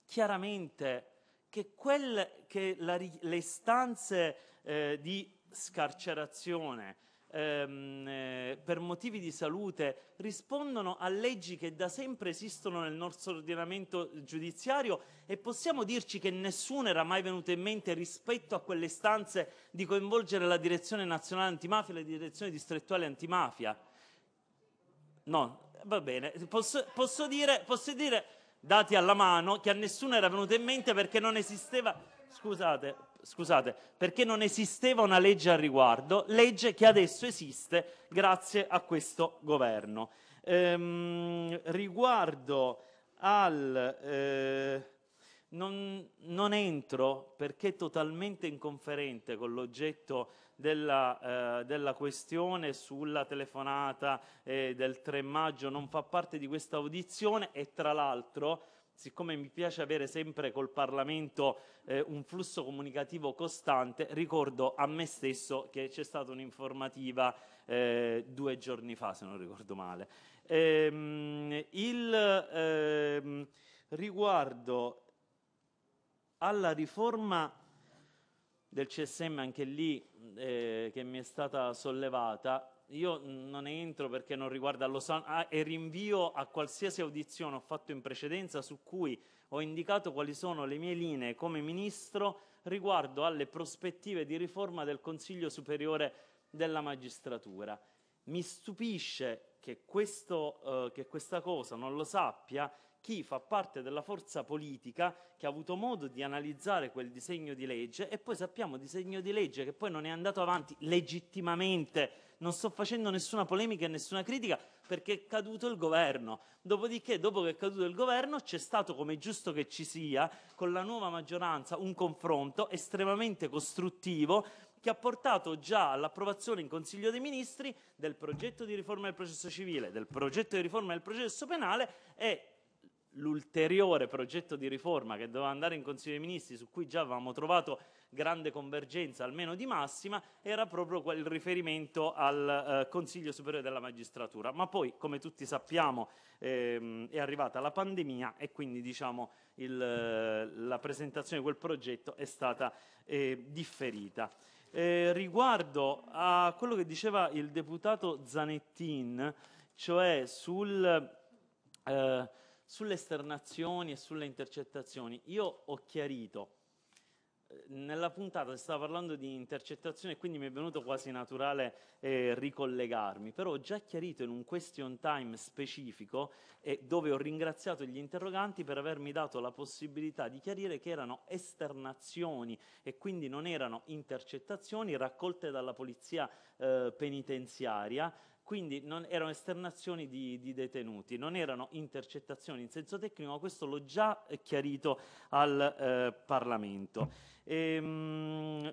chiaramente che, quel, che la, le istanze eh, di scarcerazione, ehm, eh, per motivi di salute rispondono a leggi che da sempre esistono nel nostro ordinamento giudiziario e possiamo dirci che nessuno era mai venuto in mente rispetto a quelle stanze di coinvolgere la direzione nazionale antimafia e la direzione distrettuale antimafia. No, va bene, posso, posso dire, posso dire dati alla mano che a nessuno era venuto in mente perché non esisteva. Scusate, scusate, perché non esisteva una legge al riguardo, legge che adesso esiste grazie a questo governo. Ehm, riguardo al... Eh, non, non, entro perché è totalmente inconferente con l'oggetto della, eh, della questione sulla telefonata eh, del 3 maggio, non fa parte di questa audizione e tra l'altro siccome mi piace avere sempre col Parlamento eh, un flusso comunicativo costante, ricordo a me stesso che c'è stata un'informativa eh, due giorni fa, se non ricordo male. Ehm, il, ehm, riguardo alla riforma del CSM, anche lì eh, che mi è stata sollevata, io non entro perché non riguarda lo sanno ah, e rinvio a qualsiasi audizione ho fatto in precedenza su cui ho indicato quali sono le mie linee come ministro riguardo alle prospettive di riforma del Consiglio Superiore della Magistratura. Mi stupisce che, questo, eh, che questa cosa non lo sappia chi fa parte della forza politica che ha avuto modo di analizzare quel disegno di legge e poi sappiamo disegno di legge che poi non è andato avanti legittimamente non sto facendo nessuna polemica e nessuna critica perché è caduto il governo. Dopodiché, dopo che è caduto il governo, c'è stato, come è giusto che ci sia, con la nuova maggioranza un confronto estremamente costruttivo che ha portato già all'approvazione in Consiglio dei Ministri del progetto di riforma del processo civile, del progetto di riforma del processo penale e l'ulteriore progetto di riforma che doveva andare in Consiglio dei Ministri, su cui già avevamo trovato grande convergenza, almeno di massima, era proprio quel riferimento al eh, Consiglio Superiore della Magistratura. Ma poi, come tutti sappiamo, ehm, è arrivata la pandemia e quindi diciamo, il, eh, la presentazione di quel progetto è stata eh, differita. Eh, riguardo a quello che diceva il deputato Zanettin, cioè sul, eh, sulle esternazioni e sulle intercettazioni, io ho chiarito Ehm, nella puntata si stava parlando di intercettazione quindi mi è venuto quasi naturale eh, ricollegarmi, però ho già chiarito in un question time specifico eh, dove ho ringraziato gli interroganti per avermi dato la possibilità di chiarire che erano esternazioni e quindi non erano intercettazioni raccolte dalla polizia eh, penitenziaria, quindi non, erano esternazioni di, di, detenuti, non erano intercettazioni in senso tecnico, ma questo l'ho già ehm, chiarito al ehm, Parlamento. Ehm,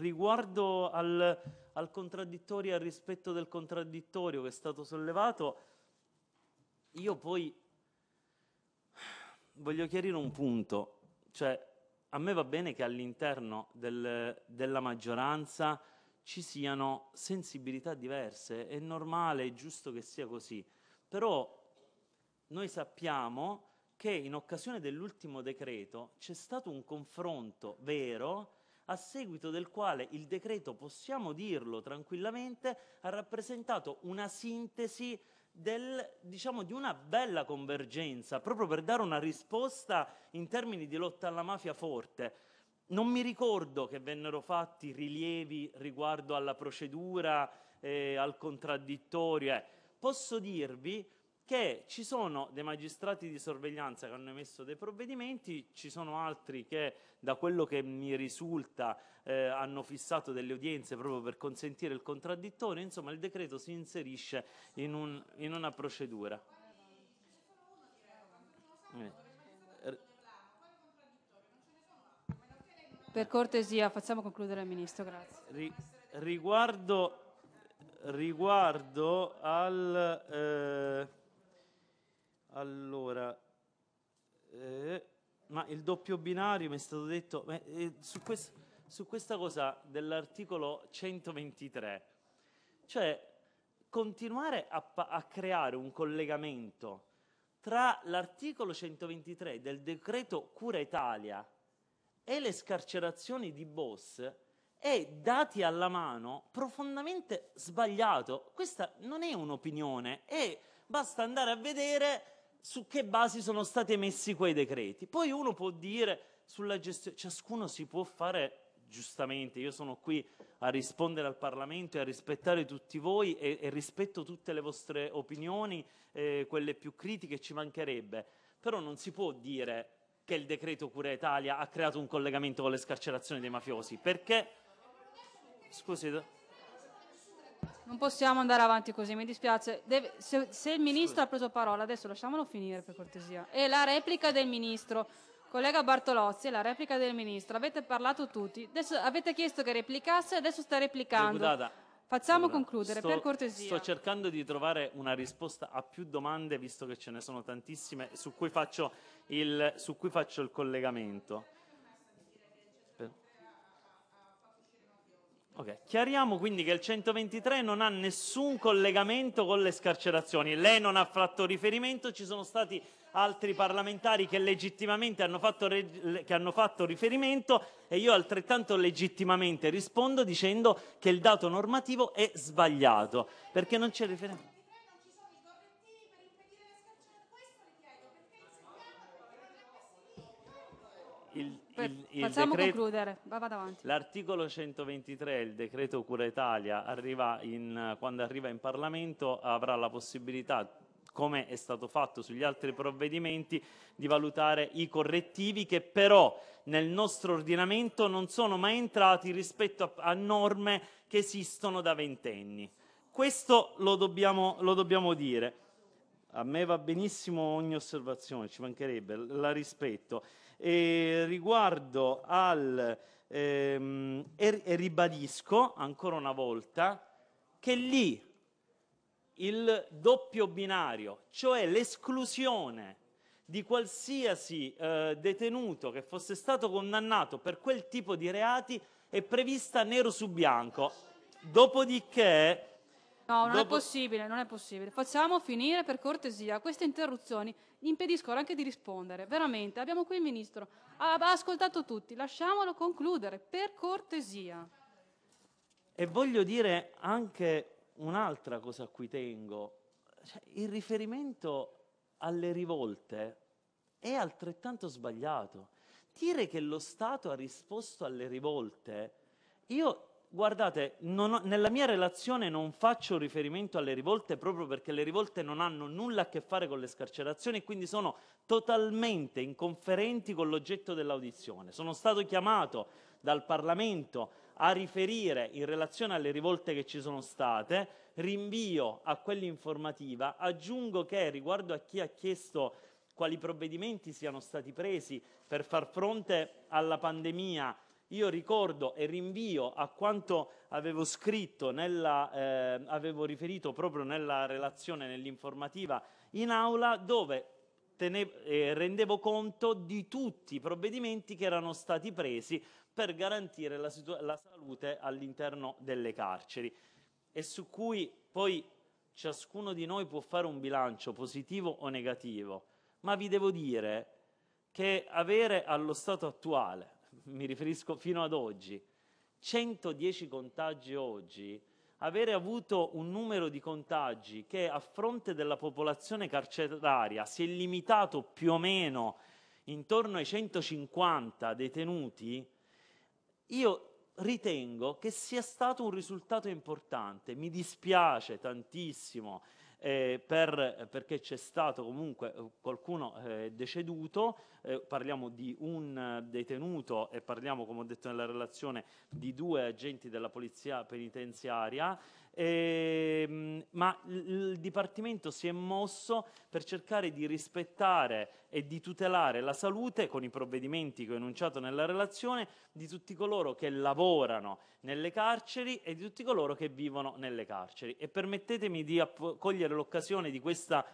riguardo al, al contraddittorio e al rispetto del contraddittorio che è stato sollevato, io poi voglio chiarire un punto, cioè a me va bene che all'interno del, della maggioranza ci siano sensibilità diverse, è normale, è giusto che sia così, però noi sappiamo che in occasione dell'ultimo decreto c'è stato un confronto vero a seguito del quale il decreto, possiamo dirlo tranquillamente, ha rappresentato una sintesi del, diciamo, di una bella convergenza, proprio per dare una risposta in termini di lotta alla mafia forte. Non mi ricordo che vennero fatti rilievi riguardo alla procedura, eh, al contraddittorio. Eh. Posso dirvi che ci sono dei magistrati di sorveglianza che hanno emesso dei provvedimenti, ci sono altri che da quello che mi risulta eh, hanno fissato delle udienze proprio per consentire il contraddittorio, insomma il decreto si inserisce in, un, in una procedura. Eh. Per cortesia, facciamo concludere il Ministro, grazie. riguardo, riguardo al... Eh, allora, eh, ma il doppio binario mi è stato detto eh, su, quest, su questa cosa dell'articolo 123, cioè continuare a, a, creare un collegamento tra l'articolo 123 del decreto Cura Italia e le scarcerazioni di Boss è, dati alla mano, profondamente sbagliato. Questa non è un'opinione, è basta andare a vedere su che basi sono stati emessi quei decreti. Poi uno può dire sulla gestione, ciascuno si può fare giustamente, io sono qui a rispondere al Parlamento e a rispettare tutti voi e, e rispetto tutte le vostre opinioni, eh, quelle più critiche ci mancherebbe, però non si può dire che il decreto Cura Italia ha creato un collegamento con le scarcerazioni dei mafiosi, perché... Scusi, non possiamo andare avanti così, mi dispiace. Deve, se, se, il ministro Scusa. ha preso parola, adesso lasciamolo finire per cortesia. E la replica del ministro. Collega Bartolozzi, la replica del ministro. Avete parlato tutti, adesso, avete chiesto che replicasse, adesso sta replicando. Deputata, Facciamo deputata, concludere, sto, per cortesia. Sto cercando di trovare una risposta a più domande, visto che ce ne sono tantissime, su cui faccio il, cui faccio il collegamento. Ok, Chiariamo quindi che il 123 non ha nessun collegamento con le scarcerazioni. Lei non ha fatto riferimento, ci sono stati altri parlamentari che legittimamente hanno fatto, re- che hanno fatto riferimento e io altrettanto legittimamente rispondo dicendo che il dato normativo è sbagliato perché non c'è riferimento. il, il facciamo decreto, concludere, va, vado avanti. L'articolo 123, il decreto Cura Italia, arriva in, quando arriva in Parlamento avrà la possibilità come è stato fatto sugli altri provvedimenti, di valutare i correttivi che però nel nostro ordinamento non sono mai entrati rispetto a, a norme che esistono da ventenni. Questo lo dobbiamo, lo dobbiamo, dire. A me va benissimo ogni osservazione, ci mancherebbe, la rispetto eh, riguardo al... Ehm, e, e ribadisco ancora una volta che lì il doppio binario, cioè l'esclusione di qualsiasi eh, detenuto che fosse stato condannato per quel tipo di reati, è prevista nero su bianco. Dopodiché No, non dopo... è possibile, non è possibile. Facciamo finire per cortesia queste interruzioni. Impediscono anche di rispondere. Veramente, abbiamo qui il ministro. Ha, ha ascoltato tutti. Lasciamolo concludere, per cortesia. E voglio dire anche un'altra cosa a cui tengo. Cioè, il riferimento alle rivolte è altrettanto sbagliato. Dire che lo Stato ha risposto alle rivolte, io guardate, ho, nella mia relazione non faccio riferimento alle rivolte proprio perché le rivolte non hanno nulla a che fare con le scarcerazioni e quindi sono totalmente inconferenti con l'oggetto dell'audizione. Sono stato chiamato dal Parlamento a riferire in relazione alle rivolte che ci sono state, rinvio a quell'informativa, aggiungo che riguardo a chi ha chiesto quali provvedimenti siano stati presi per far fronte alla pandemia io ricordo e rinvio a quanto avevo scritto, nella, eh, avevo riferito proprio nella relazione, nell'informativa in aula, dove tene, eh, rendevo conto di tutti i provvedimenti che erano stati presi per garantire la, la salute all'interno delle carceri e su cui poi ciascuno di noi può fare un bilancio positivo o negativo, ma vi devo dire che avere allo stato attuale mi riferisco fino ad oggi, 110 contagi oggi, avere avuto un numero di contagi che a fronte della popolazione carceraria si è limitato più o meno intorno ai 150 detenuti, io ritengo che sia stato un risultato importante. Mi dispiace tantissimo eh, per, perché c'è stato comunque eh, qualcuno eh, deceduto, eh, parliamo di un detenuto e parliamo, come ho detto nella relazione, di due agenti della polizia penitenziaria. Ehm, ma il Dipartimento si è mosso per cercare di rispettare e di tutelare la salute con i provvedimenti che ho enunciato nella relazione di tutti coloro che lavorano nelle carceri e di tutti coloro che vivono nelle carceri. E permettetemi di cogliere l'occasione di questa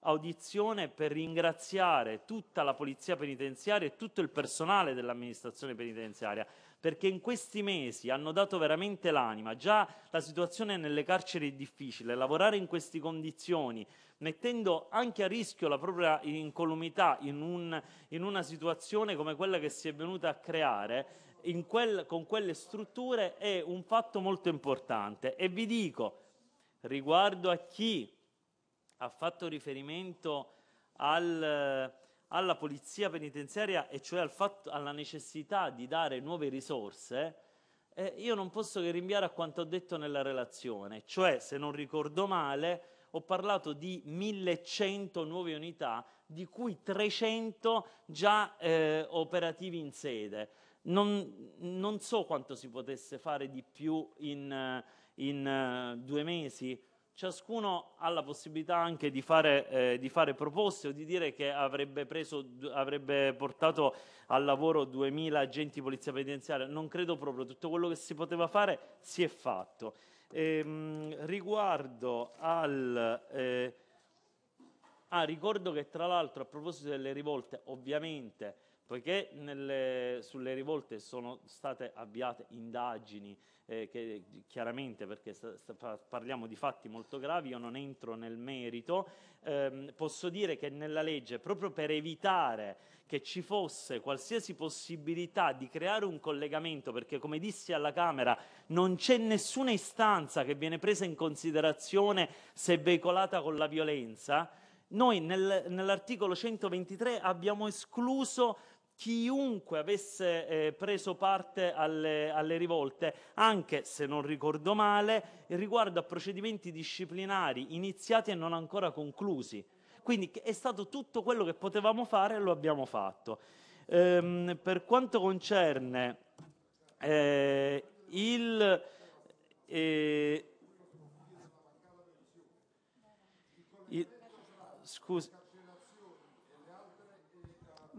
audizione per ringraziare tutta la polizia penitenziaria e tutto il personale dell'amministrazione penitenziaria perché in questi mesi hanno dato veramente l'anima. Già la situazione nelle carceri è difficile, lavorare in queste condizioni, mettendo anche a rischio la propria incolumità in, un, in una situazione come quella che si è venuta a creare, quel, con quelle strutture è un fatto molto importante. E vi dico, riguardo a chi ha fatto riferimento al alla polizia penitenziaria e cioè al fatto, alla necessità di dare nuove risorse, eh, io non posso che rinviare a quanto ho detto nella relazione, cioè se non ricordo male ho parlato di 1100 nuove unità, di cui 300 già eh, operativi in sede. Non, non, so quanto si potesse fare di più in, in uh, due mesi, ciascuno ha la possibilità anche di fare, eh, di fare proposte o di dire che avrebbe, preso, avrebbe, portato al lavoro 2000 agenti di polizia penitenziaria. Non credo proprio, tutto quello che si poteva fare si è fatto. Ehm, riguardo al... Eh, ah, ricordo che tra l'altro a proposito delle rivolte, ovviamente Poiché nelle, sulle rivolte sono state avviate indagini, eh, che chiaramente perché sta, sta, parliamo di fatti molto gravi, io non entro nel merito, ehm, posso dire che nella legge, proprio per evitare che ci fosse qualsiasi possibilità di creare un collegamento, perché come dissi alla Camera, non c'è nessuna istanza che viene presa in considerazione se veicolata con la violenza, noi nel, nell'articolo 123 abbiamo escluso chiunque avesse eh, preso parte alle, alle, rivolte, anche se non ricordo male, riguardo a procedimenti disciplinari iniziati e non ancora conclusi. Quindi è stato tutto quello che potevamo fare e lo abbiamo fatto. Ehm, per quanto concerne eh, il... Eh, il scusi.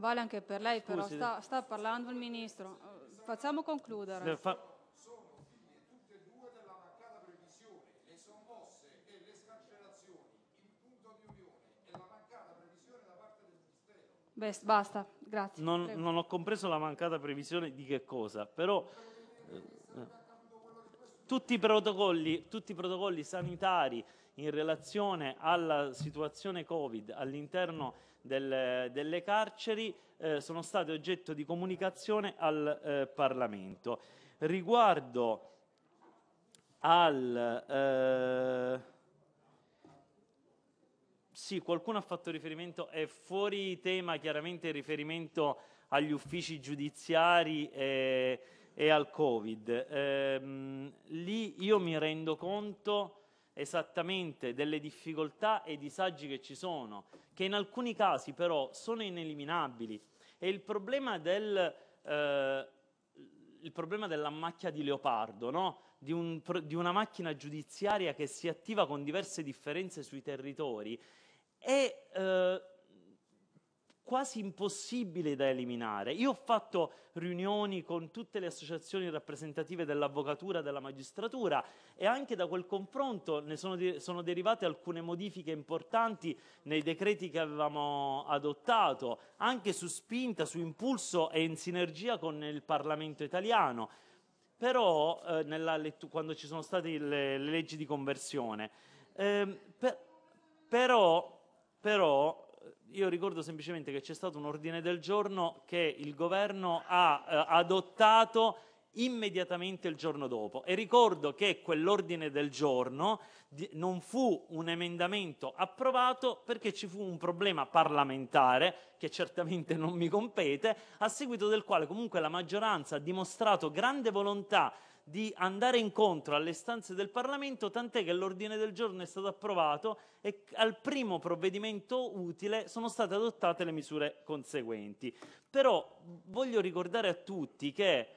Vale anche per lei, Scusi. però sta, sta, parlando il ministro. Eh, facciamo concludere. Fa... Beh, basta, grazie. Non, non, ho compreso la mancata previsione di che cosa, però eh, eh, tutti, i protocolli, tutti i protocolli sanitari in relazione alla situazione Covid all'interno del, delle carceri eh, sono state oggetto di comunicazione al eh, Parlamento. Riguardo al... Eh, sì, qualcuno ha fatto riferimento, è fuori tema chiaramente il riferimento agli uffici giudiziari e, e al Covid. Ehm, lì io mi rendo conto esattamente delle difficoltà e disagi che ci sono, che in alcuni casi però sono ineliminabili. E il problema, del, eh, il problema della macchia di leopardo, no? di, un, di una macchina giudiziaria che si attiva con diverse differenze sui territori, è eh, quasi impossibile da eliminare. Io ho fatto riunioni con tutte le associazioni rappresentative dell'avvocatura, della magistratura e anche da quel confronto ne sono, de- sono derivate alcune modifiche importanti nei decreti che avevamo adottato, anche su spinta, su impulso e in sinergia con il Parlamento italiano. Però eh, lettu- quando ci sono state le, le leggi di conversione, eh, per- però, però io ricordo semplicemente che c'è stato un ordine del giorno che il governo ha eh, adottato immediatamente il giorno dopo e ricordo che quell'ordine del giorno di, non fu un emendamento approvato perché ci fu un problema parlamentare che certamente non mi compete, a seguito del quale comunque la maggioranza ha dimostrato grande volontà di andare incontro alle stanze del Parlamento, tant'è che l'ordine del giorno è stato approvato e al primo provvedimento utile sono state adottate le misure conseguenti. Però voglio ricordare a tutti che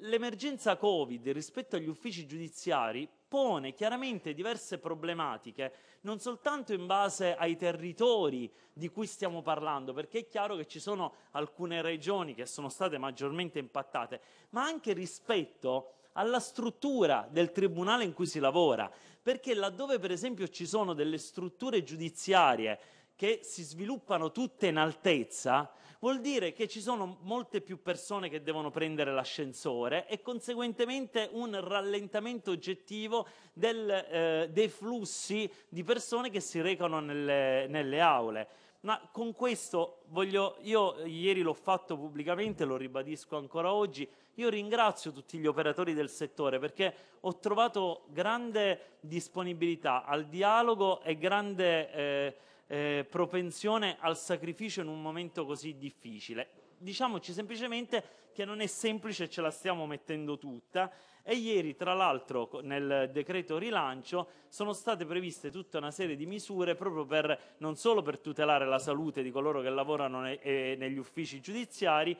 l'emergenza Covid rispetto agli uffici giudiziari pone chiaramente diverse problematiche, non soltanto in base ai territori di cui stiamo parlando, perché è chiaro che ci sono alcune regioni che sono state maggiormente impattate, ma anche rispetto alla struttura del tribunale in cui si lavora, perché laddove per esempio ci sono delle strutture giudiziarie che si sviluppano tutte in altezza, vuol dire che ci sono molte più persone che devono prendere l'ascensore e conseguentemente un rallentamento oggettivo del, eh, dei flussi di persone che si recano nelle, nelle aule. Ma con questo voglio, io ieri l'ho fatto pubblicamente, lo ribadisco ancora oggi, io ringrazio tutti gli operatori del settore perché ho trovato grande disponibilità al dialogo e grande eh, eh, propensione al sacrificio in un momento così difficile. Diciamoci semplicemente che non è semplice, ce la stiamo mettendo tutta e ieri tra l'altro nel decreto rilancio sono state previste tutta una serie di misure proprio per non solo per tutelare la salute di coloro che lavorano ne, eh, negli uffici giudiziari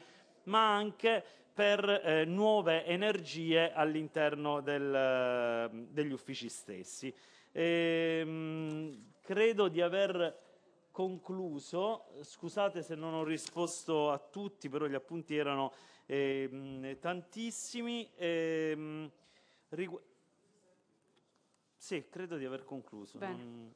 ma anche per eh, nuove energie all'interno del, eh, degli uffici stessi. E, ehm, credo di aver concluso, scusate se non ho risposto a tutti, però gli appunti erano eh, tantissimi. Eh, rigu- sì, credo di aver concluso. Bene. Non...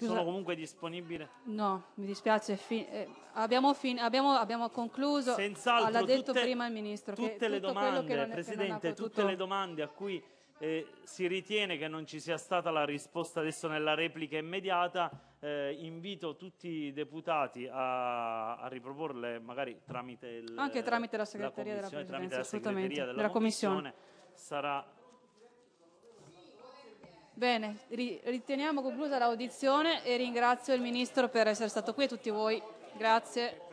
Chiusa... Sono comunque disponibile? No, mi dispiace. Fin... Eh, abbiamo, fin... abbiamo, abbiamo, concluso. Senz'altro. L'ha detto tutte, prima il ministro. Tutte le domande, non, Presidente, potuto... tutte le domande a cui eh, si ritiene che non ci sia stata la risposta adesso nella replica immediata. Eh, invito tutti i deputati a, a, riproporle magari tramite il, anche tramite la segreteria la della, tramite la segreteria della, della commissione. commissione sarà Bene, riteniamo conclusa l'audizione e ringrazio il Ministro per essere stato qui e tutti voi. Grazie.